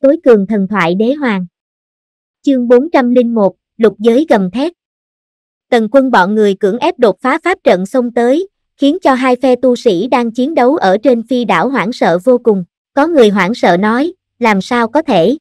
tối cường thần thoại đế hoàng. Chương 401, lục giới gầm thét. Tần quân bọn người cưỡng ép đột phá pháp trận xông tới, khiến cho hai phe tu sĩ đang chiến đấu ở trên phi đảo hoảng sợ vô cùng. Có người hoảng sợ nói, làm sao có thể?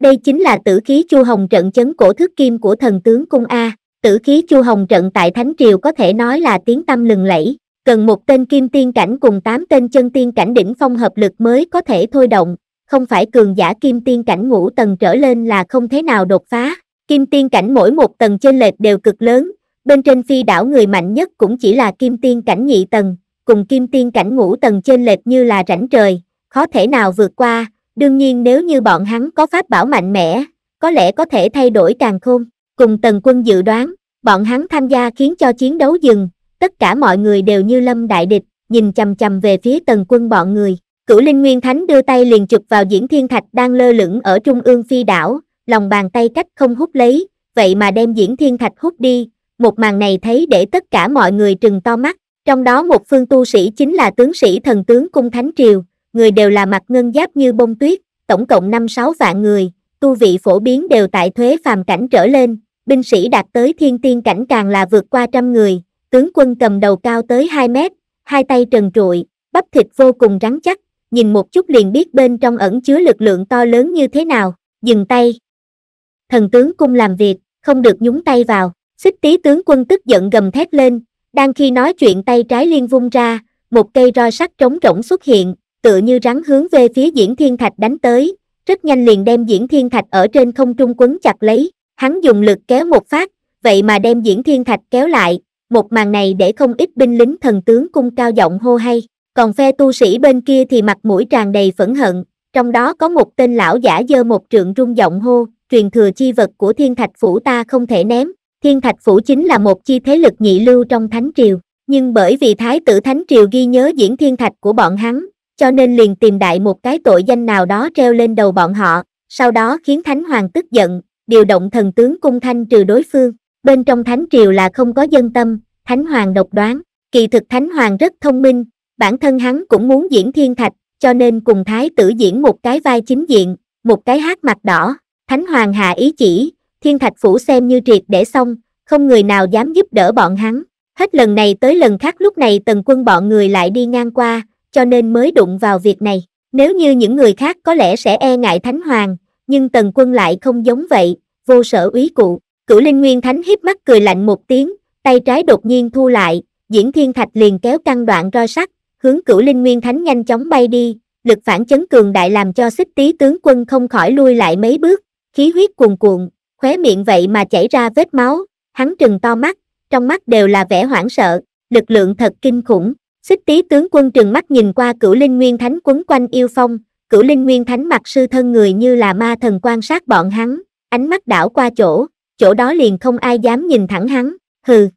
Đây chính là tử khí chu hồng trận chấn cổ thức kim của thần tướng cung A. Tử khí chu hồng trận tại Thánh Triều có thể nói là tiếng tâm lừng lẫy. Cần một tên kim tiên cảnh cùng tám tên chân tiên cảnh đỉnh phong hợp lực mới có thể thôi động, không phải cường giả kim tiên cảnh ngũ tầng trở lên là không thế nào đột phá. Kim tiên cảnh mỗi một tầng trên lệch đều cực lớn, bên trên phi đảo người mạnh nhất cũng chỉ là kim tiên cảnh nhị tầng, cùng kim tiên cảnh ngũ tầng trên lệch như là rảnh trời, khó thể nào vượt qua, đương nhiên nếu như bọn hắn có pháp bảo mạnh mẽ, có lẽ có thể thay đổi càng khôn. Cùng tần quân dự đoán, bọn hắn tham gia khiến cho chiến đấu dừng, tất cả mọi người đều như lâm đại địch, nhìn chầm chầm về phía tần quân bọn người. Cửu Linh Nguyên Thánh đưa tay liền chụp vào diễn thiên thạch đang lơ lửng ở trung ương phi đảo, lòng bàn tay cách không hút lấy, vậy mà đem diễn thiên thạch hút đi, một màn này thấy để tất cả mọi người trừng to mắt, trong đó một phương tu sĩ chính là tướng sĩ thần tướng cung thánh triều, người đều là mặt ngân giáp như bông tuyết, tổng cộng 5-6 vạn người, tu vị phổ biến đều tại thuế phàm cảnh trở lên, binh sĩ đạt tới thiên tiên cảnh càng là vượt qua trăm người, tướng quân cầm đầu cao tới 2 mét, hai tay trần trụi, bắp thịt vô cùng rắn chắc, nhìn một chút liền biết bên trong ẩn chứa lực lượng to lớn như thế nào, dừng tay. Thần tướng cung làm việc, không được nhúng tay vào, xích tí tướng quân tức giận gầm thét lên, đang khi nói chuyện tay trái liên vung ra, một cây roi sắt trống rỗng xuất hiện, tựa như rắn hướng về phía diễn thiên thạch đánh tới, rất nhanh liền đem diễn thiên thạch ở trên không trung quấn chặt lấy, hắn dùng lực kéo một phát, vậy mà đem diễn thiên thạch kéo lại, một màn này để không ít binh lính thần tướng cung cao giọng hô hay còn phe tu sĩ bên kia thì mặt mũi tràn đầy phẫn hận, trong đó có một tên lão giả dơ một trượng rung giọng hô, truyền thừa chi vật của thiên thạch phủ ta không thể ném, thiên thạch phủ chính là một chi thế lực nhị lưu trong thánh triều, nhưng bởi vì thái tử thánh triều ghi nhớ diễn thiên thạch của bọn hắn, cho nên liền tìm đại một cái tội danh nào đó treo lên đầu bọn họ, sau đó khiến thánh hoàng tức giận, điều động thần tướng cung thanh trừ đối phương, bên trong thánh triều là không có dân tâm, thánh hoàng độc đoán, kỳ thực thánh hoàng rất thông minh, bản thân hắn cũng muốn diễn thiên thạch, cho nên cùng thái tử diễn một cái vai chính diện, một cái hát mặt đỏ, thánh hoàng hạ ý chỉ, thiên thạch phủ xem như triệt để xong, không người nào dám giúp đỡ bọn hắn. Hết lần này tới lần khác lúc này tần quân bọn người lại đi ngang qua, cho nên mới đụng vào việc này. Nếu như những người khác có lẽ sẽ e ngại thánh hoàng, nhưng tần quân lại không giống vậy, vô sở úy cụ. Cửu Linh Nguyên Thánh hiếp mắt cười lạnh một tiếng, tay trái đột nhiên thu lại, diễn thiên thạch liền kéo căng đoạn roi sắt, hướng cửu linh nguyên thánh nhanh chóng bay đi lực phản chấn cường đại làm cho xích tý tướng quân không khỏi lui lại mấy bước khí huyết cuồn cuộn khóe miệng vậy mà chảy ra vết máu hắn trừng to mắt trong mắt đều là vẻ hoảng sợ lực lượng thật kinh khủng xích tý tướng quân trừng mắt nhìn qua cửu linh nguyên thánh quấn quanh yêu phong cửu linh nguyên thánh mặc sư thân người như là ma thần quan sát bọn hắn ánh mắt đảo qua chỗ chỗ đó liền không ai dám nhìn thẳng hắn hừ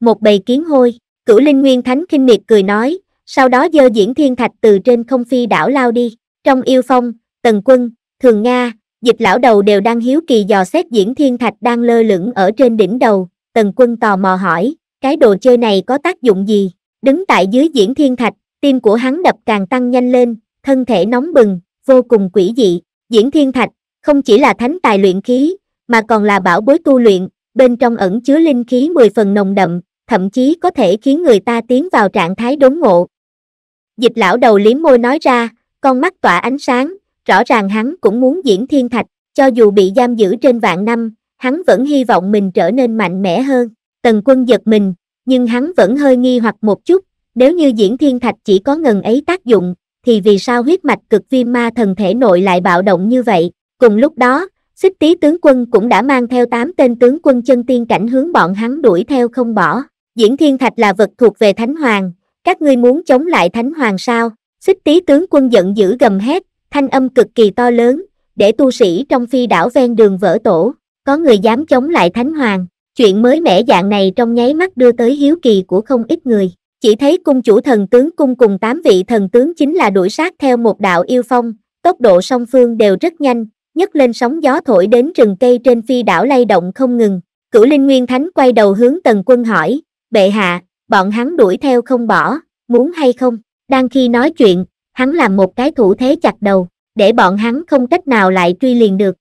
một bầy kiến hôi cửu linh nguyên thánh khinh miệt cười nói sau đó dơ diễn thiên thạch từ trên không phi đảo lao đi. Trong yêu phong, tần quân, thường Nga, dịch lão đầu đều đang hiếu kỳ dò xét diễn thiên thạch đang lơ lửng ở trên đỉnh đầu. Tần quân tò mò hỏi, cái đồ chơi này có tác dụng gì? Đứng tại dưới diễn thiên thạch, tim của hắn đập càng tăng nhanh lên, thân thể nóng bừng, vô cùng quỷ dị. Diễn thiên thạch, không chỉ là thánh tài luyện khí, mà còn là bảo bối tu luyện, bên trong ẩn chứa linh khí 10 phần nồng đậm, thậm chí có thể khiến người ta tiến vào trạng thái đốn ngộ. Dịch lão đầu liếm môi nói ra, con mắt tỏa ánh sáng, rõ ràng hắn cũng muốn diễn thiên thạch, cho dù bị giam giữ trên vạn năm, hắn vẫn hy vọng mình trở nên mạnh mẽ hơn. Tần quân giật mình, nhưng hắn vẫn hơi nghi hoặc một chút, nếu như diễn thiên thạch chỉ có ngần ấy tác dụng, thì vì sao huyết mạch cực viêm ma thần thể nội lại bạo động như vậy? Cùng lúc đó, xích tí tướng quân cũng đã mang theo 8 tên tướng quân chân tiên cảnh hướng bọn hắn đuổi theo không bỏ. Diễn thiên thạch là vật thuộc về thánh hoàng, các ngươi muốn chống lại thánh hoàng sao xích tý tướng quân giận dữ gầm hét thanh âm cực kỳ to lớn để tu sĩ trong phi đảo ven đường vỡ tổ có người dám chống lại thánh hoàng chuyện mới mẻ dạng này trong nháy mắt đưa tới hiếu kỳ của không ít người chỉ thấy cung chủ thần tướng cung cùng tám vị thần tướng chính là đuổi sát theo một đạo yêu phong tốc độ song phương đều rất nhanh nhấc lên sóng gió thổi đến rừng cây trên phi đảo lay động không ngừng cửu linh nguyên thánh quay đầu hướng tần quân hỏi bệ hạ bọn hắn đuổi theo không bỏ, muốn hay không, đang khi nói chuyện, hắn làm một cái thủ thế chặt đầu, để bọn hắn không cách nào lại truy liền được.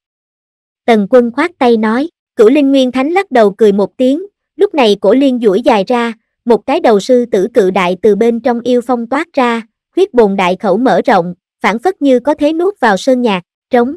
Tần quân khoát tay nói, cửu linh nguyên thánh lắc đầu cười một tiếng, lúc này cổ liên duỗi dài ra, một cái đầu sư tử cự đại từ bên trong yêu phong toát ra, huyết bồn đại khẩu mở rộng, phản phất như có thế nuốt vào sơn nhạc, trống.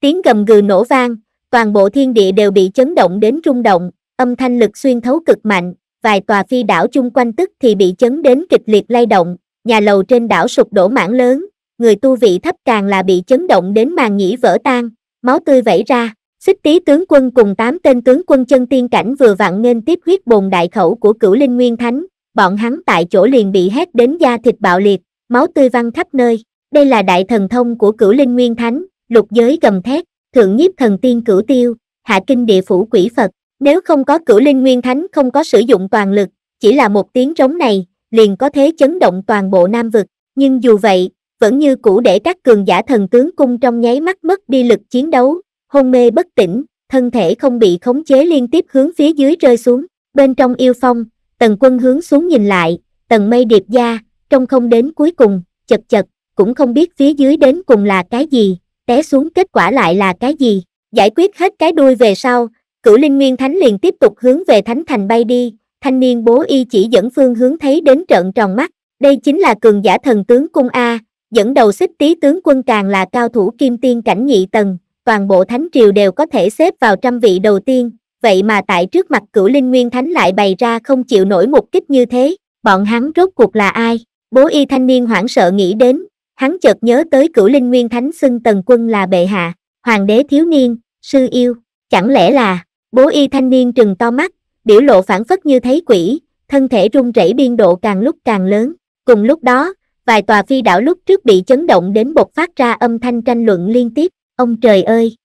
Tiếng gầm gừ nổ vang, toàn bộ thiên địa đều bị chấn động đến rung động, âm thanh lực xuyên thấu cực mạnh, vài tòa phi đảo chung quanh tức thì bị chấn đến kịch liệt lay động, nhà lầu trên đảo sụp đổ mảng lớn, người tu vị thấp càng là bị chấn động đến màn nhĩ vỡ tan, máu tươi vẩy ra. Xích tí tướng quân cùng 8 tên tướng quân chân tiên cảnh vừa vặn nên tiếp huyết bồn đại khẩu của cửu linh nguyên thánh, bọn hắn tại chỗ liền bị hét đến da thịt bạo liệt, máu tươi văng khắp nơi. Đây là đại thần thông của cửu linh nguyên thánh, lục giới gầm thét, thượng nhiếp thần tiên cửu tiêu, hạ kinh địa phủ quỷ Phật, nếu không có cửu linh nguyên thánh không có sử dụng toàn lực, chỉ là một tiếng trống này, liền có thế chấn động toàn bộ nam vực. Nhưng dù vậy, vẫn như cũ để các cường giả thần tướng cung trong nháy mắt mất đi lực chiến đấu, hôn mê bất tỉnh, thân thể không bị khống chế liên tiếp hướng phía dưới rơi xuống. Bên trong yêu phong, tần quân hướng xuống nhìn lại, tần mây điệp gia trong không đến cuối cùng, chật chật, cũng không biết phía dưới đến cùng là cái gì, té xuống kết quả lại là cái gì. Giải quyết hết cái đuôi về sau, cửu linh nguyên thánh liền tiếp tục hướng về thánh thành bay đi thanh niên bố y chỉ dẫn phương hướng thấy đến trận tròn mắt đây chính là cường giả thần tướng cung a dẫn đầu xích tí tướng quân càng là cao thủ kim tiên cảnh nhị tầng toàn bộ thánh triều đều có thể xếp vào trăm vị đầu tiên vậy mà tại trước mặt cửu linh nguyên thánh lại bày ra không chịu nổi mục kích như thế bọn hắn rốt cuộc là ai bố y thanh niên hoảng sợ nghĩ đến hắn chợt nhớ tới cửu linh nguyên thánh xưng tần quân là bệ hạ hoàng đế thiếu niên sư yêu chẳng lẽ là Bố y thanh niên trừng to mắt, biểu lộ phản phất như thấy quỷ, thân thể rung rẩy biên độ càng lúc càng lớn. Cùng lúc đó, vài tòa phi đảo lúc trước bị chấn động đến bột phát ra âm thanh tranh luận liên tiếp. Ông trời ơi!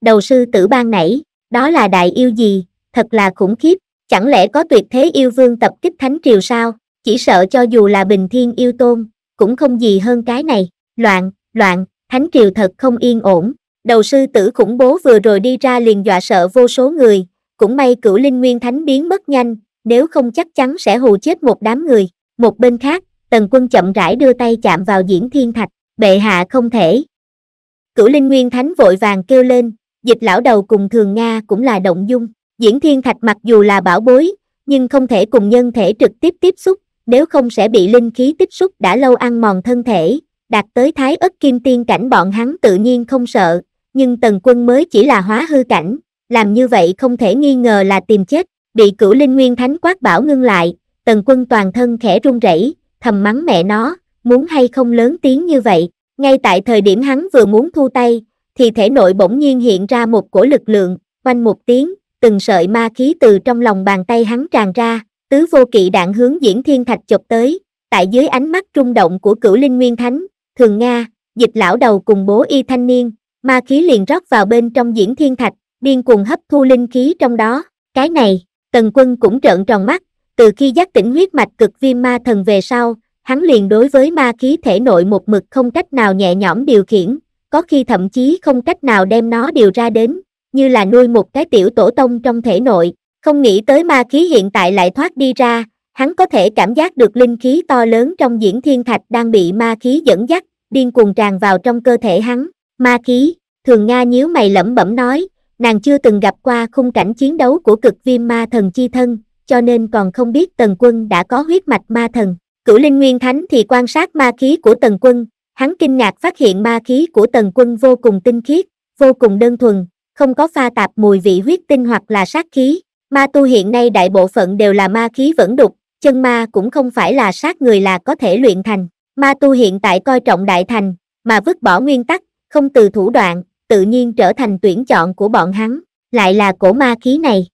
Đầu sư tử ban nảy, đó là đại yêu gì? Thật là khủng khiếp, chẳng lẽ có tuyệt thế yêu vương tập kích thánh triều sao? Chỉ sợ cho dù là bình thiên yêu tôn, cũng không gì hơn cái này. Loạn, loạn, thánh triều thật không yên ổn đầu sư tử khủng bố vừa rồi đi ra liền dọa sợ vô số người, cũng may cửu linh nguyên thánh biến mất nhanh, nếu không chắc chắn sẽ hù chết một đám người. Một bên khác, tần quân chậm rãi đưa tay chạm vào diễn thiên thạch, bệ hạ không thể. Cửu linh nguyên thánh vội vàng kêu lên, dịch lão đầu cùng thường Nga cũng là động dung. Diễn thiên thạch mặc dù là bảo bối, nhưng không thể cùng nhân thể trực tiếp tiếp xúc, nếu không sẽ bị linh khí tiếp xúc đã lâu ăn mòn thân thể, đạt tới thái ất kim tiên cảnh bọn hắn tự nhiên không sợ, nhưng tần quân mới chỉ là hóa hư cảnh, làm như vậy không thể nghi ngờ là tìm chết, bị cửu linh nguyên thánh quát bảo ngưng lại, tần quân toàn thân khẽ run rẩy, thầm mắng mẹ nó, muốn hay không lớn tiếng như vậy, ngay tại thời điểm hắn vừa muốn thu tay, thì thể nội bỗng nhiên hiện ra một cổ lực lượng, quanh một tiếng, từng sợi ma khí từ trong lòng bàn tay hắn tràn ra, tứ vô kỵ đạn hướng diễn thiên thạch chụp tới, tại dưới ánh mắt trung động của cửu linh nguyên thánh, thường Nga, dịch lão đầu cùng bố y thanh niên, ma khí liền rót vào bên trong diễn thiên thạch, điên cuồng hấp thu linh khí trong đó. Cái này, Tần Quân cũng trợn tròn mắt, từ khi giác tỉnh huyết mạch cực viêm ma thần về sau, hắn liền đối với ma khí thể nội một mực không cách nào nhẹ nhõm điều khiển, có khi thậm chí không cách nào đem nó điều ra đến, như là nuôi một cái tiểu tổ tông trong thể nội, không nghĩ tới ma khí hiện tại lại thoát đi ra, hắn có thể cảm giác được linh khí to lớn trong diễn thiên thạch đang bị ma khí dẫn dắt, điên cuồng tràn vào trong cơ thể hắn, Ma khí, thường Nga nhíu mày lẩm bẩm nói, nàng chưa từng gặp qua khung cảnh chiến đấu của cực viêm ma thần chi thân, cho nên còn không biết tần quân đã có huyết mạch ma thần. Cửu Linh Nguyên Thánh thì quan sát ma khí của tần quân, hắn kinh ngạc phát hiện ma khí của tần quân vô cùng tinh khiết, vô cùng đơn thuần, không có pha tạp mùi vị huyết tinh hoặc là sát khí. Ma tu hiện nay đại bộ phận đều là ma khí vẫn đục, chân ma cũng không phải là sát người là có thể luyện thành. Ma tu hiện tại coi trọng đại thành, mà vứt bỏ nguyên tắc, không từ thủ đoạn, tự nhiên trở thành tuyển chọn của bọn hắn, lại là cổ ma khí này.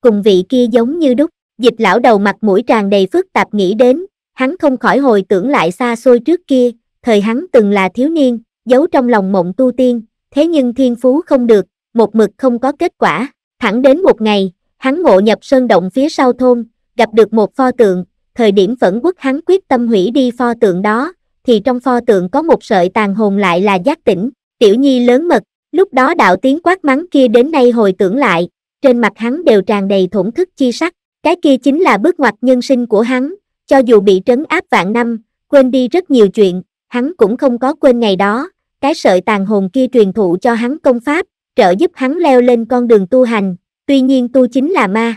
Cùng vị kia giống như đúc, dịch lão đầu mặt mũi tràn đầy phức tạp nghĩ đến, hắn không khỏi hồi tưởng lại xa xôi trước kia, thời hắn từng là thiếu niên, giấu trong lòng mộng tu tiên, thế nhưng thiên phú không được, một mực không có kết quả, thẳng đến một ngày, hắn ngộ nhập sơn động phía sau thôn, gặp được một pho tượng, thời điểm phẫn quốc hắn quyết tâm hủy đi pho tượng đó, thì trong pho tượng có một sợi tàn hồn lại là giác tỉnh, tiểu nhi lớn mật, lúc đó đạo tiếng quát mắng kia đến nay hồi tưởng lại, trên mặt hắn đều tràn đầy thổn thức chi sắc, cái kia chính là bước ngoặt nhân sinh của hắn, cho dù bị trấn áp vạn năm, quên đi rất nhiều chuyện, hắn cũng không có quên ngày đó, cái sợi tàn hồn kia truyền thụ cho hắn công pháp, trợ giúp hắn leo lên con đường tu hành, tuy nhiên tu chính là ma.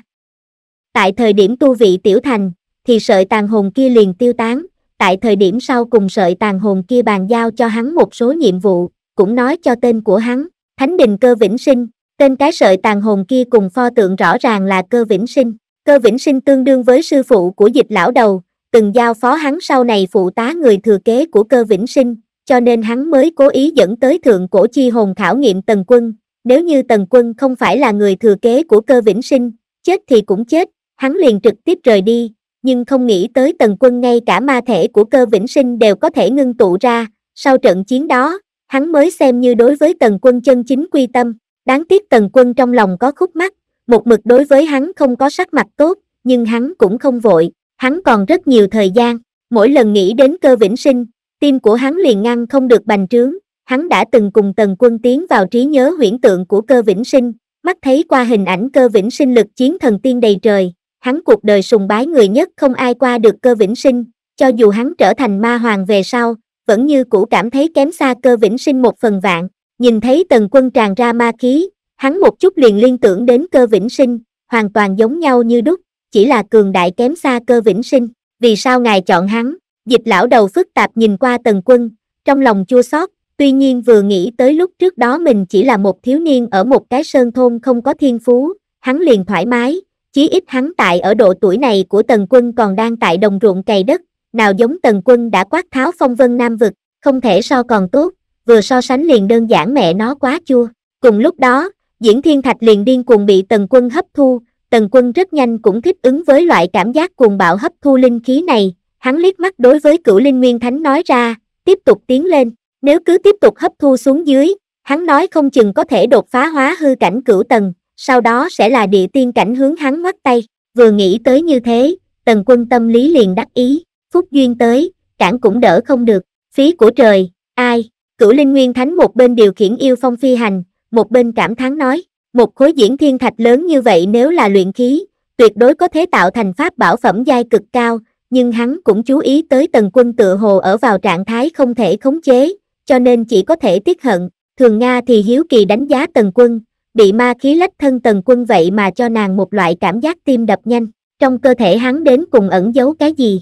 Tại thời điểm tu vị tiểu thành, thì sợi tàn hồn kia liền tiêu tán, tại thời điểm sau cùng sợi tàn hồn kia bàn giao cho hắn một số nhiệm vụ, cũng nói cho tên của hắn, Thánh Đình Cơ Vĩnh Sinh, tên cái sợi tàn hồn kia cùng pho tượng rõ ràng là Cơ Vĩnh Sinh. Cơ Vĩnh Sinh tương đương với sư phụ của dịch lão đầu, từng giao phó hắn sau này phụ tá người thừa kế của Cơ Vĩnh Sinh, cho nên hắn mới cố ý dẫn tới thượng cổ chi hồn khảo nghiệm Tần Quân. Nếu như Tần Quân không phải là người thừa kế của Cơ Vĩnh Sinh, chết thì cũng chết, hắn liền trực tiếp rời đi, nhưng không nghĩ tới tần quân ngay cả ma thể của cơ vĩnh sinh đều có thể ngưng tụ ra, sau trận chiến đó, hắn mới xem như đối với tần quân chân chính quy tâm, đáng tiếc tần quân trong lòng có khúc mắc, một mực đối với hắn không có sắc mặt tốt, nhưng hắn cũng không vội, hắn còn rất nhiều thời gian, mỗi lần nghĩ đến cơ vĩnh sinh, tim của hắn liền ngăn không được bành trướng, hắn đã từng cùng tần quân tiến vào trí nhớ huyễn tượng của cơ vĩnh sinh, mắt thấy qua hình ảnh cơ vĩnh sinh lực chiến thần tiên đầy trời, hắn cuộc đời sùng bái người nhất không ai qua được cơ vĩnh sinh, cho dù hắn trở thành ma hoàng về sau, vẫn như cũ cảm thấy kém xa cơ vĩnh sinh một phần vạn, nhìn thấy tần quân tràn ra ma khí, hắn một chút liền liên tưởng đến cơ vĩnh sinh, hoàn toàn giống nhau như đúc, chỉ là cường đại kém xa cơ vĩnh sinh, vì sao ngài chọn hắn, dịch lão đầu phức tạp nhìn qua tần quân, trong lòng chua xót tuy nhiên vừa nghĩ tới lúc trước đó mình chỉ là một thiếu niên ở một cái sơn thôn không có thiên phú, hắn liền thoải mái, chí ít hắn tại ở độ tuổi này của Tần Quân còn đang tại đồng ruộng cày đất, nào giống Tần Quân đã quát tháo phong vân Nam Vực, không thể so còn tốt, vừa so sánh liền đơn giản mẹ nó quá chua. Cùng lúc đó, Diễn Thiên Thạch liền điên cuồng bị Tần Quân hấp thu, Tần Quân rất nhanh cũng thích ứng với loại cảm giác cuồng bạo hấp thu linh khí này, hắn liếc mắt đối với cửu linh nguyên thánh nói ra, tiếp tục tiến lên, nếu cứ tiếp tục hấp thu xuống dưới, hắn nói không chừng có thể đột phá hóa hư cảnh cửu tầng, sau đó sẽ là địa tiên cảnh hướng hắn ngoắt tay, vừa nghĩ tới như thế, tần quân tâm lý liền đắc ý, phúc duyên tới, cản cũng đỡ không được, phí của trời, ai, cửu linh nguyên thánh một bên điều khiển yêu phong phi hành, một bên cảm thán nói, một khối diễn thiên thạch lớn như vậy nếu là luyện khí, tuyệt đối có thể tạo thành pháp bảo phẩm giai cực cao, nhưng hắn cũng chú ý tới tần quân tựa hồ ở vào trạng thái không thể khống chế, cho nên chỉ có thể tiếc hận, thường Nga thì hiếu kỳ đánh giá tần quân, bị ma khí lách thân tần quân vậy mà cho nàng một loại cảm giác tim đập nhanh, trong cơ thể hắn đến cùng ẩn giấu cái gì.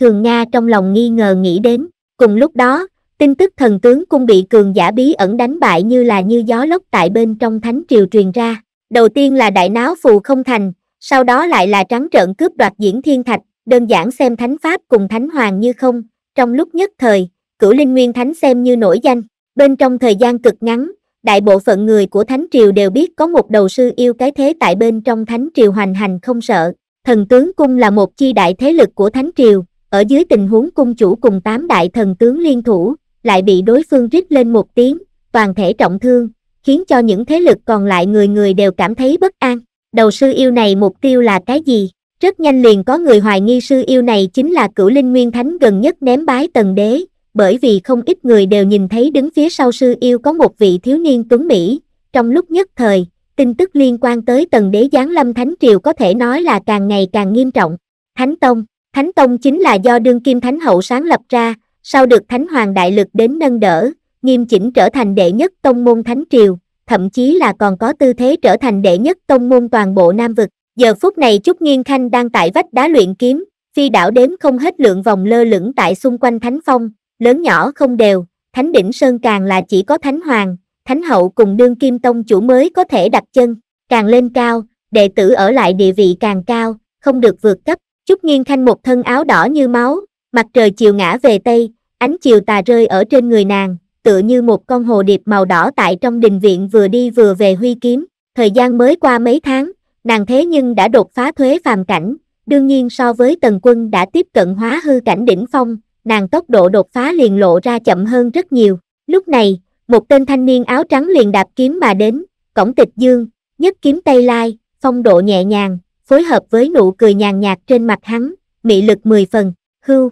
Thường Nga trong lòng nghi ngờ nghĩ đến, cùng lúc đó, tin tức thần tướng cung bị cường giả bí ẩn đánh bại như là như gió lốc tại bên trong thánh triều truyền ra. Đầu tiên là đại náo phù không thành, sau đó lại là trắng trợn cướp đoạt diễn thiên thạch, đơn giản xem thánh pháp cùng thánh hoàng như không, trong lúc nhất thời, cửu linh nguyên thánh xem như nổi danh, bên trong thời gian cực ngắn, đại bộ phận người của Thánh Triều đều biết có một đầu sư yêu cái thế tại bên trong Thánh Triều hoành hành không sợ. Thần tướng cung là một chi đại thế lực của Thánh Triều, ở dưới tình huống cung chủ cùng tám đại thần tướng liên thủ, lại bị đối phương rít lên một tiếng, toàn thể trọng thương, khiến cho những thế lực còn lại người người đều cảm thấy bất an. Đầu sư yêu này mục tiêu là cái gì? Rất nhanh liền có người hoài nghi sư yêu này chính là cửu linh nguyên thánh gần nhất ném bái tần đế, bởi vì không ít người đều nhìn thấy đứng phía sau sư yêu có một vị thiếu niên tuấn Mỹ, trong lúc nhất thời, tin tức liên quan tới tần đế giáng lâm Thánh Triều có thể nói là càng ngày càng nghiêm trọng. Thánh Tông Thánh Tông chính là do đương kim Thánh Hậu sáng lập ra, sau được Thánh Hoàng Đại Lực đến nâng đỡ, nghiêm chỉnh trở thành đệ nhất tông môn Thánh Triều, thậm chí là còn có tư thế trở thành đệ nhất tông môn toàn bộ Nam Vực. Giờ phút này Trúc Nghiên Khanh đang tại vách đá luyện kiếm, phi đảo đếm không hết lượng vòng lơ lửng tại xung quanh Thánh Phong, lớn nhỏ không đều, Thánh đỉnh Sơn càng là chỉ có Thánh Hoàng, Thánh Hậu cùng đương kim tông chủ mới có thể đặt chân, càng lên cao, đệ tử ở lại địa vị càng cao, không được vượt cấp, Chút Nghiên Khanh một thân áo đỏ như máu, mặt trời chiều ngã về Tây, ánh chiều tà rơi ở trên người nàng, tựa như một con hồ điệp màu đỏ tại trong đình viện vừa đi vừa về huy kiếm, thời gian mới qua mấy tháng, nàng thế nhưng đã đột phá thuế phàm cảnh, đương nhiên so với tần quân đã tiếp cận hóa hư cảnh đỉnh phong, nàng tốc độ đột phá liền lộ ra chậm hơn rất nhiều. Lúc này, một tên thanh niên áo trắng liền đạp kiếm mà đến, cổng tịch dương, nhất kiếm tay lai, phong độ nhẹ nhàng, phối hợp với nụ cười nhàn nhạt trên mặt hắn, mị lực mười phần, hưu.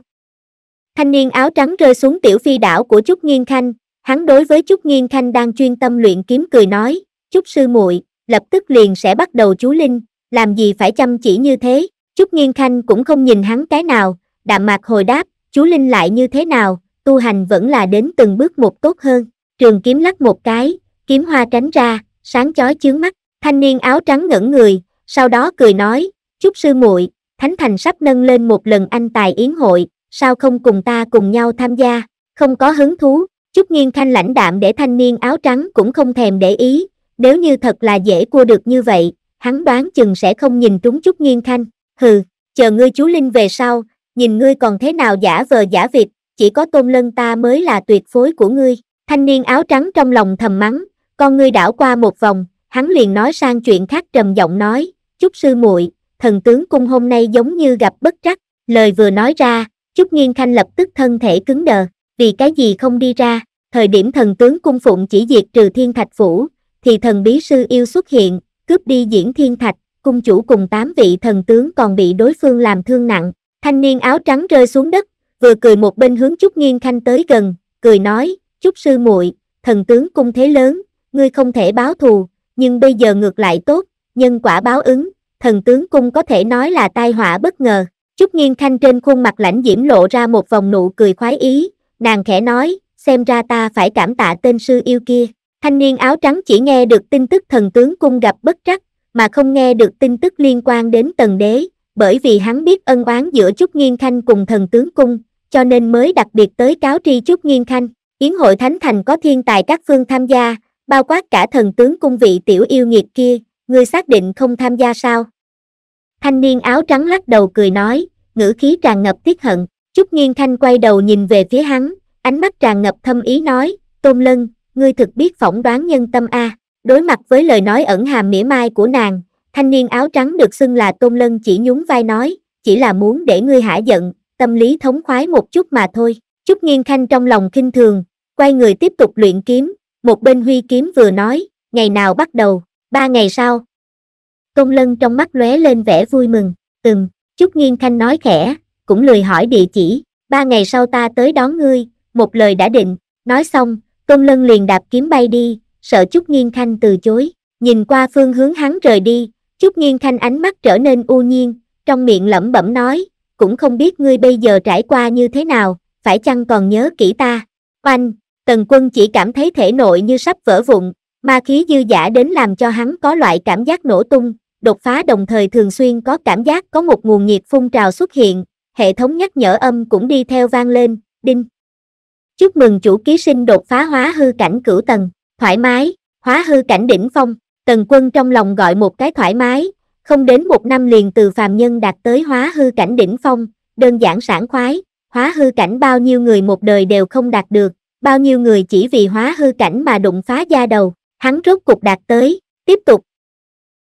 Thanh niên áo trắng rơi xuống tiểu phi đảo của Trúc Nghiên Khanh, hắn đối với Trúc Nghiên Khanh đang chuyên tâm luyện kiếm cười nói, Trúc sư muội, lập tức liền sẽ bắt đầu chú Linh, làm gì phải chăm chỉ như thế, Trúc Nghiên Khanh cũng không nhìn hắn cái nào, đạm mạc hồi đáp, chú Linh lại như thế nào, tu hành vẫn là đến từng bước một tốt hơn. Trường kiếm lắc một cái, kiếm hoa tránh ra, sáng chói chướng mắt, thanh niên áo trắng ngẩn người, sau đó cười nói, chúc sư muội, thánh thành sắp nâng lên một lần anh tài yến hội, sao không cùng ta cùng nhau tham gia, không có hứng thú, chúc nghiêng thanh lãnh đạm để thanh niên áo trắng cũng không thèm để ý, nếu như thật là dễ cua được như vậy, hắn đoán chừng sẽ không nhìn trúng chúc nghiêng thanh, hừ, chờ ngươi chú Linh về sau, nhìn ngươi còn thế nào giả vờ giả vịt, chỉ có tôn lân ta mới là tuyệt phối của ngươi. Thanh niên áo trắng trong lòng thầm mắng, con ngươi đảo qua một vòng, hắn liền nói sang chuyện khác trầm giọng nói, chúc sư muội, thần tướng cung hôm nay giống như gặp bất trắc, lời vừa nói ra, chúc nghiên khanh lập tức thân thể cứng đờ, vì cái gì không đi ra, thời điểm thần tướng cung phụng chỉ diệt trừ thiên thạch phủ, thì thần bí sư yêu xuất hiện, cướp đi diễn thiên thạch, cung chủ cùng tám vị thần tướng còn bị đối phương làm thương nặng, Thanh niên áo trắng rơi xuống đất, vừa cười một bên hướng Trúc Nghiên Khanh tới gần, cười nói, Trúc Sư muội thần tướng cung thế lớn, ngươi không thể báo thù, nhưng bây giờ ngược lại tốt, nhân quả báo ứng, thần tướng cung có thể nói là tai họa bất ngờ. Trúc Nghiên Khanh trên khuôn mặt lãnh diễm lộ ra một vòng nụ cười khoái ý, nàng khẽ nói, xem ra ta phải cảm tạ tên sư yêu kia. Thanh niên áo trắng chỉ nghe được tin tức thần tướng cung gặp bất trắc, mà không nghe được tin tức liên quan đến tần đế, bởi vì hắn biết ân oán giữa Trúc Nghiên Khanh cùng thần tướng cung, cho nên mới đặc biệt tới cáo tri Trúc Nghiên Khanh. Yến hội Thánh Thành có thiên tài các phương tham gia, bao quát cả thần tướng cung vị tiểu yêu nghiệt kia, ngươi xác định không tham gia sao? Thanh niên áo trắng lắc đầu cười nói, ngữ khí tràn ngập tiếc hận, Trúc Nghiên Khanh quay đầu nhìn về phía hắn, ánh mắt tràn ngập thâm ý nói, Tôn Lân, ngươi thực biết phỏng đoán nhân tâm a. Đối mặt với lời nói ẩn hàm mỉa mai của nàng, Thanh niên áo trắng được xưng là Tôn Lân chỉ nhún vai nói, chỉ là muốn để ngươi hả giận, tâm lý thống khoái một chút mà thôi. Trúc Nghiên Khanh trong lòng kinh thường, quay người tiếp tục luyện kiếm, một bên huy kiếm vừa nói, ngày nào bắt đầu, ba ngày sau. Tôn Lân trong mắt lóe lên vẻ vui mừng, Từng Trúc Nghiên Khanh nói khẽ, cũng lười hỏi địa chỉ, ba ngày sau ta tới đón ngươi, một lời đã định, nói xong, Tôn Lân liền đạp kiếm bay đi, sợ Trúc Nghiên Khanh từ chối, nhìn qua phương hướng hắn rời đi, chúc Nghiên Thanh ánh mắt trở nên u nhiên, trong miệng lẩm bẩm nói, cũng không biết ngươi bây giờ trải qua như thế nào, phải chăng còn nhớ kỹ ta. Oanh, Tần Quân chỉ cảm thấy thể nội như sắp vỡ vụn, ma khí dư giả đến làm cho hắn có loại cảm giác nổ tung, đột phá đồng thời thường xuyên có cảm giác có một nguồn nhiệt phun trào xuất hiện, hệ thống nhắc nhở âm cũng đi theo vang lên, đinh. Chúc mừng chủ ký sinh đột phá hóa hư cảnh cửu tầng, thoải mái, hóa hư cảnh đỉnh phong. Tần quân trong lòng gọi một cái thoải mái, không đến một năm liền từ phàm nhân đạt tới hóa hư cảnh đỉnh phong, đơn giản sảng khoái, hóa hư cảnh bao nhiêu người một đời đều không đạt được, bao nhiêu người chỉ vì hóa hư cảnh mà đụng phá da đầu, hắn rốt cục đạt tới, tiếp tục.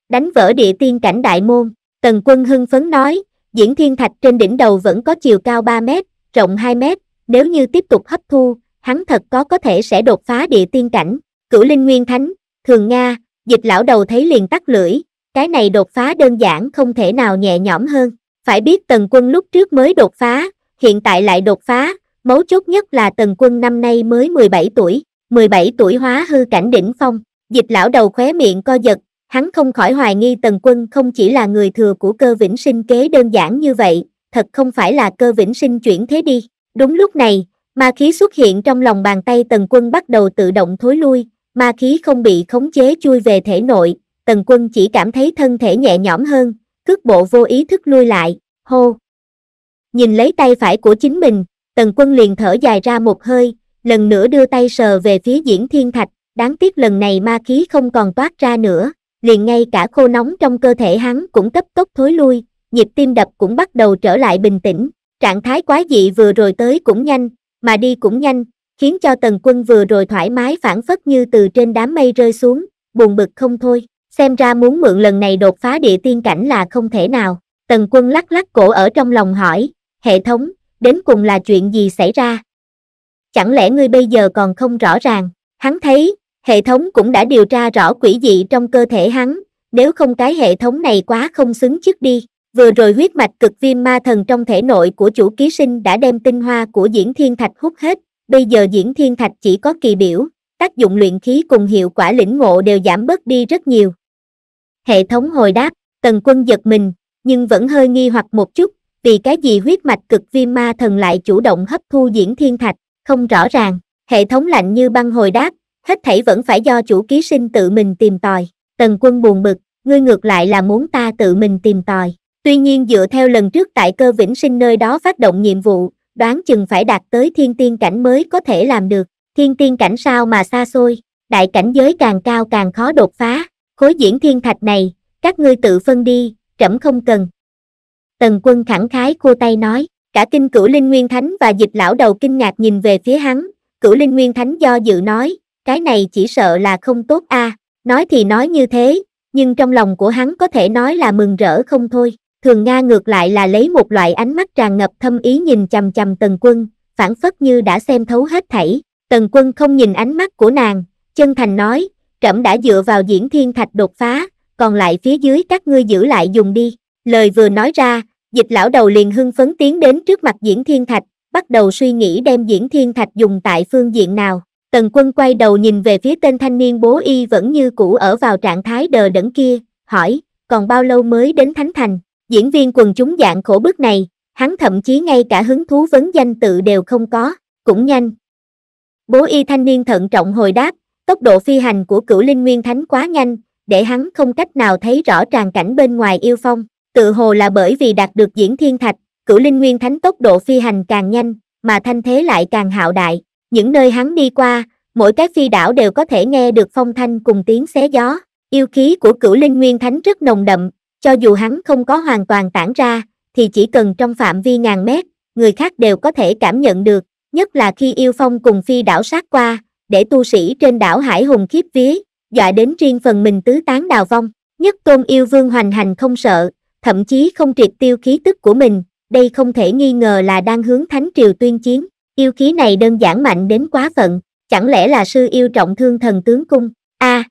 Đánh vỡ địa tiên cảnh đại môn, tần quân hưng phấn nói, diễn thiên thạch trên đỉnh đầu vẫn có chiều cao 3 mét, rộng 2 mét, nếu như tiếp tục hấp thu, hắn thật có có thể sẽ đột phá địa tiên cảnh, cửu linh nguyên thánh, thường Nga, dịch lão đầu thấy liền tắt lưỡi, cái này đột phá đơn giản không thể nào nhẹ nhõm hơn. Phải biết tần quân lúc trước mới đột phá, hiện tại lại đột phá, mấu chốt nhất là tần quân năm nay mới 17 tuổi, 17 tuổi hóa hư cảnh đỉnh phong, dịch lão đầu khóe miệng co giật, hắn không khỏi hoài nghi tần quân không chỉ là người thừa của cơ vĩnh sinh kế đơn giản như vậy, thật không phải là cơ vĩnh sinh chuyển thế đi. Đúng lúc này, ma khí xuất hiện trong lòng bàn tay tần quân bắt đầu tự động thối lui, ma khí không bị khống chế chui về thể nội, tần quân chỉ cảm thấy thân thể nhẹ nhõm hơn, cước bộ vô ý thức lui lại, hô. Nhìn lấy tay phải của chính mình, tần quân liền thở dài ra một hơi, lần nữa đưa tay sờ về phía diễn thiên thạch, đáng tiếc lần này ma khí không còn toát ra nữa, liền ngay cả khô nóng trong cơ thể hắn cũng cấp tốc thối lui, nhịp tim đập cũng bắt đầu trở lại bình tĩnh, trạng thái quái dị vừa rồi tới cũng nhanh, mà đi cũng nhanh, khiến cho tần quân vừa rồi thoải mái phản phất như từ trên đám mây rơi xuống, buồn bực không thôi, xem ra muốn mượn lần này đột phá địa tiên cảnh là không thể nào. Tần quân lắc lắc cổ ở trong lòng hỏi, hệ thống, đến cùng là chuyện gì xảy ra? Chẳng lẽ ngươi bây giờ còn không rõ ràng? Hắn thấy, hệ thống cũng đã điều tra rõ quỷ dị trong cơ thể hắn, nếu không cái hệ thống này quá không xứng chức đi. Vừa rồi huyết mạch cực viêm ma thần trong thể nội của chủ ký sinh đã đem tinh hoa của diễn thiên thạch hút hết, bây giờ diễn thiên thạch chỉ có kỳ biểu, tác dụng luyện khí cùng hiệu quả lĩnh ngộ đều giảm bớt đi rất nhiều. Hệ thống hồi đáp, tần quân giật mình, nhưng vẫn hơi nghi hoặc một chút, vì cái gì huyết mạch cực viêm ma thần lại chủ động hấp thu diễn thiên thạch, không rõ ràng, hệ thống lạnh như băng hồi đáp, hết thảy vẫn phải do chủ ký sinh tự mình tìm tòi, tần quân buồn bực, ngươi ngược lại là muốn ta tự mình tìm tòi. Tuy nhiên dựa theo lần trước tại cơ vĩnh sinh nơi đó phát động nhiệm vụ, đoán chừng phải đạt tới thiên tiên cảnh mới có thể làm được, thiên tiên cảnh sao mà xa xôi, đại cảnh giới càng cao càng khó đột phá, khối diễn thiên thạch này, các ngươi tự phân đi, trẫm không cần. Tần quân khẳng khái cô tay nói, cả kinh cửu linh nguyên thánh và dịch lão đầu kinh ngạc nhìn về phía hắn, cửu linh nguyên thánh do dự nói, cái này chỉ sợ là không tốt a à. nói thì nói như thế, nhưng trong lòng của hắn có thể nói là mừng rỡ không thôi. Thường Nga ngược lại là lấy một loại ánh mắt tràn ngập thâm ý nhìn chầm chầm Tần Quân, phản phất như đã xem thấu hết thảy. Tần Quân không nhìn ánh mắt của nàng, chân thành nói, trẫm đã dựa vào diễn thiên thạch đột phá, còn lại phía dưới các ngươi giữ lại dùng đi. Lời vừa nói ra, dịch lão đầu liền hưng phấn tiến đến trước mặt diễn thiên thạch, bắt đầu suy nghĩ đem diễn thiên thạch dùng tại phương diện nào. Tần quân quay đầu nhìn về phía tên thanh niên bố y vẫn như cũ ở vào trạng thái đờ đẫn kia, hỏi, còn bao lâu mới đến Thánh Thành? Diễn viên quần chúng dạng khổ bức này, hắn thậm chí ngay cả hứng thú vấn danh tự đều không có, cũng nhanh. Bố y thanh niên thận trọng hồi đáp, tốc độ phi hành của cửu linh nguyên thánh quá nhanh, để hắn không cách nào thấy rõ tràn cảnh bên ngoài yêu phong. Tự hồ là bởi vì đạt được diễn thiên thạch, cửu linh nguyên thánh tốc độ phi hành càng nhanh, mà thanh thế lại càng hạo đại. Những nơi hắn đi qua, mỗi cái phi đảo đều có thể nghe được phong thanh cùng tiếng xé gió. Yêu khí của cửu linh nguyên thánh rất nồng đậm, cho dù hắn không có hoàn toàn tản ra, thì chỉ cần trong phạm vi ngàn mét, người khác đều có thể cảm nhận được, nhất là khi yêu phong cùng phi đảo sát qua, để tu sĩ trên đảo Hải Hùng khiếp vía, dọa đến riêng phần mình tứ tán đào vong, nhất tôn yêu vương hoành hành không sợ, thậm chí không triệt tiêu khí tức của mình, đây không thể nghi ngờ là đang hướng thánh triều tuyên chiến, yêu khí này đơn giản mạnh đến quá phận, chẳng lẽ là sư yêu trọng thương thần tướng cung, a à,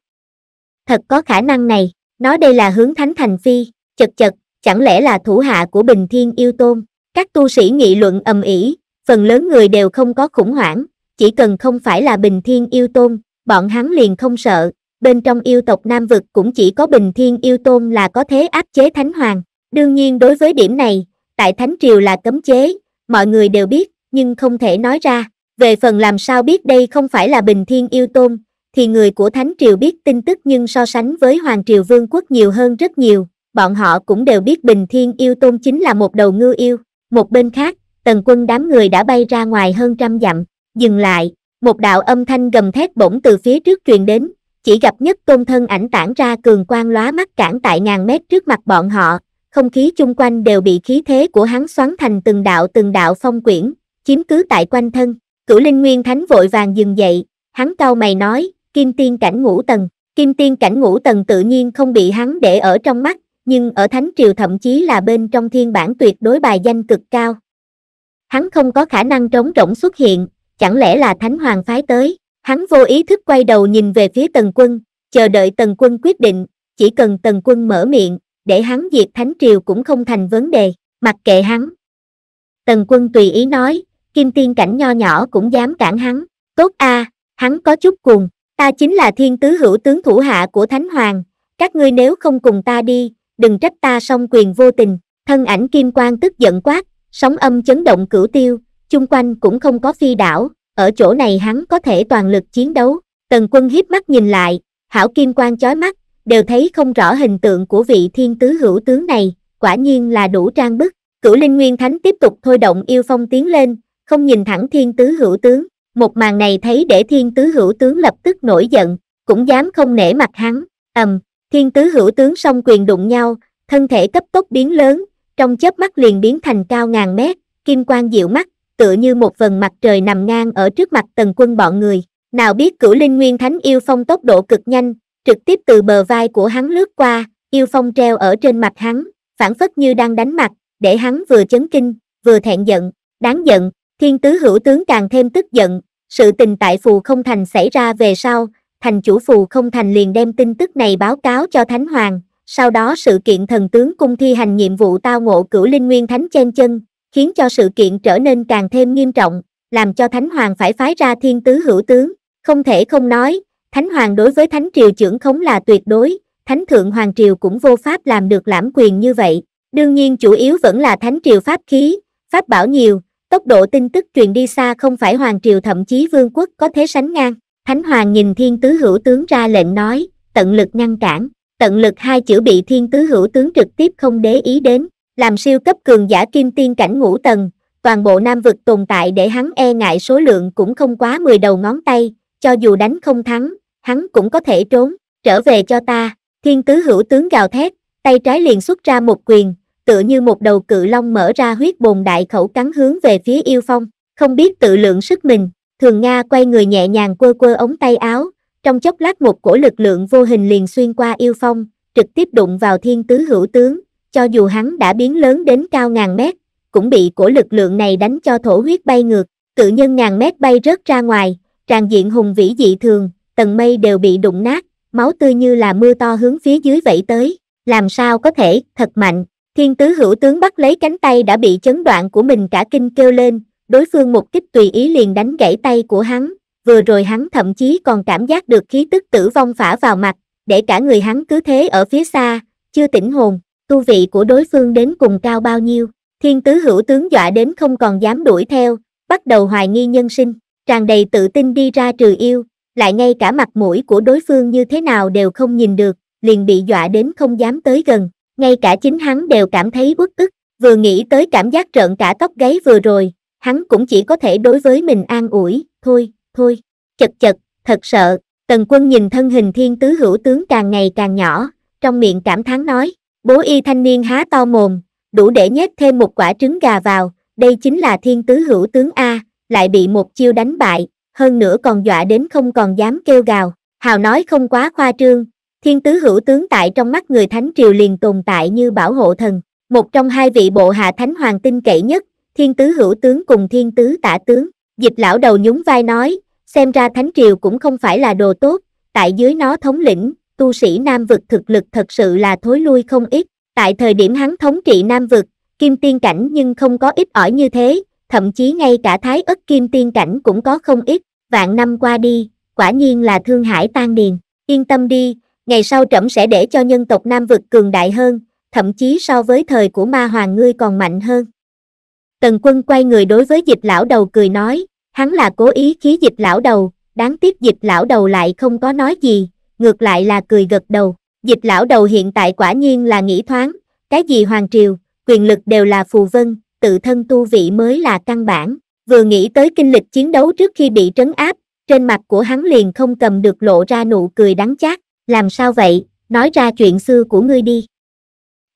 thật có khả năng này. Nó đây là hướng thánh thành phi, chật chật, chẳng lẽ là thủ hạ của Bình Thiên Yêu Tôn. Các tu sĩ nghị luận ầm ĩ, phần lớn người đều không có khủng hoảng, chỉ cần không phải là Bình Thiên Yêu Tôn, bọn hắn liền không sợ. Bên trong yêu tộc Nam Vực cũng chỉ có Bình Thiên Yêu Tôn là có thế áp chế Thánh Hoàng. Đương nhiên đối với điểm này, tại Thánh Triều là cấm chế, mọi người đều biết, nhưng không thể nói ra. Về phần làm sao biết đây không phải là Bình Thiên Yêu Tôn, thì người của Thánh Triều biết tin tức nhưng so sánh với Hoàng Triều Vương quốc nhiều hơn rất nhiều, bọn họ cũng đều biết Bình Thiên Yêu Tôn chính là một đầu ngư yêu. Một bên khác, tần quân đám người đã bay ra ngoài hơn trăm dặm, dừng lại, một đạo âm thanh gầm thét bỗng từ phía trước truyền đến, chỉ gặp nhất tôn thân ảnh tản ra cường quang lóa mắt cản tại ngàn mét trước mặt bọn họ, không khí chung quanh đều bị khí thế của hắn xoắn thành từng đạo từng đạo phong quyển, chiếm cứ tại quanh thân. Cửu Linh Nguyên Thánh vội vàng dừng dậy, hắn cau mày nói, kim tiên cảnh ngũ tầng. Kim tiên cảnh ngũ tầng tự nhiên không bị hắn để ở trong mắt, nhưng ở Thánh Triều thậm chí là bên trong thiên bản tuyệt đối bài danh cực cao. Hắn không có khả năng trống rỗng xuất hiện, chẳng lẽ là Thánh Hoàng phái tới. Hắn vô ý thức quay đầu nhìn về phía Tần Quân, chờ đợi Tần Quân quyết định, chỉ cần Tần Quân mở miệng, để hắn diệt Thánh Triều cũng không thành vấn đề, mặc kệ hắn. Tần Quân tùy ý nói, kim tiên cảnh nho nhỏ cũng dám cản hắn, tốt a, à, hắn có chút cuồng ta chính là thiên tứ hữu tướng thủ hạ của Thánh Hoàng, các ngươi nếu không cùng ta đi, đừng trách ta song quyền vô tình, thân ảnh kim quang tức giận quát, sóng âm chấn động cửu tiêu, chung quanh cũng không có phi đảo, ở chỗ này hắn có thể toàn lực chiến đấu, tần quân hiếp mắt nhìn lại, hảo kim quang chói mắt, đều thấy không rõ hình tượng của vị thiên tứ hữu tướng này, quả nhiên là đủ trang bức, cửu linh nguyên thánh tiếp tục thôi động yêu phong tiến lên, không nhìn thẳng thiên tứ hữu tướng, một màn này thấy để thiên tứ hữu tướng lập tức nổi giận, cũng dám không nể mặt hắn, ầm, thiên tứ hữu tướng song quyền đụng nhau, thân thể cấp tốc biến lớn, trong chớp mắt liền biến thành cao ngàn mét, kim quang diệu mắt, tựa như một phần mặt trời nằm ngang ở trước mặt tần quân bọn người. Nào biết cửu linh nguyên thánh yêu phong tốc độ cực nhanh, trực tiếp từ bờ vai của hắn lướt qua, yêu phong treo ở trên mặt hắn, phản phất như đang đánh mặt, để hắn vừa chấn kinh, vừa thẹn giận, đáng giận, Thiên tứ hữu tướng càng thêm tức giận, sự tình tại phù không thành xảy ra về sau, thành chủ phù không thành liền đem tin tức này báo cáo cho Thánh Hoàng, sau đó sự kiện thần tướng cung thi hành nhiệm vụ tao ngộ cửu linh nguyên thánh chen chân, khiến cho sự kiện trở nên càng thêm nghiêm trọng, làm cho Thánh Hoàng phải phái ra thiên tứ hữu tướng, không thể không nói, Thánh Hoàng đối với Thánh Triều trưởng khống là tuyệt đối, Thánh Thượng Hoàng Triều cũng vô pháp làm được lãm quyền như vậy, đương nhiên chủ yếu vẫn là Thánh Triều pháp khí, pháp bảo nhiều, tốc độ tin tức truyền đi xa không phải hoàng triều thậm chí vương quốc có thế sánh ngang thánh hoàng nhìn thiên tứ hữu tướng ra lệnh nói tận lực ngăn cản tận lực hai chữ bị thiên tứ hữu tướng trực tiếp không để ý đến làm siêu cấp cường giả kim tiên cảnh ngũ tầng toàn bộ nam vực tồn tại để hắn e ngại số lượng cũng không quá mười đầu ngón tay cho dù đánh không thắng hắn cũng có thể trốn trở về cho ta thiên tứ hữu tướng gào thét tay trái liền xuất ra một quyền tựa như một đầu cự long mở ra huyết bồn đại khẩu cắn hướng về phía yêu phong, không biết tự lượng sức mình, thường Nga quay người nhẹ nhàng quơ quơ ống tay áo, trong chốc lát một cổ lực lượng vô hình liền xuyên qua yêu phong, trực tiếp đụng vào thiên tứ hữu tướng, cho dù hắn đã biến lớn đến cao ngàn mét, cũng bị cổ lực lượng này đánh cho thổ huyết bay ngược, tự nhân ngàn mét bay rớt ra ngoài, tràn diện hùng vĩ dị thường, tầng mây đều bị đụng nát, máu tươi như là mưa to hướng phía dưới vẫy tới, làm sao có thể, thật mạnh thiên tứ hữu tướng bắt lấy cánh tay đã bị chấn đoạn của mình cả kinh kêu lên đối phương một kích tùy ý liền đánh gãy tay của hắn vừa rồi hắn thậm chí còn cảm giác được khí tức tử vong phả vào mặt để cả người hắn cứ thế ở phía xa chưa tỉnh hồn tu vị của đối phương đến cùng cao bao nhiêu thiên tứ hữu tướng dọa đến không còn dám đuổi theo bắt đầu hoài nghi nhân sinh tràn đầy tự tin đi ra trừ yêu lại ngay cả mặt mũi của đối phương như thế nào đều không nhìn được liền bị dọa đến không dám tới gần ngay cả chính hắn đều cảm thấy uất ức vừa nghĩ tới cảm giác rợn cả tóc gáy vừa rồi hắn cũng chỉ có thể đối với mình an ủi thôi thôi chật chật thật sợ tần quân nhìn thân hình thiên tứ hữu tướng càng ngày càng nhỏ trong miệng cảm thán nói bố y thanh niên há to mồm đủ để nhét thêm một quả trứng gà vào đây chính là thiên tứ hữu tướng a lại bị một chiêu đánh bại hơn nữa còn dọa đến không còn dám kêu gào hào nói không quá khoa trương thiên tứ hữu tướng tại trong mắt người thánh triều liền tồn tại như bảo hộ thần một trong hai vị bộ hạ thánh hoàng tin cậy nhất thiên tứ hữu tướng cùng thiên tứ tả tướng dịch lão đầu nhún vai nói xem ra thánh triều cũng không phải là đồ tốt tại dưới nó thống lĩnh tu sĩ nam vực thực lực thật sự là thối lui không ít tại thời điểm hắn thống trị nam vực kim tiên cảnh nhưng không có ít ỏi như thế thậm chí ngay cả thái ất kim tiên cảnh cũng có không ít vạn năm qua đi quả nhiên là thương hải tan điền yên tâm đi ngày sau trẫm sẽ để cho nhân tộc Nam vực cường đại hơn, thậm chí so với thời của ma hoàng ngươi còn mạnh hơn. Tần quân quay người đối với dịch lão đầu cười nói, hắn là cố ý khí dịch lão đầu, đáng tiếc dịch lão đầu lại không có nói gì, ngược lại là cười gật đầu. Dịch lão đầu hiện tại quả nhiên là nghĩ thoáng, cái gì hoàng triều, quyền lực đều là phù vân, tự thân tu vị mới là căn bản. Vừa nghĩ tới kinh lịch chiến đấu trước khi bị trấn áp, trên mặt của hắn liền không cầm được lộ ra nụ cười đắng chát làm sao vậy, nói ra chuyện xưa của ngươi đi.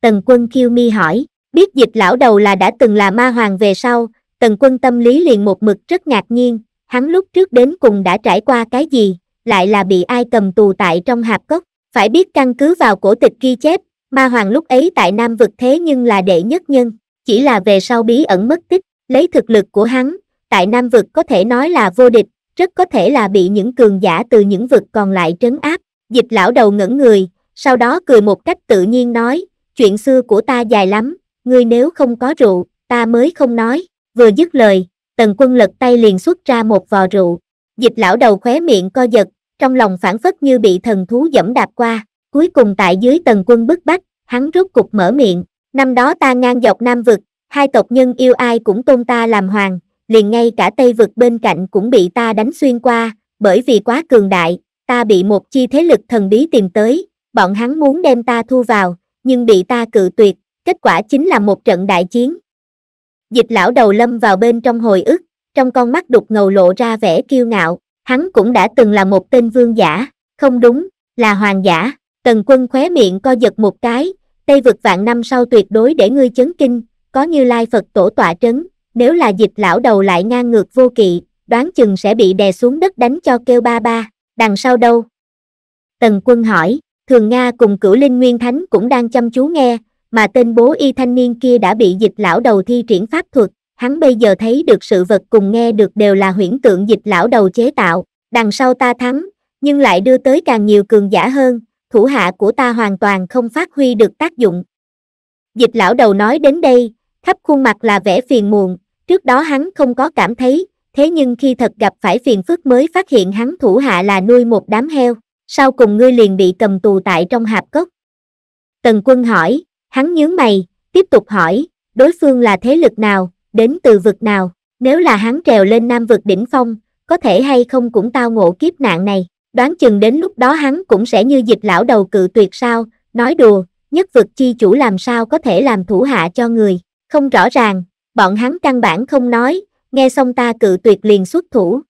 Tần quân kiêu mi hỏi, biết dịch lão đầu là đã từng là ma hoàng về sau, tần quân tâm lý liền một mực rất ngạc nhiên, hắn lúc trước đến cùng đã trải qua cái gì, lại là bị ai cầm tù tại trong hạp cốc, phải biết căn cứ vào cổ tịch ghi chép, ma hoàng lúc ấy tại Nam vực thế nhưng là đệ nhất nhân, chỉ là về sau bí ẩn mất tích, lấy thực lực của hắn, tại Nam vực có thể nói là vô địch, rất có thể là bị những cường giả từ những vực còn lại trấn áp, Dịch lão đầu ngẩn người, sau đó cười một cách tự nhiên nói, chuyện xưa của ta dài lắm, ngươi nếu không có rượu, ta mới không nói. Vừa dứt lời, tần quân lật tay liền xuất ra một vò rượu. Dịch lão đầu khóe miệng co giật, trong lòng phản phất như bị thần thú dẫm đạp qua. Cuối cùng tại dưới tần quân bức bách, hắn rốt cục mở miệng. Năm đó ta ngang dọc Nam vực, hai tộc nhân yêu ai cũng tôn ta làm hoàng, liền ngay cả Tây vực bên cạnh cũng bị ta đánh xuyên qua, bởi vì quá cường đại, ta bị một chi thế lực thần bí tìm tới, bọn hắn muốn đem ta thu vào, nhưng bị ta cự tuyệt, kết quả chính là một trận đại chiến. Dịch lão đầu lâm vào bên trong hồi ức, trong con mắt đục ngầu lộ ra vẻ kiêu ngạo, hắn cũng đã từng là một tên vương giả, không đúng, là hoàng giả, tần quân khóe miệng co giật một cái, Tây vực vạn năm sau tuyệt đối để ngươi chấn kinh, có như lai Phật tổ tọa trấn, nếu là dịch lão đầu lại ngang ngược vô kỵ, đoán chừng sẽ bị đè xuống đất đánh cho kêu ba ba đằng sau đâu? Tần quân hỏi, thường Nga cùng cửu linh nguyên thánh cũng đang chăm chú nghe, mà tên bố y thanh niên kia đã bị dịch lão đầu thi triển pháp thuật, hắn bây giờ thấy được sự vật cùng nghe được đều là huyễn tượng dịch lão đầu chế tạo, đằng sau ta thắng, nhưng lại đưa tới càng nhiều cường giả hơn, thủ hạ của ta hoàn toàn không phát huy được tác dụng. Dịch lão đầu nói đến đây, khắp khuôn mặt là vẻ phiền muộn, trước đó hắn không có cảm thấy, thế nhưng khi thật gặp phải phiền phức mới phát hiện hắn thủ hạ là nuôi một đám heo, sau cùng ngươi liền bị cầm tù tại trong hạp cốc. Tần quân hỏi, hắn nhớ mày, tiếp tục hỏi, đối phương là thế lực nào, đến từ vực nào, nếu là hắn trèo lên nam vực đỉnh phong, có thể hay không cũng tao ngộ kiếp nạn này, đoán chừng đến lúc đó hắn cũng sẽ như dịch lão đầu cự tuyệt sao, nói đùa, nhất vực chi chủ làm sao có thể làm thủ hạ cho người, không rõ ràng, bọn hắn căn bản không nói, nghe xong ta cự tuyệt liền xuất thủ.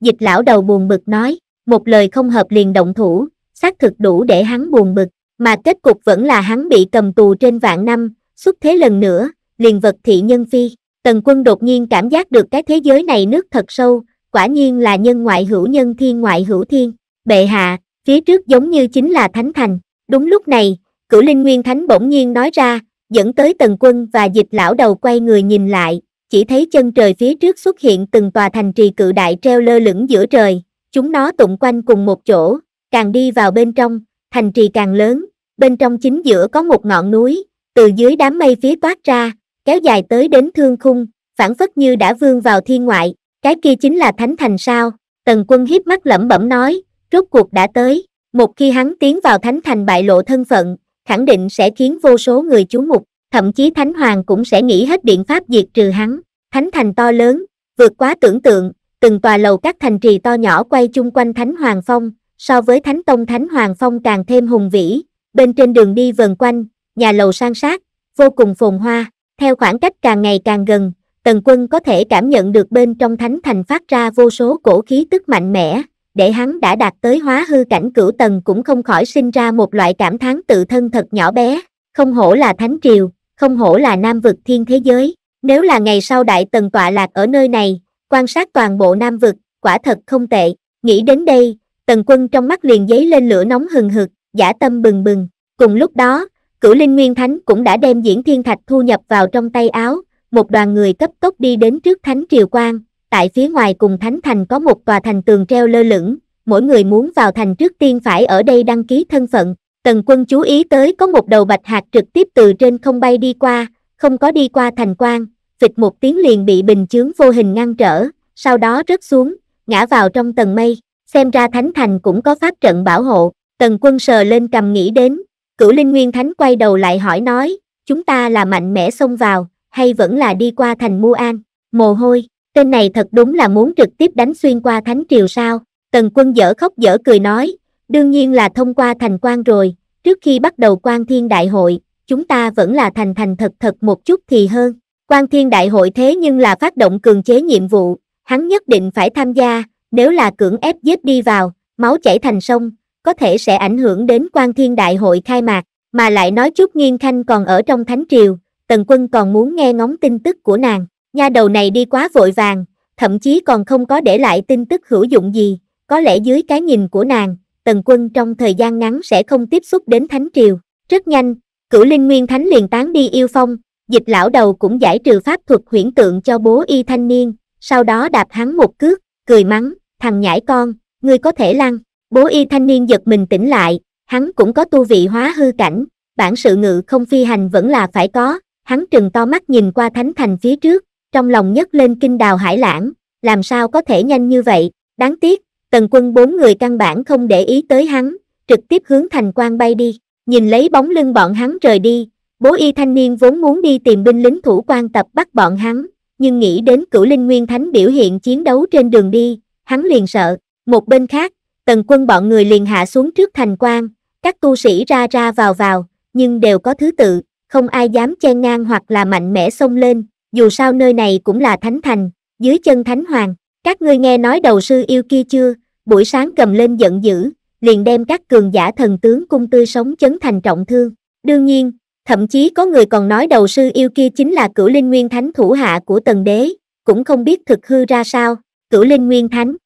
Dịch lão đầu buồn bực nói, một lời không hợp liền động thủ, xác thực đủ để hắn buồn bực, mà kết cục vẫn là hắn bị cầm tù trên vạn năm, xuất thế lần nữa, liền vật thị nhân phi. Tần quân đột nhiên cảm giác được cái thế giới này nước thật sâu, quả nhiên là nhân ngoại hữu nhân thiên ngoại hữu thiên, bệ hạ, phía trước giống như chính là thánh thành. Đúng lúc này, cửu linh nguyên thánh bỗng nhiên nói ra, dẫn tới tần quân và dịch lão đầu quay người nhìn lại, chỉ thấy chân trời phía trước xuất hiện từng tòa thành trì cự đại treo lơ lửng giữa trời, chúng nó tụng quanh cùng một chỗ, càng đi vào bên trong, thành trì càng lớn, bên trong chính giữa có một ngọn núi, từ dưới đám mây phía toát ra, kéo dài tới đến thương khung, phản phất như đã vươn vào thiên ngoại, cái kia chính là thánh thành sao, tần quân hiếp mắt lẩm bẩm nói, rốt cuộc đã tới, một khi hắn tiến vào thánh thành bại lộ thân phận, khẳng định sẽ khiến vô số người chú mục thậm chí Thánh Hoàng cũng sẽ nghĩ hết biện pháp diệt trừ hắn. Thánh thành to lớn, vượt quá tưởng tượng, từng tòa lầu các thành trì to nhỏ quay chung quanh Thánh Hoàng Phong, so với Thánh Tông Thánh Hoàng Phong càng thêm hùng vĩ, bên trên đường đi vần quanh, nhà lầu sang sát, vô cùng phồn hoa, theo khoảng cách càng ngày càng gần, Tần Quân có thể cảm nhận được bên trong Thánh Thành phát ra vô số cổ khí tức mạnh mẽ, để hắn đã đạt tới hóa hư cảnh cửu tầng cũng không khỏi sinh ra một loại cảm thán tự thân thật nhỏ bé, không hổ là Thánh Triều, không hổ là nam vực thiên thế giới. Nếu là ngày sau đại tần tọa lạc ở nơi này, quan sát toàn bộ nam vực, quả thật không tệ. Nghĩ đến đây, tần quân trong mắt liền giấy lên lửa nóng hừng hực, giả tâm bừng bừng. Cùng lúc đó, cửu linh nguyên thánh cũng đã đem diễn thiên thạch thu nhập vào trong tay áo. Một đoàn người cấp tốc đi đến trước thánh triều quan. Tại phía ngoài cùng thánh thành có một tòa thành tường treo lơ lửng. Mỗi người muốn vào thành trước tiên phải ở đây đăng ký thân phận. Tần quân chú ý tới có một đầu bạch hạt trực tiếp từ trên không bay đi qua, không có đi qua thành quan, vịt một tiếng liền bị bình chướng vô hình ngăn trở, sau đó rớt xuống, ngã vào trong tầng mây, xem ra thánh thành cũng có pháp trận bảo hộ, tần quân sờ lên cầm nghĩ đến, cửu linh nguyên thánh quay đầu lại hỏi nói, chúng ta là mạnh mẽ xông vào, hay vẫn là đi qua thành mua an, mồ hôi, tên này thật đúng là muốn trực tiếp đánh xuyên qua thánh triều sao, tần quân dở khóc dở cười nói, đương nhiên là thông qua thành quan rồi, trước khi bắt đầu quan thiên đại hội, chúng ta vẫn là thành thành thật thật một chút thì hơn. Quan thiên đại hội thế nhưng là phát động cường chế nhiệm vụ, hắn nhất định phải tham gia, nếu là cưỡng ép giết đi vào, máu chảy thành sông, có thể sẽ ảnh hưởng đến quan thiên đại hội khai mạc, mà lại nói chút nghiêng khanh còn ở trong thánh triều, tần quân còn muốn nghe ngóng tin tức của nàng, nha đầu này đi quá vội vàng, thậm chí còn không có để lại tin tức hữu dụng gì, có lẽ dưới cái nhìn của nàng, tần quân trong thời gian ngắn sẽ không tiếp xúc đến thánh triều. Rất nhanh, cửu linh nguyên thánh liền tán đi yêu phong, dịch lão đầu cũng giải trừ pháp thuật huyễn tượng cho bố y thanh niên, sau đó đạp hắn một cước, cười mắng, thằng nhãi con, ngươi có thể lăn. Bố y thanh niên giật mình tỉnh lại, hắn cũng có tu vị hóa hư cảnh, bản sự ngự không phi hành vẫn là phải có, hắn trừng to mắt nhìn qua thánh thành phía trước, trong lòng nhấc lên kinh đào hải lãng, làm sao có thể nhanh như vậy, đáng tiếc, tần quân bốn người căn bản không để ý tới hắn, trực tiếp hướng thành quan bay đi, nhìn lấy bóng lưng bọn hắn rời đi, bố y thanh niên vốn muốn đi tìm binh lính thủ quan tập bắt bọn hắn, nhưng nghĩ đến cửu linh nguyên thánh biểu hiện chiến đấu trên đường đi, hắn liền sợ, một bên khác, tần quân bọn người liền hạ xuống trước thành quan, các tu sĩ ra ra vào vào, nhưng đều có thứ tự, không ai dám chen ngang hoặc là mạnh mẽ xông lên, dù sao nơi này cũng là thánh thành, dưới chân thánh hoàng, các ngươi nghe nói đầu sư yêu kia chưa, buổi sáng cầm lên giận dữ, liền đem các cường giả thần tướng cung tươi sống chấn thành trọng thương. Đương nhiên, thậm chí có người còn nói đầu sư yêu kia chính là cửu linh nguyên thánh thủ hạ của tần đế, cũng không biết thực hư ra sao, cửu linh nguyên thánh.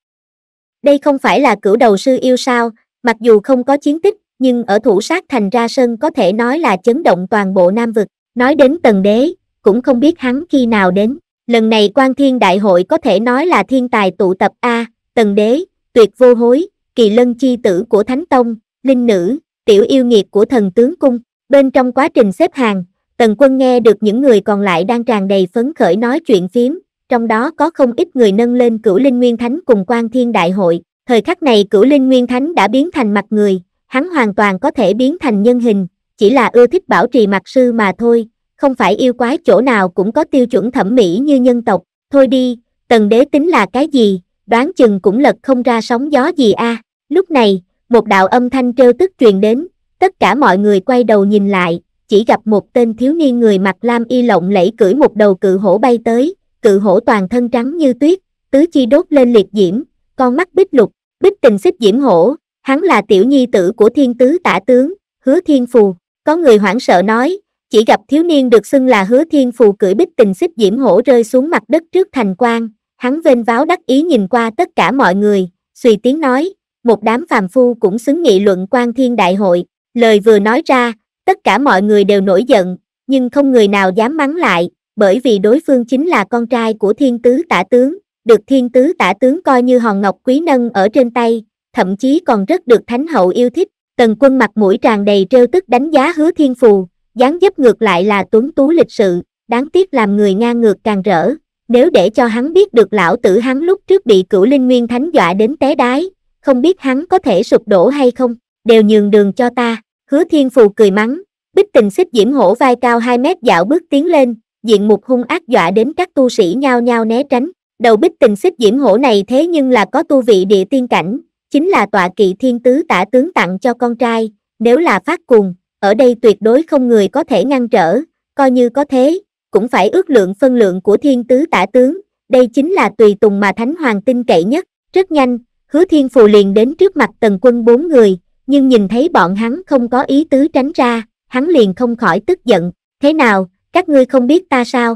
Đây không phải là cửu đầu sư yêu sao, mặc dù không có chiến tích, nhưng ở thủ sát thành ra sân có thể nói là chấn động toàn bộ Nam Vực. Nói đến tần đế, cũng không biết hắn khi nào đến. Lần này quan thiên đại hội có thể nói là thiên tài tụ tập A, tần đế, tuyệt vô hối, kỳ lân chi tử của Thánh Tông, linh nữ, tiểu yêu nghiệt của thần tướng cung. Bên trong quá trình xếp hàng, Tần quân nghe được những người còn lại đang tràn đầy phấn khởi nói chuyện phiếm trong đó có không ít người nâng lên cửu linh nguyên thánh cùng quan thiên đại hội. Thời khắc này cửu linh nguyên thánh đã biến thành mặt người, hắn hoàn toàn có thể biến thành nhân hình, chỉ là ưa thích bảo trì mặt sư mà thôi, không phải yêu quái chỗ nào cũng có tiêu chuẩn thẩm mỹ như nhân tộc. Thôi đi, tần đế tính là cái gì, đoán chừng cũng lật không ra sóng gió gì a à. lúc này một đạo âm thanh trêu tức truyền đến tất cả mọi người quay đầu nhìn lại chỉ gặp một tên thiếu niên người mặc lam y lộng lẫy cưỡi một đầu cự hổ bay tới cự hổ toàn thân trắng như tuyết tứ chi đốt lên liệt diễm con mắt bích lục bích tình xích diễm hổ hắn là tiểu nhi tử của thiên tứ tả tướng hứa thiên phù có người hoảng sợ nói chỉ gặp thiếu niên được xưng là hứa thiên phù cưỡi bích tình xích diễm hổ rơi xuống mặt đất trước thành quan Hắn vênh váo đắc ý nhìn qua tất cả mọi người, suy tiếng nói, một đám phàm phu cũng xứng nghị luận quan thiên đại hội, lời vừa nói ra, tất cả mọi người đều nổi giận, nhưng không người nào dám mắng lại, bởi vì đối phương chính là con trai của thiên tứ tả tướng, được thiên tứ tả tướng coi như hòn ngọc quý nâng ở trên tay, thậm chí còn rất được thánh hậu yêu thích, tần quân mặt mũi tràn đầy trêu tức đánh giá hứa thiên phù, dáng dấp ngược lại là tuấn tú lịch sự, đáng tiếc làm người ngang ngược càng rỡ, nếu để cho hắn biết được lão tử hắn lúc trước bị cửu linh nguyên thánh dọa đến té đái, không biết hắn có thể sụp đổ hay không, đều nhường đường cho ta, hứa thiên phù cười mắng, bích tình xích diễm hổ vai cao 2 mét dạo bước tiến lên, diện mục hung ác dọa đến các tu sĩ nhao nhao né tránh, đầu bích tình xích diễm hổ này thế nhưng là có tu vị địa tiên cảnh, chính là tọa kỵ thiên tứ tả tướng tặng cho con trai, nếu là phát cuồng, ở đây tuyệt đối không người có thể ngăn trở, coi như có thế, cũng phải ước lượng phân lượng của thiên tứ tả tướng, đây chính là tùy tùng mà Thánh Hoàng tin cậy nhất, rất nhanh, hứa thiên phù liền đến trước mặt tần quân bốn người, nhưng nhìn thấy bọn hắn không có ý tứ tránh ra, hắn liền không khỏi tức giận, thế nào, các ngươi không biết ta sao?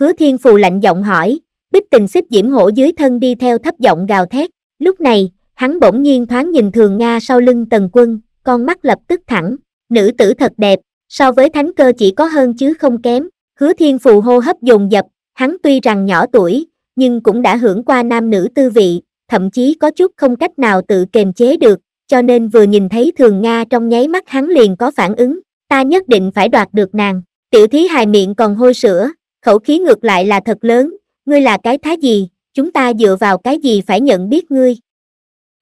Hứa thiên phù lạnh giọng hỏi, bích tình xích diễm hổ dưới thân đi theo thấp giọng gào thét, lúc này, hắn bỗng nhiên thoáng nhìn thường Nga sau lưng tần quân, con mắt lập tức thẳng, nữ tử thật đẹp, so với thánh cơ chỉ có hơn chứ không kém, Hứa thiên phù hô hấp dồn dập, hắn tuy rằng nhỏ tuổi, nhưng cũng đã hưởng qua nam nữ tư vị, thậm chí có chút không cách nào tự kềm chế được, cho nên vừa nhìn thấy thường Nga trong nháy mắt hắn liền có phản ứng, ta nhất định phải đoạt được nàng, tiểu thí hài miệng còn hôi sữa, khẩu khí ngược lại là thật lớn, ngươi là cái thái gì, chúng ta dựa vào cái gì phải nhận biết ngươi.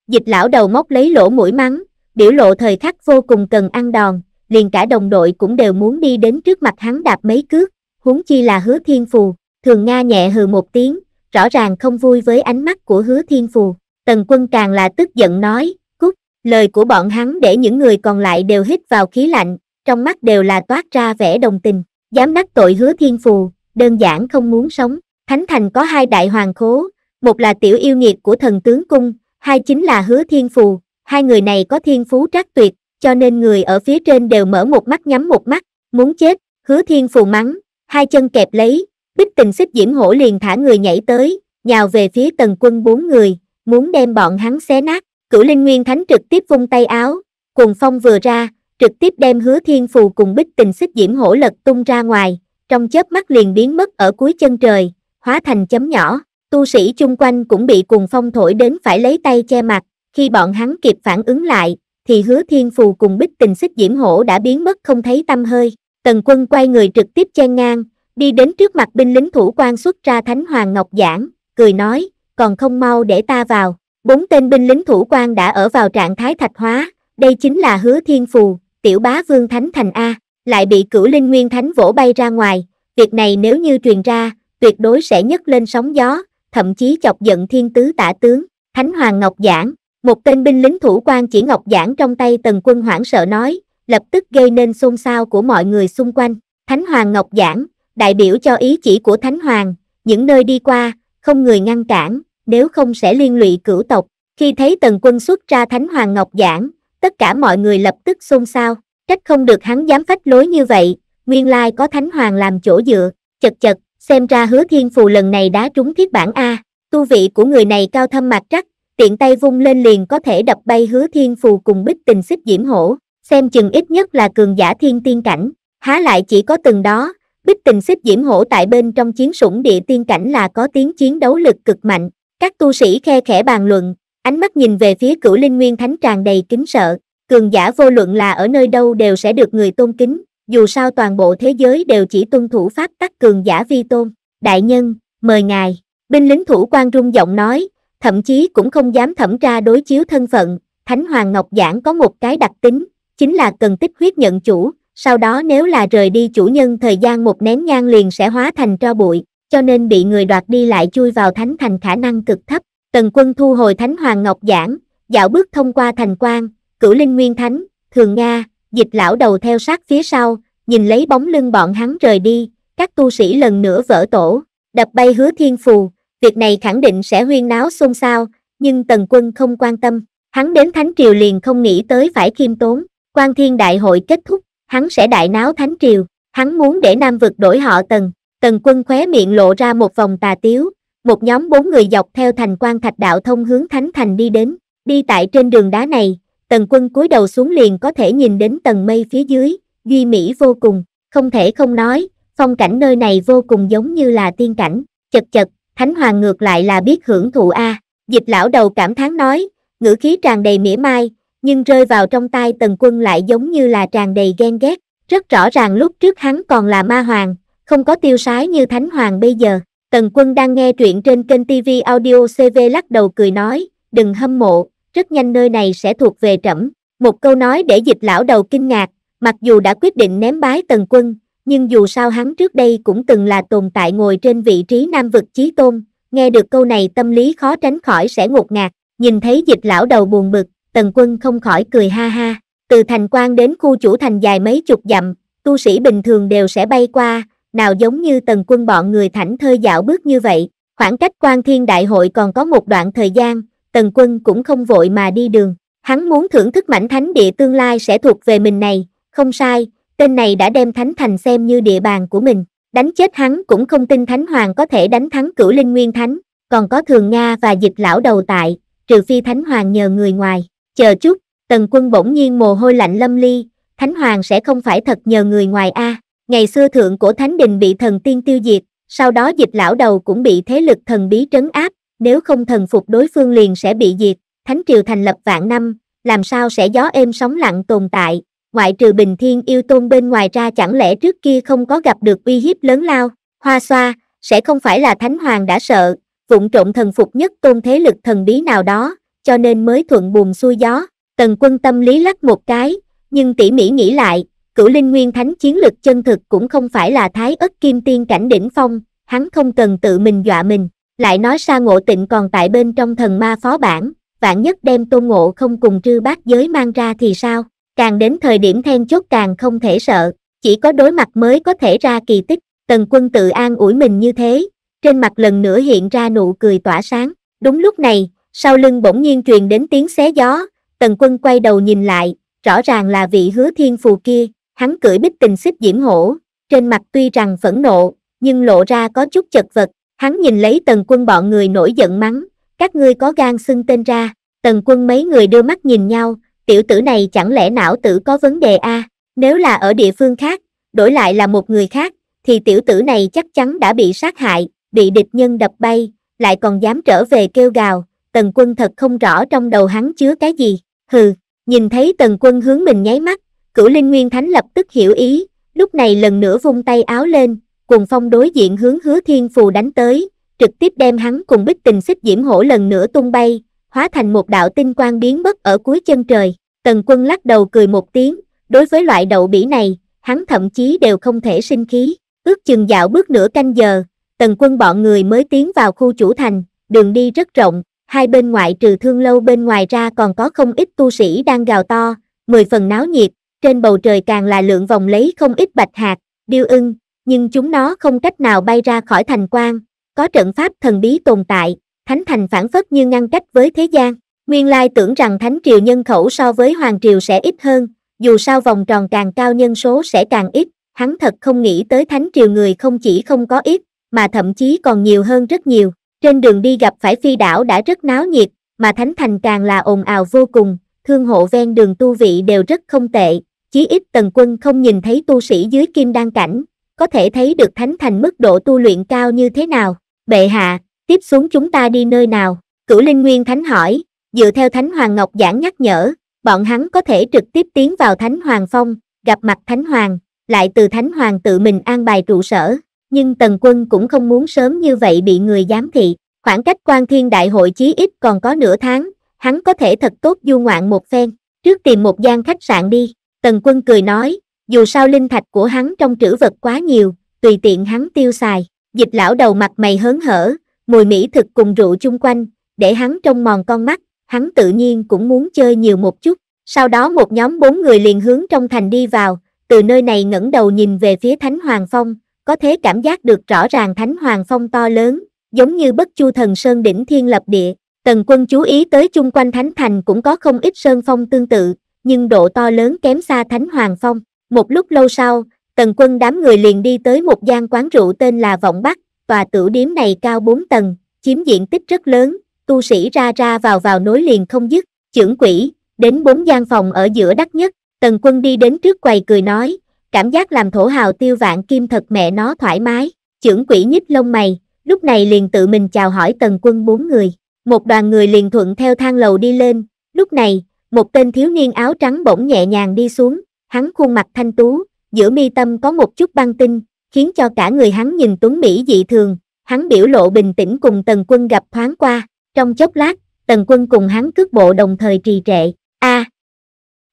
Dịch lão đầu móc lấy lỗ mũi mắng, biểu lộ thời khắc vô cùng cần ăn đòn, liền cả đồng đội cũng đều muốn đi đến trước mặt hắn đạp mấy cước, huống chi là hứa thiên phù, thường Nga nhẹ hừ một tiếng, rõ ràng không vui với ánh mắt của hứa thiên phù. Tần quân càng là tức giận nói, cút, lời của bọn hắn để những người còn lại đều hít vào khí lạnh, trong mắt đều là toát ra vẻ đồng tình, dám đắc tội hứa thiên phù, đơn giản không muốn sống. Thánh thành có hai đại hoàng khố, một là tiểu yêu nghiệt của thần tướng cung, hai chính là hứa thiên phù, hai người này có thiên phú trác tuyệt, cho nên người ở phía trên đều mở một mắt nhắm một mắt, muốn chết, hứa thiên phù mắng, hai chân kẹp lấy, bích tình xích diễm hổ liền thả người nhảy tới, nhào về phía tần quân bốn người, muốn đem bọn hắn xé nát, cửu linh nguyên thánh trực tiếp vung tay áo, cuồng phong vừa ra, trực tiếp đem hứa thiên phù cùng bích tình xích diễm hổ lật tung ra ngoài, trong chớp mắt liền biến mất ở cuối chân trời, hóa thành chấm nhỏ, tu sĩ chung quanh cũng bị cuồng phong thổi đến phải lấy tay che mặt, khi bọn hắn kịp phản ứng lại, thì hứa thiên phù cùng bích tình xích diễm hổ đã biến mất không thấy tâm hơi tần quân quay người trực tiếp chen ngang, đi đến trước mặt binh lính thủ quan xuất ra thánh hoàng ngọc giảng, cười nói, còn không mau để ta vào. Bốn tên binh lính thủ quan đã ở vào trạng thái thạch hóa, đây chính là hứa thiên phù, tiểu bá vương thánh thành A, lại bị cửu linh nguyên thánh vỗ bay ra ngoài, việc này nếu như truyền ra, tuyệt đối sẽ nhấc lên sóng gió, thậm chí chọc giận thiên tứ tả tướng, thánh hoàng ngọc giảng, một tên binh lính thủ quan chỉ ngọc giảng trong tay tần quân hoảng sợ nói, lập tức gây nên xôn xao của mọi người xung quanh. Thánh Hoàng Ngọc Giảng, đại biểu cho ý chỉ của Thánh Hoàng, những nơi đi qua, không người ngăn cản, nếu không sẽ liên lụy cửu tộc. Khi thấy Tần Quân xuất ra Thánh Hoàng Ngọc Giảng, tất cả mọi người lập tức xôn xao, trách không được hắn dám phách lối như vậy, nguyên lai có Thánh Hoàng làm chỗ dựa, chật chật, xem ra hứa thiên phù lần này đã trúng thiết bản A, tu vị của người này cao thâm mặt trắc, tiện tay vung lên liền có thể đập bay hứa thiên phù cùng bích tình xích diễm hổ xem chừng ít nhất là cường giả thiên tiên cảnh, há lại chỉ có từng đó, bích tình xích diễm hổ tại bên trong chiến sủng địa tiên cảnh là có tiếng chiến đấu lực cực mạnh, các tu sĩ khe khẽ bàn luận, ánh mắt nhìn về phía cửu linh nguyên thánh tràn đầy kính sợ, cường giả vô luận là ở nơi đâu đều sẽ được người tôn kính, dù sao toàn bộ thế giới đều chỉ tuân thủ pháp tắc cường giả vi tôn, đại nhân, mời ngài, binh lính thủ quan rung giọng nói, thậm chí cũng không dám thẩm tra đối chiếu thân phận, Thánh Hoàng Ngọc Giảng có một cái đặc tính, chính là cần tích huyết nhận chủ, sau đó nếu là rời đi chủ nhân thời gian một nén nhang liền sẽ hóa thành tro bụi, cho nên bị người đoạt đi lại chui vào thánh thành khả năng cực thấp. Tần quân thu hồi thánh hoàng ngọc giảng, dạo bước thông qua thành quan, cửu linh nguyên thánh, thường Nga, dịch lão đầu theo sát phía sau, nhìn lấy bóng lưng bọn hắn rời đi, các tu sĩ lần nữa vỡ tổ, đập bay hứa thiên phù, việc này khẳng định sẽ huyên náo xôn xao, nhưng tần quân không quan tâm, hắn đến thánh triều liền không nghĩ tới phải khiêm tốn, quan thiên đại hội kết thúc, hắn sẽ đại náo thánh triều, hắn muốn để Nam vực đổi họ tần, tần quân khóe miệng lộ ra một vòng tà tiếu, một nhóm bốn người dọc theo thành quan thạch đạo thông hướng thánh thành đi đến, đi tại trên đường đá này, tần quân cúi đầu xuống liền có thể nhìn đến tầng mây phía dưới, duy mỹ vô cùng, không thể không nói, phong cảnh nơi này vô cùng giống như là tiên cảnh, chật chật, thánh hoàng ngược lại là biết hưởng thụ a dịch lão đầu cảm thán nói, ngữ khí tràn đầy mỉa mai, nhưng rơi vào trong tay tần quân lại giống như là tràn đầy ghen ghét, rất rõ ràng lúc trước hắn còn là ma hoàng, không có tiêu sái như thánh hoàng bây giờ. Tần quân đang nghe truyện trên kênh TV Audio CV lắc đầu cười nói, đừng hâm mộ, rất nhanh nơi này sẽ thuộc về trẫm. Một câu nói để dịch lão đầu kinh ngạc, mặc dù đã quyết định ném bái tần quân, nhưng dù sao hắn trước đây cũng từng là tồn tại ngồi trên vị trí nam vực chí tôn, nghe được câu này tâm lý khó tránh khỏi sẽ ngột ngạt, nhìn thấy dịch lão đầu buồn bực, Tần quân không khỏi cười ha ha. Từ thành quan đến khu chủ thành dài mấy chục dặm, tu sĩ bình thường đều sẽ bay qua, nào giống như tần quân bọn người thảnh thơi dạo bước như vậy. Khoảng cách quan thiên đại hội còn có một đoạn thời gian, tần quân cũng không vội mà đi đường. Hắn muốn thưởng thức mảnh thánh địa tương lai sẽ thuộc về mình này, không sai, tên này đã đem thánh thành xem như địa bàn của mình. Đánh chết hắn cũng không tin thánh hoàng có thể đánh thắng cửu linh nguyên thánh, còn có thường Nga và dịch lão đầu tại, trừ phi thánh hoàng nhờ người ngoài chờ chút, tần quân bỗng nhiên mồ hôi lạnh lâm ly, thánh hoàng sẽ không phải thật nhờ người ngoài a ngày xưa thượng của thánh đình bị thần tiên tiêu diệt, sau đó dịch lão đầu cũng bị thế lực thần bí trấn áp, nếu không thần phục đối phương liền sẽ bị diệt, thánh triều thành lập vạn năm, làm sao sẽ gió êm sóng lặng tồn tại, ngoại trừ bình thiên yêu tôn bên ngoài ra chẳng lẽ trước kia không có gặp được uy hiếp lớn lao, hoa xoa, sẽ không phải là thánh hoàng đã sợ, vụng trộn thần phục nhất tôn thế lực thần bí nào đó, cho nên mới thuận buồm xuôi gió. Tần quân tâm lý lắc một cái, nhưng tỉ mỉ nghĩ lại, cửu linh nguyên thánh chiến lực chân thực cũng không phải là thái ất kim tiên cảnh đỉnh phong, hắn không cần tự mình dọa mình. Lại nói Sa Ngộ Tịnh còn tại bên trong thần ma phó bản, vạn nhất đem Tôn Ngộ không cùng trư bát giới mang ra thì sao? Càng đến thời điểm then chốt càng không thể sợ, chỉ có đối mặt mới có thể ra kỳ tích. Tần quân tự an ủi mình như thế, trên mặt lần nữa hiện ra nụ cười tỏa sáng. Đúng lúc này, sau lưng bỗng nhiên truyền đến tiếng xé gió, tần quân quay đầu nhìn lại, rõ ràng là vị hứa thiên phù kia, hắn cưỡi bích tình xích diễm hổ, trên mặt tuy rằng phẫn nộ, nhưng lộ ra có chút chật vật, hắn nhìn lấy tần quân bọn người nổi giận mắng, các ngươi có gan xưng tên ra, tần quân mấy người đưa mắt nhìn nhau, tiểu tử này chẳng lẽ não tử có vấn đề a? nếu là ở địa phương khác, đổi lại là một người khác, thì tiểu tử này chắc chắn đã bị sát hại, bị địch nhân đập bay, lại còn dám trở về kêu gào, tần quân thật không rõ trong đầu hắn chứa cái gì, hừ, nhìn thấy tần quân hướng mình nháy mắt, cửu linh nguyên thánh lập tức hiểu ý, lúc này lần nữa vung tay áo lên, cùng phong đối diện hướng hứa thiên phù đánh tới, trực tiếp đem hắn cùng bích tình xích diễm hổ lần nữa tung bay, hóa thành một đạo tinh quang biến mất ở cuối chân trời, tần quân lắc đầu cười một tiếng, đối với loại đậu bỉ này, hắn thậm chí đều không thể sinh khí, ước chừng dạo bước nửa canh giờ, tần quân bọn người mới tiến vào khu chủ thành, đường đi rất rộng, hai bên ngoại trừ thương lâu bên ngoài ra còn có không ít tu sĩ đang gào to, mười phần náo nhiệt, trên bầu trời càng là lượng vòng lấy không ít bạch hạt, điêu ưng, nhưng chúng nó không cách nào bay ra khỏi thành quan, có trận pháp thần bí tồn tại, thánh thành phản phất như ngăn cách với thế gian. Nguyên lai tưởng rằng thánh triều nhân khẩu so với hoàng triều sẽ ít hơn, dù sao vòng tròn càng cao nhân số sẽ càng ít, hắn thật không nghĩ tới thánh triều người không chỉ không có ít, mà thậm chí còn nhiều hơn rất nhiều. Trên đường đi gặp phải phi đảo đã rất náo nhiệt, mà Thánh Thành càng là ồn ào vô cùng, thương hộ ven đường tu vị đều rất không tệ, chí ít tần quân không nhìn thấy tu sĩ dưới kim đan cảnh, có thể thấy được Thánh Thành mức độ tu luyện cao như thế nào. Bệ hạ, tiếp xuống chúng ta đi nơi nào? Cửu Linh Nguyên Thánh hỏi, dựa theo Thánh Hoàng Ngọc Giảng nhắc nhở, bọn hắn có thể trực tiếp tiến vào Thánh Hoàng Phong, gặp mặt Thánh Hoàng, lại từ Thánh Hoàng tự mình an bài trụ sở nhưng Tần Quân cũng không muốn sớm như vậy bị người giám thị, khoảng cách quan thiên đại hội chí ít còn có nửa tháng, hắn có thể thật tốt du ngoạn một phen, trước tìm một gian khách sạn đi, Tần Quân cười nói, dù sao linh thạch của hắn trong trữ vật quá nhiều, tùy tiện hắn tiêu xài, dịch lão đầu mặt mày hớn hở, mùi mỹ thực cùng rượu chung quanh, để hắn trong mòn con mắt, hắn tự nhiên cũng muốn chơi nhiều một chút, sau đó một nhóm bốn người liền hướng trong thành đi vào, từ nơi này ngẩng đầu nhìn về phía Thánh Hoàng Phong, có thể cảm giác được rõ ràng thánh hoàng phong to lớn, giống như bất chu thần sơn đỉnh thiên lập địa. Tần quân chú ý tới chung quanh thánh thành cũng có không ít sơn phong tương tự, nhưng độ to lớn kém xa thánh hoàng phong. Một lúc lâu sau, tần quân đám người liền đi tới một gian quán rượu tên là Vọng Bắc, tòa tử điếm này cao 4 tầng, chiếm diện tích rất lớn, tu sĩ ra ra vào vào nối liền không dứt, trưởng quỷ, đến bốn gian phòng ở giữa đắt nhất, tần quân đi đến trước quầy cười nói, cảm giác làm thổ hào tiêu vạn kim thật mẹ nó thoải mái, trưởng quỷ nhích lông mày, lúc này liền tự mình chào hỏi tần quân bốn người, một đoàn người liền thuận theo thang lầu đi lên, lúc này, một tên thiếu niên áo trắng bỗng nhẹ nhàng đi xuống, hắn khuôn mặt thanh tú, giữa mi tâm có một chút băng tinh, khiến cho cả người hắn nhìn tuấn Mỹ dị thường, hắn biểu lộ bình tĩnh cùng tần quân gặp thoáng qua, trong chốc lát, tần quân cùng hắn cước bộ đồng thời trì trệ, a à,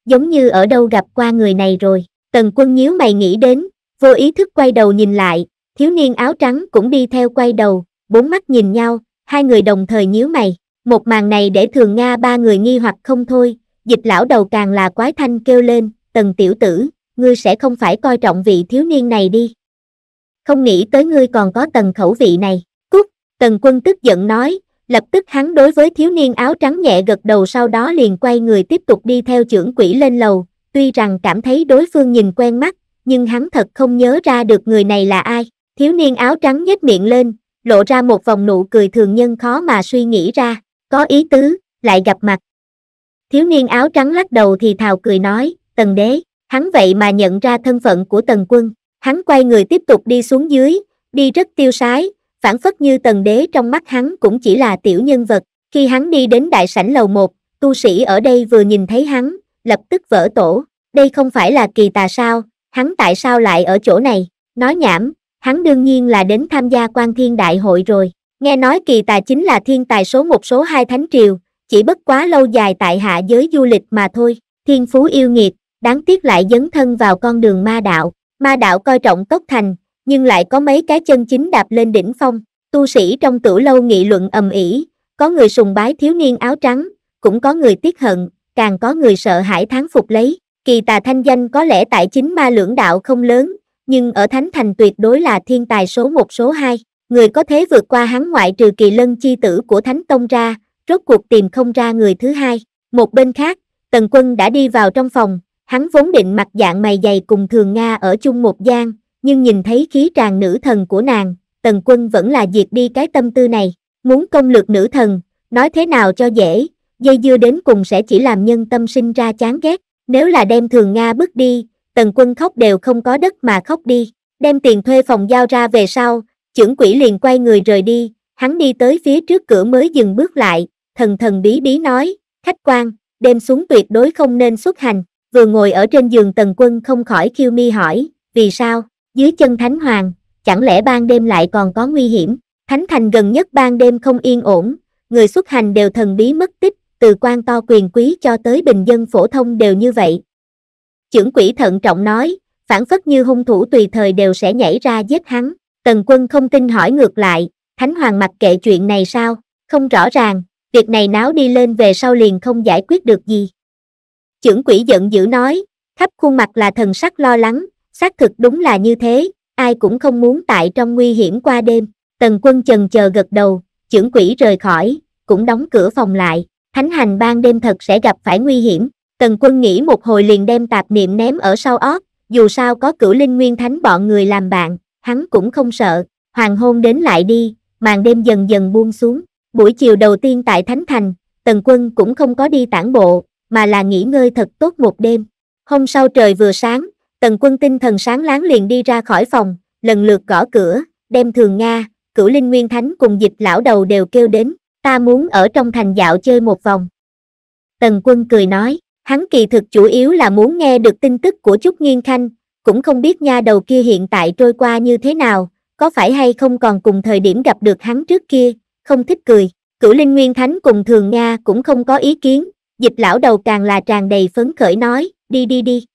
giống như ở đâu gặp qua người này rồi. Tần quân nhíu mày nghĩ đến, vô ý thức quay đầu nhìn lại, thiếu niên áo trắng cũng đi theo quay đầu, bốn mắt nhìn nhau, hai người đồng thời nhíu mày. Một màn này để thường Nga ba người nghi hoặc không thôi, dịch lão đầu càng là quái thanh kêu lên, tần tiểu tử, ngươi sẽ không phải coi trọng vị thiếu niên này đi. Không nghĩ tới ngươi còn có tần khẩu vị này. Cút, tần quân tức giận nói, lập tức hắn đối với thiếu niên áo trắng nhẹ gật đầu sau đó liền quay người tiếp tục đi theo trưởng quỷ lên lầu, tuy rằng cảm thấy đối phương nhìn quen mắt, nhưng hắn thật không nhớ ra được người này là ai. Thiếu niên áo trắng nhếch miệng lên, lộ ra một vòng nụ cười thường nhân khó mà suy nghĩ ra, có ý tứ, lại gặp mặt. Thiếu niên áo trắng lắc đầu thì thào cười nói, tần đế, hắn vậy mà nhận ra thân phận của tần quân, hắn quay người tiếp tục đi xuống dưới, đi rất tiêu sái, phản phất như tần đế trong mắt hắn cũng chỉ là tiểu nhân vật. Khi hắn đi đến đại sảnh lầu một, tu sĩ ở đây vừa nhìn thấy hắn, lập tức vỡ tổ đây không phải là kỳ tà sao hắn tại sao lại ở chỗ này nói nhảm hắn đương nhiên là đến tham gia quan thiên đại hội rồi nghe nói kỳ tà chính là thiên tài số một số hai thánh triều chỉ bất quá lâu dài tại hạ giới du lịch mà thôi thiên phú yêu nghiệt đáng tiếc lại dấn thân vào con đường ma đạo ma đạo coi trọng tốc thành nhưng lại có mấy cái chân chính đạp lên đỉnh phong tu sĩ trong tử lâu nghị luận ầm ĩ có người sùng bái thiếu niên áo trắng cũng có người tiếc hận càng có người sợ hãi thán phục lấy, kỳ tà thanh danh có lẽ tại chính ma lưỡng đạo không lớn, nhưng ở Thánh Thành tuyệt đối là thiên tài số một số hai người có thế vượt qua hắn ngoại trừ kỳ lân chi tử của Thánh Tông ra, rốt cuộc tìm không ra người thứ hai. Một bên khác, Tần Quân đã đi vào trong phòng, hắn vốn định mặc dạng mày dày cùng Thường Nga ở chung một gian, nhưng nhìn thấy khí tràn nữ thần của nàng, Tần Quân vẫn là diệt đi cái tâm tư này, muốn công lược nữ thần, nói thế nào cho dễ, dây dưa đến cùng sẽ chỉ làm nhân tâm sinh ra chán ghét, nếu là đem thường Nga bước đi, tần quân khóc đều không có đất mà khóc đi, đem tiền thuê phòng giao ra về sau, trưởng quỷ liền quay người rời đi, hắn đi tới phía trước cửa mới dừng bước lại, thần thần bí bí nói, khách quan, đêm xuống tuyệt đối không nên xuất hành, vừa ngồi ở trên giường tần quân không khỏi khiêu mi hỏi, vì sao, dưới chân thánh hoàng, chẳng lẽ ban đêm lại còn có nguy hiểm, thánh thành gần nhất ban đêm không yên ổn, người xuất hành đều thần bí mất tích, từ quan to quyền quý cho tới bình dân phổ thông đều như vậy. Chưởng quỷ thận trọng nói, phản phất như hung thủ tùy thời đều sẽ nhảy ra giết hắn. Tần quân không tin hỏi ngược lại, Thánh Hoàng mặc kệ chuyện này sao, không rõ ràng, việc này náo đi lên về sau liền không giải quyết được gì. Chưởng quỷ giận dữ nói, khắp khuôn mặt là thần sắc lo lắng, xác thực đúng là như thế, ai cũng không muốn tại trong nguy hiểm qua đêm. Tần quân chần chờ gật đầu, chưởng quỷ rời khỏi, cũng đóng cửa phòng lại thánh hành ban đêm thật sẽ gặp phải nguy hiểm. Tần quân nghĩ một hồi liền đem tạp niệm ném ở sau óc. dù sao có cửu linh nguyên thánh bọn người làm bạn, hắn cũng không sợ, hoàng hôn đến lại đi, màn đêm dần dần buông xuống. Buổi chiều đầu tiên tại Thánh Thành, Tần Quân cũng không có đi tản bộ, mà là nghỉ ngơi thật tốt một đêm. Hôm sau trời vừa sáng, Tần Quân tinh thần sáng láng liền đi ra khỏi phòng, lần lượt gõ cửa, đem Thường Nga, Cửu Linh Nguyên Thánh cùng dịch lão đầu đều kêu đến, ta muốn ở trong thành dạo chơi một vòng. Tần quân cười nói, hắn kỳ thực chủ yếu là muốn nghe được tin tức của Trúc Nghiên Khanh, cũng không biết nha đầu kia hiện tại trôi qua như thế nào, có phải hay không còn cùng thời điểm gặp được hắn trước kia, không thích cười. Cửu Linh Nguyên Thánh cùng Thường Nga cũng không có ý kiến, dịch lão đầu càng là tràn đầy phấn khởi nói, đi đi đi.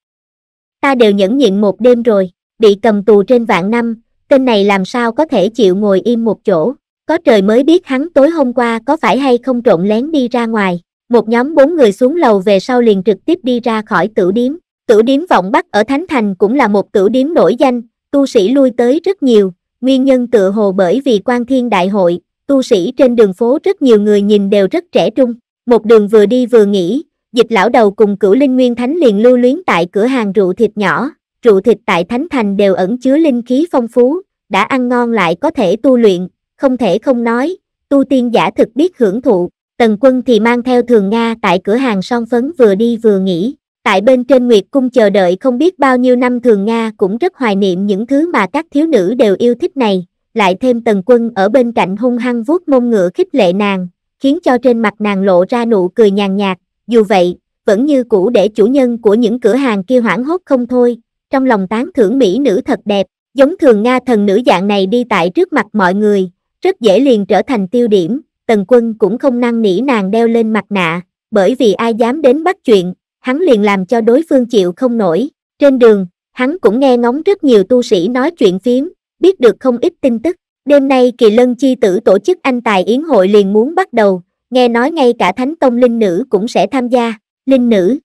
Ta đều nhẫn nhịn một đêm rồi, bị cầm tù trên vạn năm, tên này làm sao có thể chịu ngồi im một chỗ. Có trời mới biết hắn tối hôm qua có phải hay không trộn lén đi ra ngoài. Một nhóm bốn người xuống lầu về sau liền trực tiếp đi ra khỏi tử điếm. Tử điếm vọng Bắc ở Thánh Thành cũng là một tử điếm nổi danh, tu sĩ lui tới rất nhiều. Nguyên nhân tự hồ bởi vì quan thiên đại hội, tu sĩ trên đường phố rất nhiều người nhìn đều rất trẻ trung. Một đường vừa đi vừa nghỉ, dịch lão đầu cùng cửu linh nguyên thánh liền lưu luyến tại cửa hàng rượu thịt nhỏ. Rượu thịt tại Thánh Thành đều ẩn chứa linh khí phong phú, đã ăn ngon lại có thể tu luyện, không thể không nói, tu tiên giả thực biết hưởng thụ, tần quân thì mang theo thường Nga tại cửa hàng son phấn vừa đi vừa nghỉ, tại bên trên Nguyệt Cung chờ đợi không biết bao nhiêu năm thường Nga cũng rất hoài niệm những thứ mà các thiếu nữ đều yêu thích này, lại thêm tần quân ở bên cạnh hung hăng vuốt mông ngựa khích lệ nàng, khiến cho trên mặt nàng lộ ra nụ cười nhàn nhạt, dù vậy, vẫn như cũ để chủ nhân của những cửa hàng kia hoảng hốt không thôi, trong lòng tán thưởng mỹ nữ thật đẹp, giống thường Nga thần nữ dạng này đi tại trước mặt mọi người, rất dễ liền trở thành tiêu điểm, tần quân cũng không năng nỉ nàng đeo lên mặt nạ, bởi vì ai dám đến bắt chuyện, hắn liền làm cho đối phương chịu không nổi. Trên đường, hắn cũng nghe ngóng rất nhiều tu sĩ nói chuyện phiếm, biết được không ít tin tức. Đêm nay kỳ lân chi tử tổ chức anh tài yến hội liền muốn bắt đầu, nghe nói ngay cả thánh tông linh nữ cũng sẽ tham gia. Linh nữ?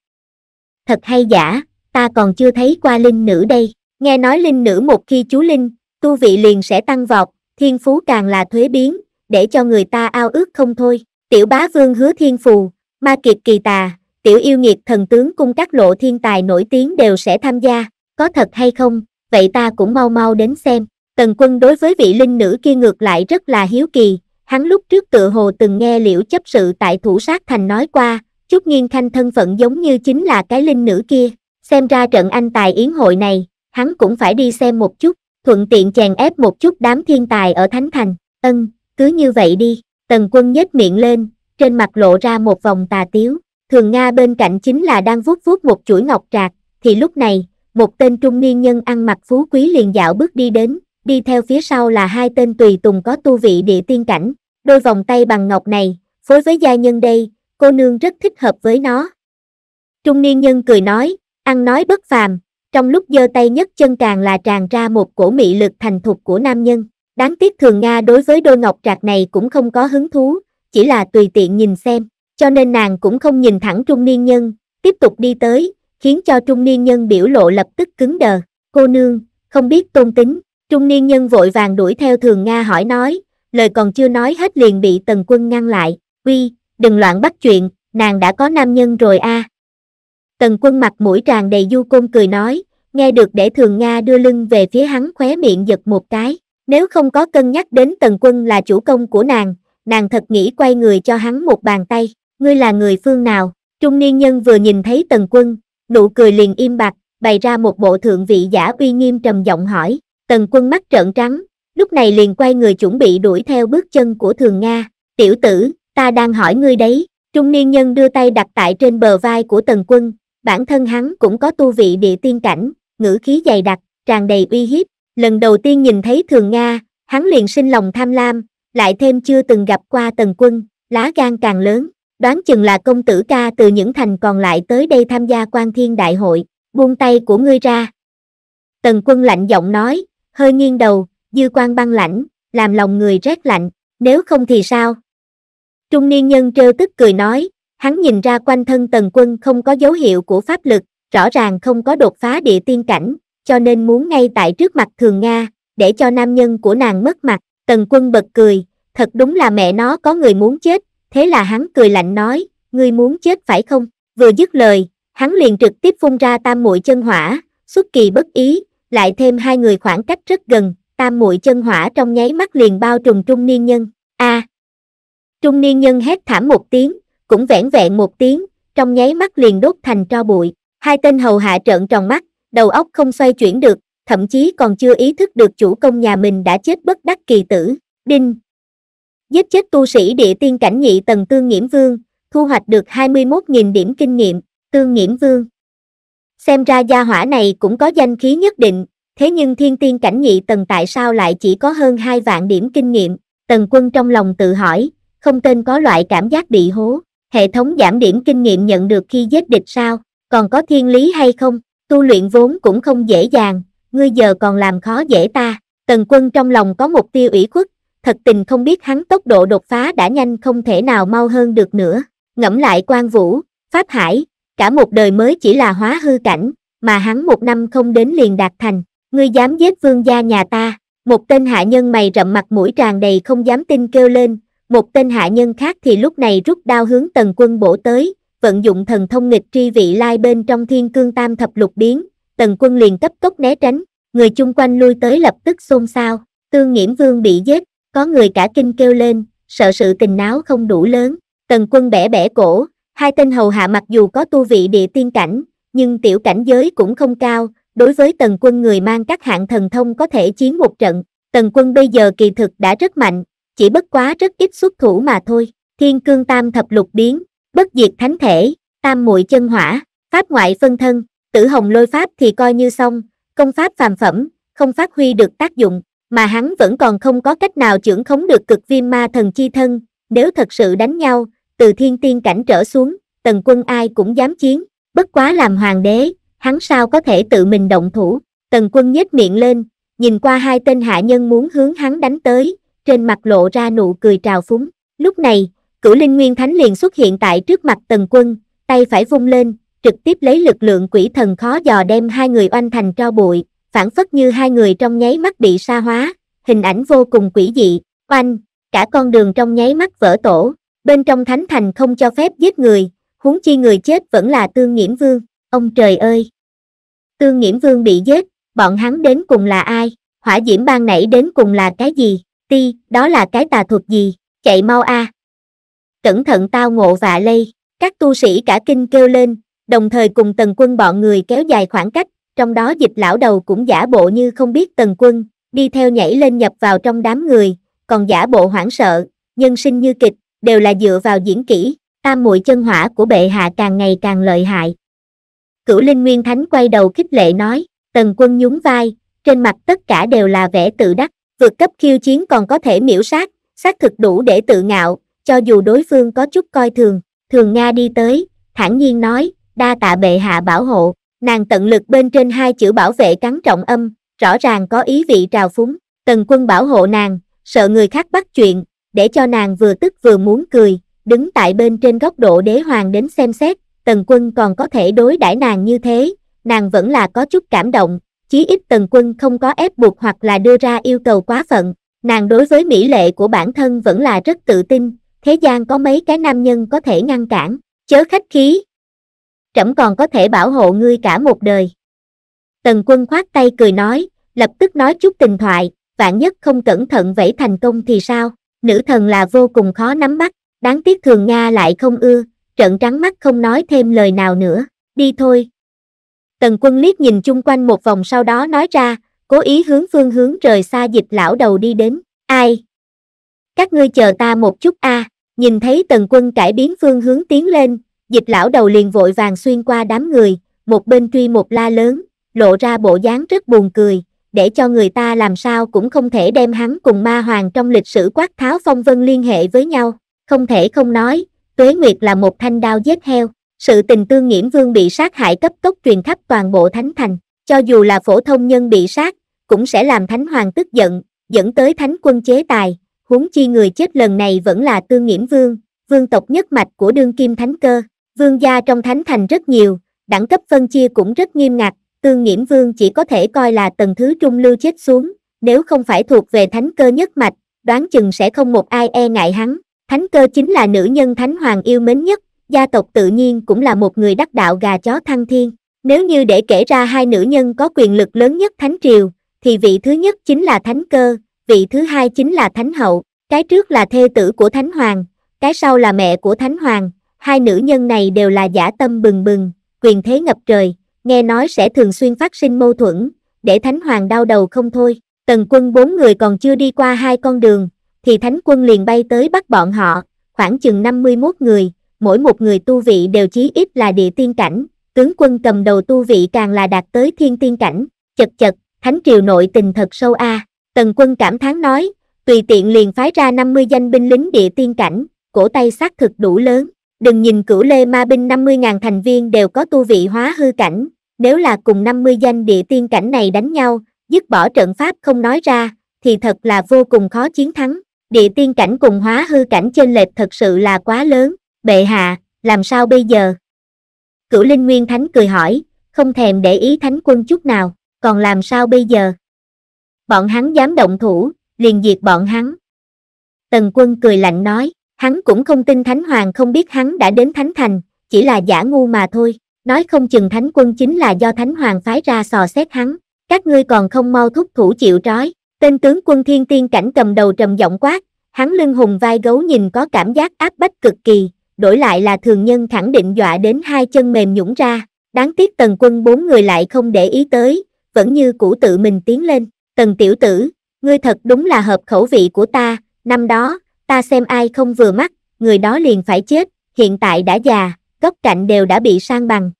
Thật hay giả, ta còn chưa thấy qua linh nữ đây. Nghe nói linh nữ một khi chú linh, tu vị liền sẽ tăng vọt, thiên phú càng là thuế biến, để cho người ta ao ước không thôi. Tiểu bá vương hứa thiên phù, ma kiệt kỳ tà, tiểu yêu nghiệt thần tướng cung các lộ thiên tài nổi tiếng đều sẽ tham gia, có thật hay không, vậy ta cũng mau mau đến xem. Tần quân đối với vị linh nữ kia ngược lại rất là hiếu kỳ, hắn lúc trước tự hồ từng nghe liễu chấp sự tại thủ sát thành nói qua, chút nghiên khanh thân phận giống như chính là cái linh nữ kia, xem ra trận anh tài yến hội này, hắn cũng phải đi xem một chút, thuận tiện chèn ép một chút đám thiên tài ở Thánh Thành, ân, cứ như vậy đi, tần quân nhếch miệng lên, trên mặt lộ ra một vòng tà tiếu, thường Nga bên cạnh chính là đang vuốt vuốt một chuỗi ngọc trạc, thì lúc này, một tên trung niên nhân ăn mặc phú quý liền dạo bước đi đến, đi theo phía sau là hai tên tùy tùng có tu vị địa tiên cảnh, đôi vòng tay bằng ngọc này, phối với gia nhân đây, cô nương rất thích hợp với nó. Trung niên nhân cười nói, ăn nói bất phàm, trong lúc giơ tay nhấc chân càng là tràn ra một cổ mị lực thành thục của nam nhân. Đáng tiếc thường Nga đối với đôi ngọc trạc này cũng không có hứng thú, chỉ là tùy tiện nhìn xem, cho nên nàng cũng không nhìn thẳng trung niên nhân, tiếp tục đi tới, khiến cho trung niên nhân biểu lộ lập tức cứng đờ. Cô nương, không biết tôn tính, trung niên nhân vội vàng đuổi theo thường Nga hỏi nói, lời còn chưa nói hết liền bị tần quân ngăn lại, uy, đừng loạn bắt chuyện, nàng đã có nam nhân rồi a. À. Tần quân mặt mũi tràn đầy du côn cười nói, nghe được để thường Nga đưa lưng về phía hắn khóe miệng giật một cái. Nếu không có cân nhắc đến tần quân là chủ công của nàng, nàng thật nghĩ quay người cho hắn một bàn tay, ngươi là người phương nào, trung niên nhân vừa nhìn thấy tần quân, nụ cười liền im bặt, bày ra một bộ thượng vị giả uy nghiêm trầm giọng hỏi, tần quân mắt trợn trắng, lúc này liền quay người chuẩn bị đuổi theo bước chân của thường Nga, tiểu tử, ta đang hỏi ngươi đấy, trung niên nhân đưa tay đặt tại trên bờ vai của tần quân, bản thân hắn cũng có tu vị địa tiên cảnh, ngữ khí dày đặc, tràn đầy uy hiếp. Lần đầu tiên nhìn thấy Thường Nga, hắn liền sinh lòng tham lam, lại thêm chưa từng gặp qua Tần Quân, lá gan càng lớn, đoán chừng là công tử ca từ những thành còn lại tới đây tham gia quan thiên đại hội, buông tay của ngươi ra. Tần Quân lạnh giọng nói, hơi nghiêng đầu, dư quan băng lãnh, làm lòng người rét lạnh, nếu không thì sao? Trung niên nhân trêu tức cười nói, hắn nhìn ra quanh thân Tần Quân không có dấu hiệu của pháp lực, rõ ràng không có đột phá địa tiên cảnh, cho nên muốn ngay tại trước mặt thường Nga, để cho nam nhân của nàng mất mặt, tần quân bật cười, thật đúng là mẹ nó có người muốn chết, thế là hắn cười lạnh nói, ngươi muốn chết phải không, vừa dứt lời, hắn liền trực tiếp phun ra tam muội chân hỏa, xuất kỳ bất ý, lại thêm hai người khoảng cách rất gần, tam muội chân hỏa trong nháy mắt liền bao trùm trung niên nhân, a à, trung niên nhân hét thảm một tiếng, cũng vẻn vẹn một tiếng, trong nháy mắt liền đốt thành tro bụi, Hai tên hầu hạ trợn tròn mắt, đầu óc không xoay chuyển được, thậm chí còn chưa ý thức được chủ công nhà mình đã chết bất đắc kỳ tử. Đinh! Giết chết tu sĩ địa tiên cảnh nhị tầng Tương Nghiễm Vương, thu hoạch được 21.000 điểm kinh nghiệm, Tương Nghiễm Vương. Xem ra gia hỏa này cũng có danh khí nhất định, thế nhưng thiên tiên cảnh nhị tầng tại sao lại chỉ có hơn 2 vạn điểm kinh nghiệm, tầng quân trong lòng tự hỏi, không tên có loại cảm giác bị hố, hệ thống giảm điểm kinh nghiệm nhận được khi giết địch sao? còn có thiên lý hay không, tu luyện vốn cũng không dễ dàng, ngươi giờ còn làm khó dễ ta, tần quân trong lòng có một tiêu ủy khuất, thật tình không biết hắn tốc độ đột phá đã nhanh không thể nào mau hơn được nữa, ngẫm lại quan vũ, pháp hải, cả một đời mới chỉ là hóa hư cảnh, mà hắn một năm không đến liền đạt thành, ngươi dám giết vương gia nhà ta, một tên hạ nhân mày rậm mặt mũi tràn đầy không dám tin kêu lên, một tên hạ nhân khác thì lúc này rút đao hướng tần quân bổ tới, vận dụng thần thông nghịch tri vị lai bên trong thiên cương tam thập lục biến, tần quân liền cấp tốc né tránh, người chung quanh lui tới lập tức xôn xao, tương nghiễm vương bị giết, có người cả kinh kêu lên, sợ sự tình náo không đủ lớn, tần quân bẻ bẻ cổ, hai tên hầu hạ mặc dù có tu vị địa tiên cảnh, nhưng tiểu cảnh giới cũng không cao, đối với tần quân người mang các hạng thần thông có thể chiến một trận, tần quân bây giờ kỳ thực đã rất mạnh, chỉ bất quá rất ít xuất thủ mà thôi, thiên cương tam thập lục biến, bất diệt thánh thể, tam muội chân hỏa, pháp ngoại phân thân, tử hồng lôi pháp thì coi như xong, công pháp phàm phẩm, không phát huy được tác dụng, mà hắn vẫn còn không có cách nào trưởng khống được cực viêm ma thần chi thân, nếu thật sự đánh nhau, từ thiên tiên cảnh trở xuống, tần quân ai cũng dám chiến, bất quá làm hoàng đế, hắn sao có thể tự mình động thủ, tần quân nhếch miệng lên, nhìn qua hai tên hạ nhân muốn hướng hắn đánh tới, trên mặt lộ ra nụ cười trào phúng, lúc này, cửu linh nguyên thánh liền xuất hiện tại trước mặt tần quân, tay phải vung lên, trực tiếp lấy lực lượng quỷ thần khó dò đem hai người oanh thành tro bụi, phản phất như hai người trong nháy mắt bị sa hóa, hình ảnh vô cùng quỷ dị, oanh, cả con đường trong nháy mắt vỡ tổ, bên trong thánh thành không cho phép giết người, huống chi người chết vẫn là tương nhiễm vương, ông trời ơi! Tương nhiễm vương bị giết, bọn hắn đến cùng là ai, hỏa diễm ban nãy đến cùng là cái gì, ti, đó là cái tà thuật gì, chạy mau a à cẩn thận tao ngộ vạ lây, các tu sĩ cả kinh kêu lên, đồng thời cùng tần quân bọn người kéo dài khoảng cách, trong đó dịch lão đầu cũng giả bộ như không biết tần quân, đi theo nhảy lên nhập vào trong đám người, còn giả bộ hoảng sợ, nhân sinh như kịch, đều là dựa vào diễn kỹ, tam muội chân hỏa của bệ hạ càng ngày càng lợi hại. Cửu Linh Nguyên Thánh quay đầu khích lệ nói, tần quân nhún vai, trên mặt tất cả đều là vẻ tự đắc, vượt cấp khiêu chiến còn có thể miễu sát, xác thực đủ để tự ngạo, cho dù đối phương có chút coi thường, thường Nga đi tới, thản nhiên nói, đa tạ bệ hạ bảo hộ, nàng tận lực bên trên hai chữ bảo vệ cắn trọng âm, rõ ràng có ý vị trào phúng, tần quân bảo hộ nàng, sợ người khác bắt chuyện, để cho nàng vừa tức vừa muốn cười, đứng tại bên trên góc độ đế hoàng đến xem xét, tần quân còn có thể đối đãi nàng như thế, nàng vẫn là có chút cảm động, chí ít tần quân không có ép buộc hoặc là đưa ra yêu cầu quá phận, nàng đối với mỹ lệ của bản thân vẫn là rất tự tin, thế gian có mấy cái nam nhân có thể ngăn cản, chớ khách khí. Trẫm còn có thể bảo hộ ngươi cả một đời. Tần quân khoát tay cười nói, lập tức nói chút tình thoại, vạn nhất không cẩn thận vẫy thành công thì sao, nữ thần là vô cùng khó nắm bắt, đáng tiếc thường Nga lại không ưa, trận trắng mắt không nói thêm lời nào nữa, đi thôi. Tần quân liếc nhìn chung quanh một vòng sau đó nói ra, cố ý hướng phương hướng trời xa dịch lão đầu đi đến, ai? Các ngươi chờ ta một chút a à. Nhìn thấy tần quân cải biến phương hướng tiến lên, dịch lão đầu liền vội vàng xuyên qua đám người, một bên truy một la lớn, lộ ra bộ dáng rất buồn cười, để cho người ta làm sao cũng không thể đem hắn cùng ma hoàng trong lịch sử quát tháo phong vân liên hệ với nhau, không thể không nói, tuế nguyệt là một thanh đao giết heo, sự tình tương nghiễm vương bị sát hại cấp tốc truyền khắp toàn bộ thánh thành, cho dù là phổ thông nhân bị sát, cũng sẽ làm thánh hoàng tức giận, dẫn tới thánh quân chế tài, huống chi người chết lần này vẫn là tương nghiễm vương vương tộc nhất mạch của đương kim thánh cơ vương gia trong thánh thành rất nhiều đẳng cấp phân chia cũng rất nghiêm ngặt tương nghiễm vương chỉ có thể coi là tầng thứ trung lưu chết xuống nếu không phải thuộc về thánh cơ nhất mạch đoán chừng sẽ không một ai e ngại hắn thánh cơ chính là nữ nhân thánh hoàng yêu mến nhất gia tộc tự nhiên cũng là một người đắc đạo gà chó thăng thiên nếu như để kể ra hai nữ nhân có quyền lực lớn nhất thánh triều thì vị thứ nhất chính là thánh cơ vị thứ hai chính là Thánh Hậu, cái trước là thê tử của Thánh Hoàng, cái sau là mẹ của Thánh Hoàng, hai nữ nhân này đều là giả tâm bừng bừng, quyền thế ngập trời, nghe nói sẽ thường xuyên phát sinh mâu thuẫn, để Thánh Hoàng đau đầu không thôi. Tần quân bốn người còn chưa đi qua hai con đường, thì Thánh quân liền bay tới bắt bọn họ, khoảng chừng 51 người, mỗi một người tu vị đều chí ít là địa tiên cảnh, tướng quân cầm đầu tu vị càng là đạt tới thiên tiên cảnh, chật chật, Thánh triều nội tình thật sâu a. À. Tần quân cảm thán nói, tùy tiện liền phái ra 50 danh binh lính địa tiên cảnh, cổ tay xác thực đủ lớn. Đừng nhìn cửu lê ma binh 50.000 thành viên đều có tu vị hóa hư cảnh, nếu là cùng 50 danh địa tiên cảnh này đánh nhau, dứt bỏ trận pháp không nói ra, thì thật là vô cùng khó chiến thắng. Địa tiên cảnh cùng hóa hư cảnh trên lệch thật sự là quá lớn, bệ hạ, làm sao bây giờ? Cửu Linh Nguyên Thánh cười hỏi, không thèm để ý Thánh quân chút nào, còn làm sao bây giờ? bọn hắn dám động thủ, liền diệt bọn hắn. Tần quân cười lạnh nói, hắn cũng không tin Thánh Hoàng không biết hắn đã đến Thánh Thành, chỉ là giả ngu mà thôi, nói không chừng Thánh quân chính là do Thánh Hoàng phái ra sò xét hắn, các ngươi còn không mau thúc thủ chịu trói, tên tướng quân thiên tiên cảnh cầm đầu trầm giọng quát, hắn lưng hùng vai gấu nhìn có cảm giác áp bách cực kỳ, đổi lại là thường nhân khẳng định dọa đến hai chân mềm nhũng ra, đáng tiếc tần quân bốn người lại không để ý tới, vẫn như cũ tự mình tiến lên. Tần tiểu tử, ngươi thật đúng là hợp khẩu vị của ta, năm đó, ta xem ai không vừa mắt, người đó liền phải chết, hiện tại đã già, góc cạnh đều đã bị sang bằng.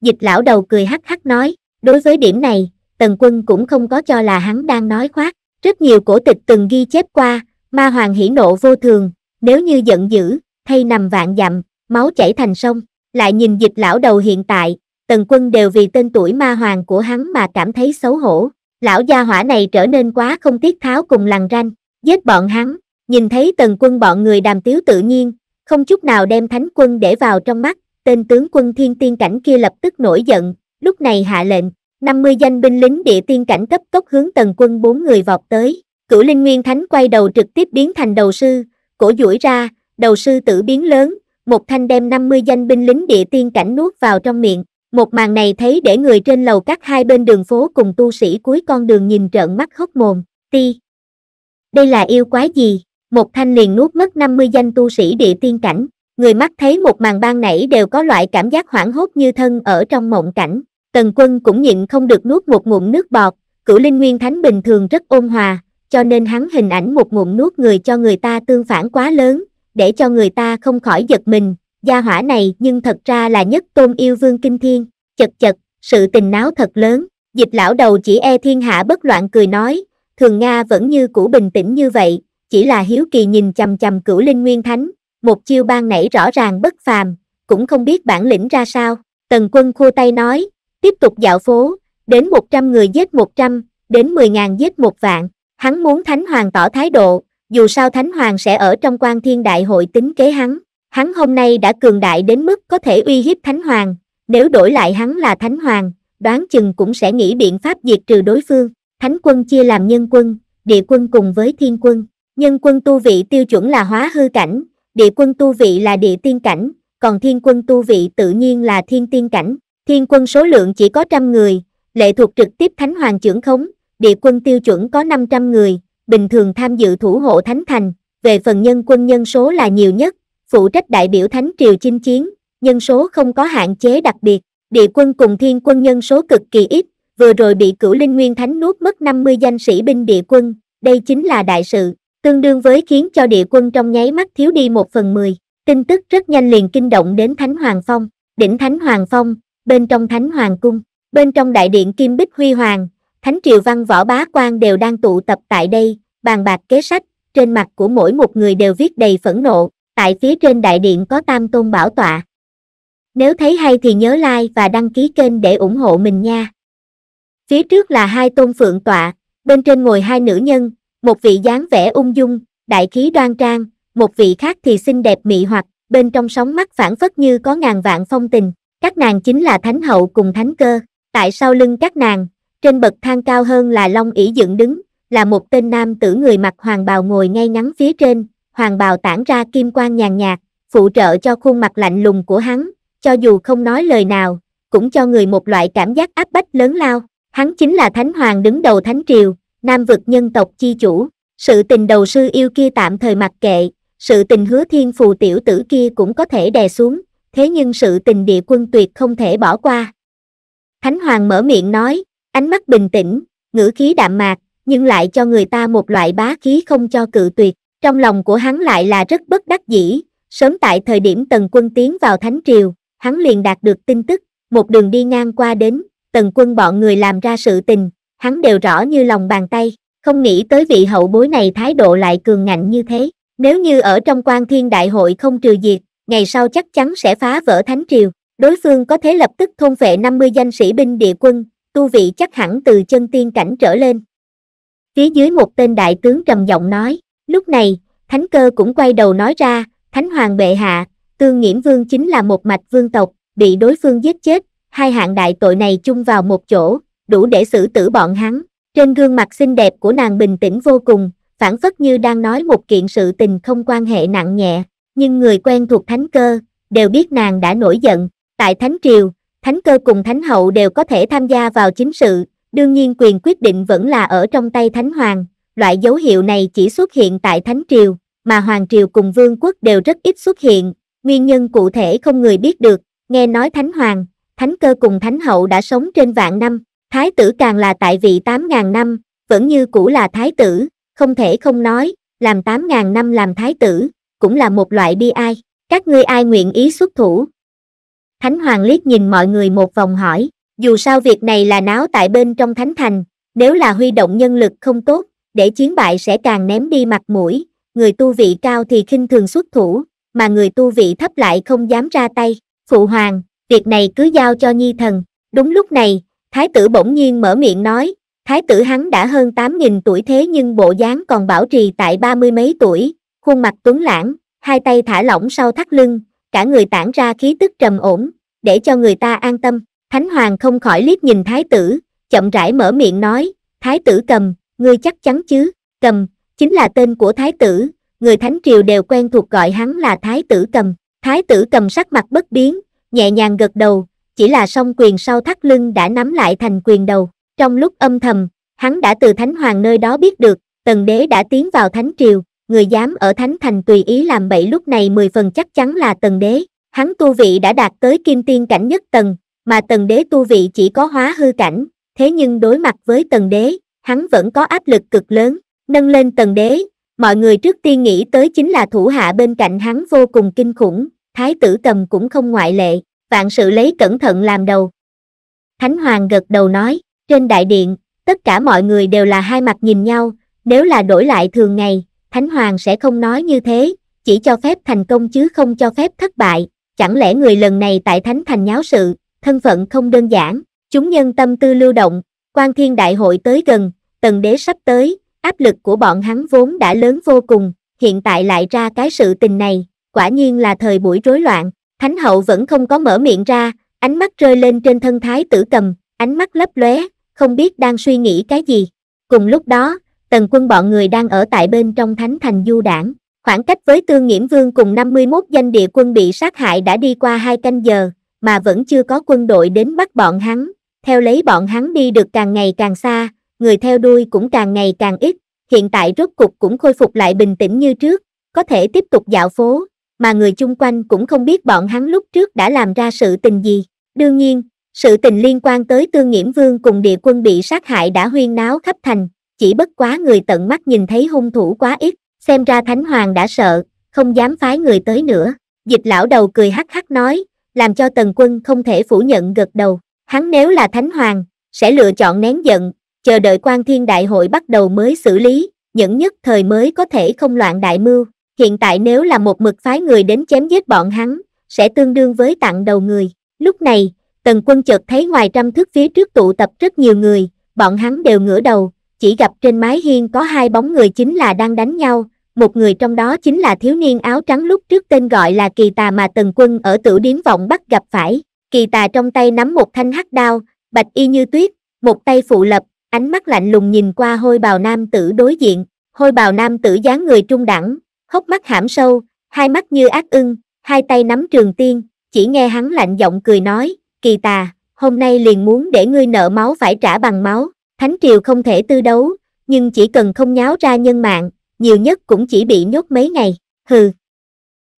Dịch lão đầu cười hắc hắc nói, đối với điểm này, tần quân cũng không có cho là hắn đang nói khoác, rất nhiều cổ tịch từng ghi chép qua, ma hoàng hỉ nộ vô thường, nếu như giận dữ, thay nằm vạn dặm, máu chảy thành sông, lại nhìn dịch lão đầu hiện tại, tần quân đều vì tên tuổi ma hoàng của hắn mà cảm thấy xấu hổ lão gia hỏa này trở nên quá không tiết tháo cùng lằn ranh, giết bọn hắn, nhìn thấy tần quân bọn người đàm tiếu tự nhiên, không chút nào đem thánh quân để vào trong mắt, tên tướng quân thiên tiên cảnh kia lập tức nổi giận, lúc này hạ lệnh, 50 danh binh lính địa tiên cảnh cấp tốc hướng tần quân bốn người vọt tới, cửu linh nguyên thánh quay đầu trực tiếp biến thành đầu sư, cổ duỗi ra, đầu sư tử biến lớn, một thanh đem 50 danh binh lính địa tiên cảnh nuốt vào trong miệng, một màn này thấy để người trên lầu các hai bên đường phố cùng tu sĩ cuối con đường nhìn trợn mắt hốc mồm, ti. Đây là yêu quái gì? Một thanh liền nuốt mất 50 danh tu sĩ địa tiên cảnh, người mắt thấy một màn ban nảy đều có loại cảm giác hoảng hốt như thân ở trong mộng cảnh. Tần quân cũng nhịn không được nuốt một ngụm nước bọt, cửu linh nguyên thánh bình thường rất ôn hòa, cho nên hắn hình ảnh một ngụm nuốt người cho người ta tương phản quá lớn, để cho người ta không khỏi giật mình, gia hỏa này nhưng thật ra là nhất tôn yêu vương kinh thiên, chật chật, sự tình náo thật lớn, dịch lão đầu chỉ e thiên hạ bất loạn cười nói, thường Nga vẫn như cũ bình tĩnh như vậy, chỉ là hiếu kỳ nhìn chầm chầm cửu linh nguyên thánh, một chiêu ban nảy rõ ràng bất phàm, cũng không biết bản lĩnh ra sao, tần quân khô tay nói, tiếp tục dạo phố, đến 100 người giết 100, đến 10.000 giết một vạn, hắn muốn thánh hoàng tỏ thái độ, dù sao thánh hoàng sẽ ở trong quan thiên đại hội tính kế hắn, Hắn hôm nay đã cường đại đến mức có thể uy hiếp Thánh Hoàng, nếu đổi lại hắn là Thánh Hoàng, đoán chừng cũng sẽ nghĩ biện pháp diệt trừ đối phương. Thánh quân chia làm nhân quân, địa quân cùng với thiên quân. Nhân quân tu vị tiêu chuẩn là hóa hư cảnh, địa quân tu vị là địa tiên cảnh, còn thiên quân tu vị tự nhiên là thiên tiên cảnh. Thiên quân số lượng chỉ có trăm người, lệ thuộc trực tiếp Thánh Hoàng trưởng khống, địa quân tiêu chuẩn có 500 người, bình thường tham dự thủ hộ Thánh Thành. Về phần nhân quân nhân số là nhiều nhất, phụ trách đại biểu Thánh Triều chinh chiến, nhân số không có hạn chế đặc biệt, địa quân cùng thiên quân nhân số cực kỳ ít, vừa rồi bị cửu linh nguyên thánh nuốt mất 50 danh sĩ binh địa quân, đây chính là đại sự, tương đương với khiến cho địa quân trong nháy mắt thiếu đi một phần mười. Tin tức rất nhanh liền kinh động đến Thánh Hoàng Phong, đỉnh Thánh Hoàng Phong, bên trong Thánh Hoàng Cung, bên trong đại điện Kim Bích Huy Hoàng, Thánh Triều Văn Võ Bá quan đều đang tụ tập tại đây, bàn bạc kế sách, trên mặt của mỗi một người đều viết đầy phẫn nộ, tại phía trên đại điện có tam tôn bảo tọa. Nếu thấy hay thì nhớ like và đăng ký kênh để ủng hộ mình nha. Phía trước là hai tôn phượng tọa, bên trên ngồi hai nữ nhân, một vị dáng vẻ ung dung, đại khí đoan trang, một vị khác thì xinh đẹp mị hoặc, bên trong sóng mắt phản phất như có ngàn vạn phong tình. Các nàng chính là thánh hậu cùng thánh cơ, tại sau lưng các nàng, trên bậc thang cao hơn là long ỷ dựng đứng, là một tên nam tử người mặc hoàng bào ngồi ngay ngắn phía trên, hoàng bào tản ra kim quang nhàn nhạt, phụ trợ cho khuôn mặt lạnh lùng của hắn, cho dù không nói lời nào, cũng cho người một loại cảm giác áp bách lớn lao. Hắn chính là thánh hoàng đứng đầu thánh triều, nam vực nhân tộc chi chủ. Sự tình đầu sư yêu kia tạm thời mặc kệ, sự tình hứa thiên phù tiểu tử kia cũng có thể đè xuống, thế nhưng sự tình địa quân tuyệt không thể bỏ qua. Thánh hoàng mở miệng nói, ánh mắt bình tĩnh, ngữ khí đạm mạc, nhưng lại cho người ta một loại bá khí không cho cự tuyệt. Trong lòng của hắn lại là rất bất đắc dĩ, sớm tại thời điểm Tần Quân tiến vào Thánh Triều, hắn liền đạt được tin tức, một đường đi ngang qua đến, Tần Quân bọn người làm ra sự tình, hắn đều rõ như lòng bàn tay, không nghĩ tới vị hậu bối này thái độ lại cường ngạnh như thế. Nếu như ở trong quan thiên đại hội không trừ diệt, ngày sau chắc chắn sẽ phá vỡ Thánh Triều, đối phương có thể lập tức thôn vệ 50 danh sĩ binh địa quân, tu vị chắc hẳn từ chân tiên cảnh trở lên. Phía dưới một tên đại tướng trầm giọng nói, Lúc này, Thánh Cơ cũng quay đầu nói ra, Thánh Hoàng bệ hạ, Tương Nghiễm Vương chính là một mạch vương tộc, bị đối phương giết chết, hai hạng đại tội này chung vào một chỗ, đủ để xử tử bọn hắn. Trên gương mặt xinh đẹp của nàng bình tĩnh vô cùng, phản phất như đang nói một kiện sự tình không quan hệ nặng nhẹ, nhưng người quen thuộc Thánh Cơ, đều biết nàng đã nổi giận. Tại Thánh Triều, Thánh Cơ cùng Thánh Hậu đều có thể tham gia vào chính sự, đương nhiên quyền quyết định vẫn là ở trong tay Thánh Hoàng, loại dấu hiệu này chỉ xuất hiện tại Thánh Triều, mà Hoàng Triều cùng Vương quốc đều rất ít xuất hiện, nguyên nhân cụ thể không người biết được, nghe nói Thánh Hoàng, Thánh Cơ cùng Thánh Hậu đã sống trên vạn năm, Thái tử càng là tại vị 8.000 năm, vẫn như cũ là Thái tử, không thể không nói, làm 8.000 năm làm Thái tử, cũng là một loại bi ai, các ngươi ai nguyện ý xuất thủ. Thánh Hoàng liếc nhìn mọi người một vòng hỏi, dù sao việc này là náo tại bên trong Thánh Thành, nếu là huy động nhân lực không tốt, để chiến bại sẽ càng ném đi mặt mũi, người tu vị cao thì khinh thường xuất thủ, mà người tu vị thấp lại không dám ra tay. Phụ hoàng, việc này cứ giao cho nhi thần. Đúng lúc này, thái tử bỗng nhiên mở miệng nói, thái tử hắn đã hơn 8.000 tuổi thế nhưng bộ dáng còn bảo trì tại ba mươi mấy tuổi, khuôn mặt tuấn lãng, hai tay thả lỏng sau thắt lưng, cả người tản ra khí tức trầm ổn, để cho người ta an tâm. Thánh hoàng không khỏi liếc nhìn thái tử, chậm rãi mở miệng nói, thái tử cầm, ngươi chắc chắn chứ, cầm, chính là tên của thái tử, người thánh triều đều quen thuộc gọi hắn là thái tử cầm. Thái tử cầm sắc mặt bất biến, nhẹ nhàng gật đầu, chỉ là song quyền sau thắt lưng đã nắm lại thành quyền đầu. Trong lúc âm thầm, hắn đã từ thánh hoàng nơi đó biết được, tần đế đã tiến vào thánh triều, người dám ở thánh thành tùy ý làm bậy lúc này mười phần chắc chắn là tần đế. Hắn tu vị đã đạt tới kim tiên cảnh nhất tầng, mà tần đế tu vị chỉ có hóa hư cảnh, thế nhưng đối mặt với tần đế, hắn vẫn có áp lực cực lớn nâng lên tần đế mọi người trước tiên nghĩ tới chính là thủ hạ bên cạnh hắn vô cùng kinh khủng thái tử cầm cũng không ngoại lệ vạn sự lấy cẩn thận làm đầu thánh hoàng gật đầu nói trên đại điện tất cả mọi người đều là hai mặt nhìn nhau nếu là đổi lại thường ngày thánh hoàng sẽ không nói như thế chỉ cho phép thành công chứ không cho phép thất bại chẳng lẽ người lần này tại thánh thành nháo sự thân phận không đơn giản chúng nhân tâm tư lưu động Quan Thiên Đại hội tới gần, Tần Đế sắp tới, áp lực của bọn hắn vốn đã lớn vô cùng, hiện tại lại ra cái sự tình này, quả nhiên là thời buổi rối loạn, Thánh Hậu vẫn không có mở miệng ra, ánh mắt rơi lên trên thân thái tử cầm, ánh mắt lấp lóe, không biết đang suy nghĩ cái gì. Cùng lúc đó, Tần quân bọn người đang ở tại bên trong Thánh Thành Du Đảng, khoảng cách với Tương Nghiễm Vương cùng 51 danh địa quân bị sát hại đã đi qua hai canh giờ, mà vẫn chưa có quân đội đến bắt bọn hắn, theo lấy bọn hắn đi được càng ngày càng xa, người theo đuôi cũng càng ngày càng ít, hiện tại rốt cục cũng khôi phục lại bình tĩnh như trước, có thể tiếp tục dạo phố, mà người chung quanh cũng không biết bọn hắn lúc trước đã làm ra sự tình gì. Đương nhiên, sự tình liên quan tới Tương Nghiễm Vương cùng địa quân bị sát hại đã huyên náo khắp thành, chỉ bất quá người tận mắt nhìn thấy hung thủ quá ít, xem ra Thánh Hoàng đã sợ, không dám phái người tới nữa. Dịch lão đầu cười hắc hắc nói, làm cho Tần Quân không thể phủ nhận gật đầu. Hắn nếu là thánh hoàng, sẽ lựa chọn nén giận, chờ đợi quan thiên đại hội bắt đầu mới xử lý, những nhất thời mới có thể không loạn đại mưu. Hiện tại nếu là một mực phái người đến chém giết bọn hắn, sẽ tương đương với tặng đầu người. Lúc này, tần quân chợt thấy ngoài trăm thước phía trước tụ tập rất nhiều người, bọn hắn đều ngửa đầu, chỉ gặp trên mái hiên có hai bóng người chính là đang đánh nhau, một người trong đó chính là thiếu niên áo trắng lúc trước tên gọi là kỳ tà mà tần quân ở tử điếm vọng bắt gặp phải, kỳ tà trong tay nắm một thanh hắc đao, bạch y như tuyết, một tay phụ lập, ánh mắt lạnh lùng nhìn qua hôi bào nam tử đối diện, hôi bào nam tử dáng người trung đẳng, hốc mắt hãm sâu, hai mắt như ác ưng, hai tay nắm trường tiên, chỉ nghe hắn lạnh giọng cười nói, kỳ tà, hôm nay liền muốn để ngươi nợ máu phải trả bằng máu, thánh triều không thể tư đấu, nhưng chỉ cần không nháo ra nhân mạng, nhiều nhất cũng chỉ bị nhốt mấy ngày, hừ.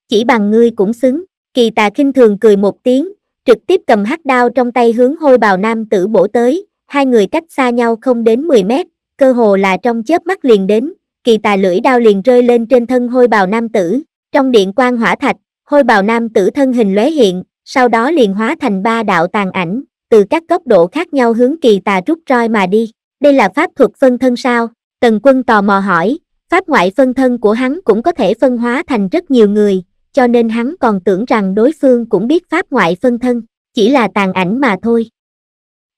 Chỉ bằng ngươi cũng xứng, kỳ tà kinh thường cười một tiếng, trực tiếp cầm hắc đao trong tay hướng hôi bào nam tử bổ tới, hai người cách xa nhau không đến 10 mét, cơ hồ là trong chớp mắt liền đến, kỳ tà lưỡi đao liền rơi lên trên thân hôi bào nam tử, trong điện quang hỏa thạch, hôi bào nam tử thân hình lóe hiện, sau đó liền hóa thành ba đạo tàn ảnh, từ các góc độ khác nhau hướng kỳ tà rút roi mà đi, đây là pháp thuật phân thân sao, tần quân tò mò hỏi, pháp ngoại phân thân của hắn cũng có thể phân hóa thành rất nhiều người, cho nên hắn còn tưởng rằng đối phương cũng biết pháp ngoại phân thân, chỉ là tàn ảnh mà thôi.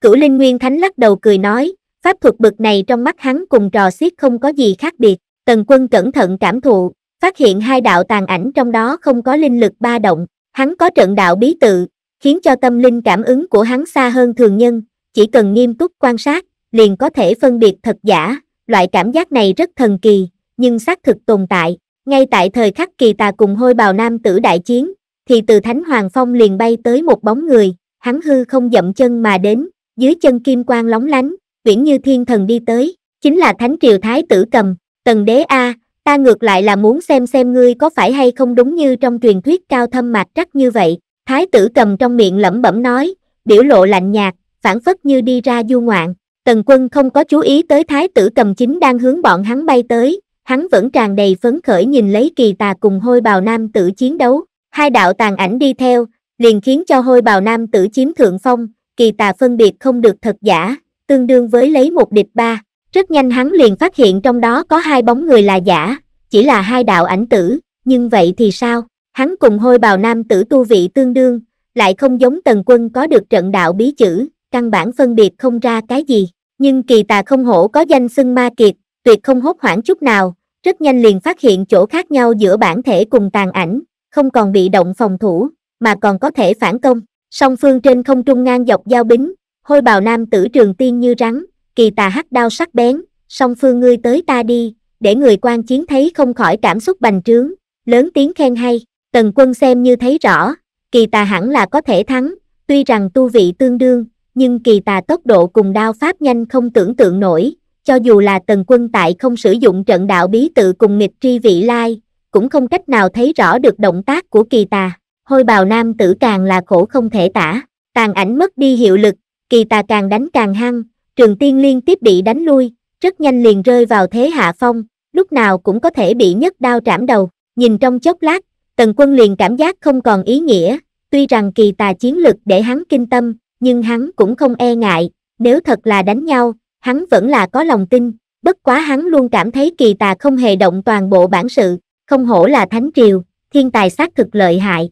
Cửu Linh Nguyên Thánh lắc đầu cười nói, pháp thuật bực này trong mắt hắn cùng trò xiết không có gì khác biệt, tần quân cẩn thận cảm thụ, phát hiện hai đạo tàn ảnh trong đó không có linh lực ba động, hắn có trận đạo bí tự, khiến cho tâm linh cảm ứng của hắn xa hơn thường nhân, chỉ cần nghiêm túc quan sát, liền có thể phân biệt thật giả, loại cảm giác này rất thần kỳ, nhưng xác thực tồn tại. Ngay tại thời khắc kỳ tà cùng hôi bào nam tử đại chiến, thì từ Thánh Hoàng Phong liền bay tới một bóng người, hắn hư không dậm chân mà đến, dưới chân kim quang lóng lánh, viễn như thiên thần đi tới, chính là Thánh Triều Thái tử cầm, tần đế A, ta ngược lại là muốn xem xem ngươi có phải hay không đúng như trong truyền thuyết cao thâm mạc trắc như vậy, Thái tử cầm trong miệng lẩm bẩm nói, biểu lộ lạnh nhạt, phản phất như đi ra du ngoạn, tần quân không có chú ý tới Thái tử cầm chính đang hướng bọn hắn bay tới, hắn vẫn tràn đầy phấn khởi nhìn lấy kỳ tà cùng hôi bào nam tử chiến đấu, hai đạo tàn ảnh đi theo, liền khiến cho hôi bào nam tử chiếm thượng phong, kỳ tà phân biệt không được thật giả, tương đương với lấy một địch ba. Rất nhanh hắn liền phát hiện trong đó có hai bóng người là giả, chỉ là hai đạo ảnh tử, nhưng vậy thì sao? Hắn cùng hôi bào nam tử tu vị tương đương, lại không giống tần quân có được trận đạo bí chữ, căn bản phân biệt không ra cái gì. Nhưng kỳ tà không hổ có danh xưng ma kiệt, tuyệt không hốt hoảng chút nào, rất nhanh liền phát hiện chỗ khác nhau giữa bản thể cùng tàn ảnh, không còn bị động phòng thủ, mà còn có thể phản công. Song phương trên không trung ngang dọc giao bính, hôi bào nam tử trường tiên như rắn, kỳ tà hắc đao sắc bén, song phương ngươi tới ta đi, để người quan chiến thấy không khỏi cảm xúc bành trướng, lớn tiếng khen hay, tần quân xem như thấy rõ, kỳ tà hẳn là có thể thắng, tuy rằng tu vị tương đương, nhưng kỳ tà tốc độ cùng đao pháp nhanh không tưởng tượng nổi, cho dù là tần quân tại không sử dụng trận đạo bí tự cùng nghịch tri vị lai, cũng không cách nào thấy rõ được động tác của kỳ tà. Hôi bào nam tử càng là khổ không thể tả, tàn ảnh mất đi hiệu lực, kỳ tà càng đánh càng hăng, trường tiên liên tiếp bị đánh lui, rất nhanh liền rơi vào thế hạ phong, lúc nào cũng có thể bị nhất đao trảm đầu. Nhìn trong chốc lát, tần quân liền cảm giác không còn ý nghĩa, tuy rằng kỳ tà chiến lực để hắn kinh tâm, nhưng hắn cũng không e ngại, nếu thật là đánh nhau, hắn vẫn là có lòng tin, bất quá hắn luôn cảm thấy kỳ tà không hề động toàn bộ bản sự, không hổ là thánh triều, thiên tài xác thực lợi hại.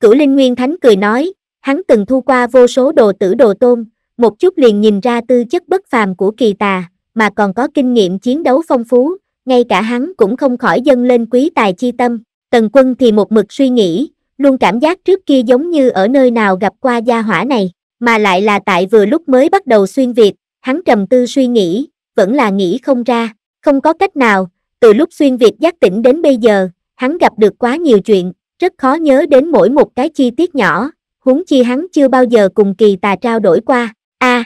Cửu Linh Nguyên Thánh cười nói, hắn từng thu qua vô số đồ tử đồ tôn, một chút liền nhìn ra tư chất bất phàm của kỳ tà, mà còn có kinh nghiệm chiến đấu phong phú, ngay cả hắn cũng không khỏi dâng lên quý tài chi tâm. Tần quân thì một mực suy nghĩ, luôn cảm giác trước kia giống như ở nơi nào gặp qua gia hỏa này, mà lại là tại vừa lúc mới bắt đầu xuyên Việt, hắn trầm tư suy nghĩ, vẫn là nghĩ không ra, không có cách nào, từ lúc xuyên Việt giác tỉnh đến bây giờ, hắn gặp được quá nhiều chuyện, rất khó nhớ đến mỗi một cái chi tiết nhỏ, huống chi hắn chưa bao giờ cùng kỳ tà trao đổi qua, a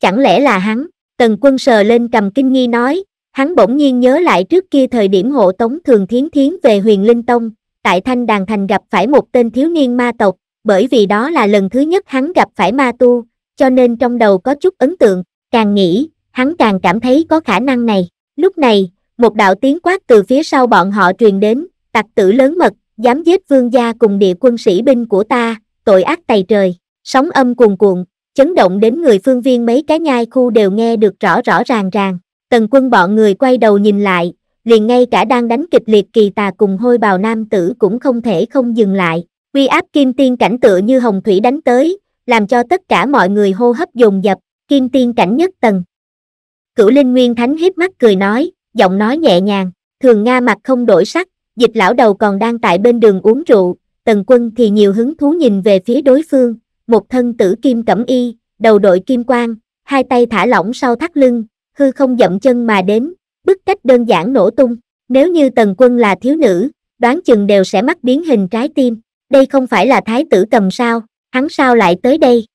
chẳng lẽ là hắn, tần quân sờ lên cầm kinh nghi nói, hắn bỗng nhiên nhớ lại trước kia thời điểm hộ tống thường thiến thiến về huyền linh tông, tại thanh đàn thành gặp phải một tên thiếu niên ma tộc, bởi vì đó là lần thứ nhất hắn gặp phải ma tu, cho nên trong đầu có chút ấn tượng, càng nghĩ, hắn càng cảm thấy có khả năng này. Lúc này, một đạo tiếng quát từ phía sau bọn họ truyền đến, tặc tử lớn mật, dám giết vương gia cùng địa quân sĩ binh của ta, tội ác tày trời, sóng âm cuồn cuộn, chấn động đến người phương viên mấy cái nhai khu đều nghe được rõ rõ ràng ràng. Tần quân bọn người quay đầu nhìn lại, liền ngay cả đang đánh kịch liệt kỳ tà cùng hôi bào nam tử cũng không thể không dừng lại. Uy áp kim tiên cảnh tựa như hồng thủy đánh tới, làm cho tất cả mọi người hô hấp dồn dập, kim tiên cảnh nhất tầng. Cửu Linh Nguyên Thánh hiếp mắt cười nói, giọng nói nhẹ nhàng, thường Nga mặt không đổi sắc, dịch lão đầu còn đang tại bên đường uống rượu, tần quân thì nhiều hứng thú nhìn về phía đối phương, một thân tử kim cẩm y, đầu đội kim quang, hai tay thả lỏng sau thắt lưng, hư không dậm chân mà đến, bức cách đơn giản nổ tung, nếu như tần quân là thiếu nữ, đoán chừng đều sẽ mắc biến hình trái tim, đây không phải là thái tử cầm sao hắn sao lại tới đây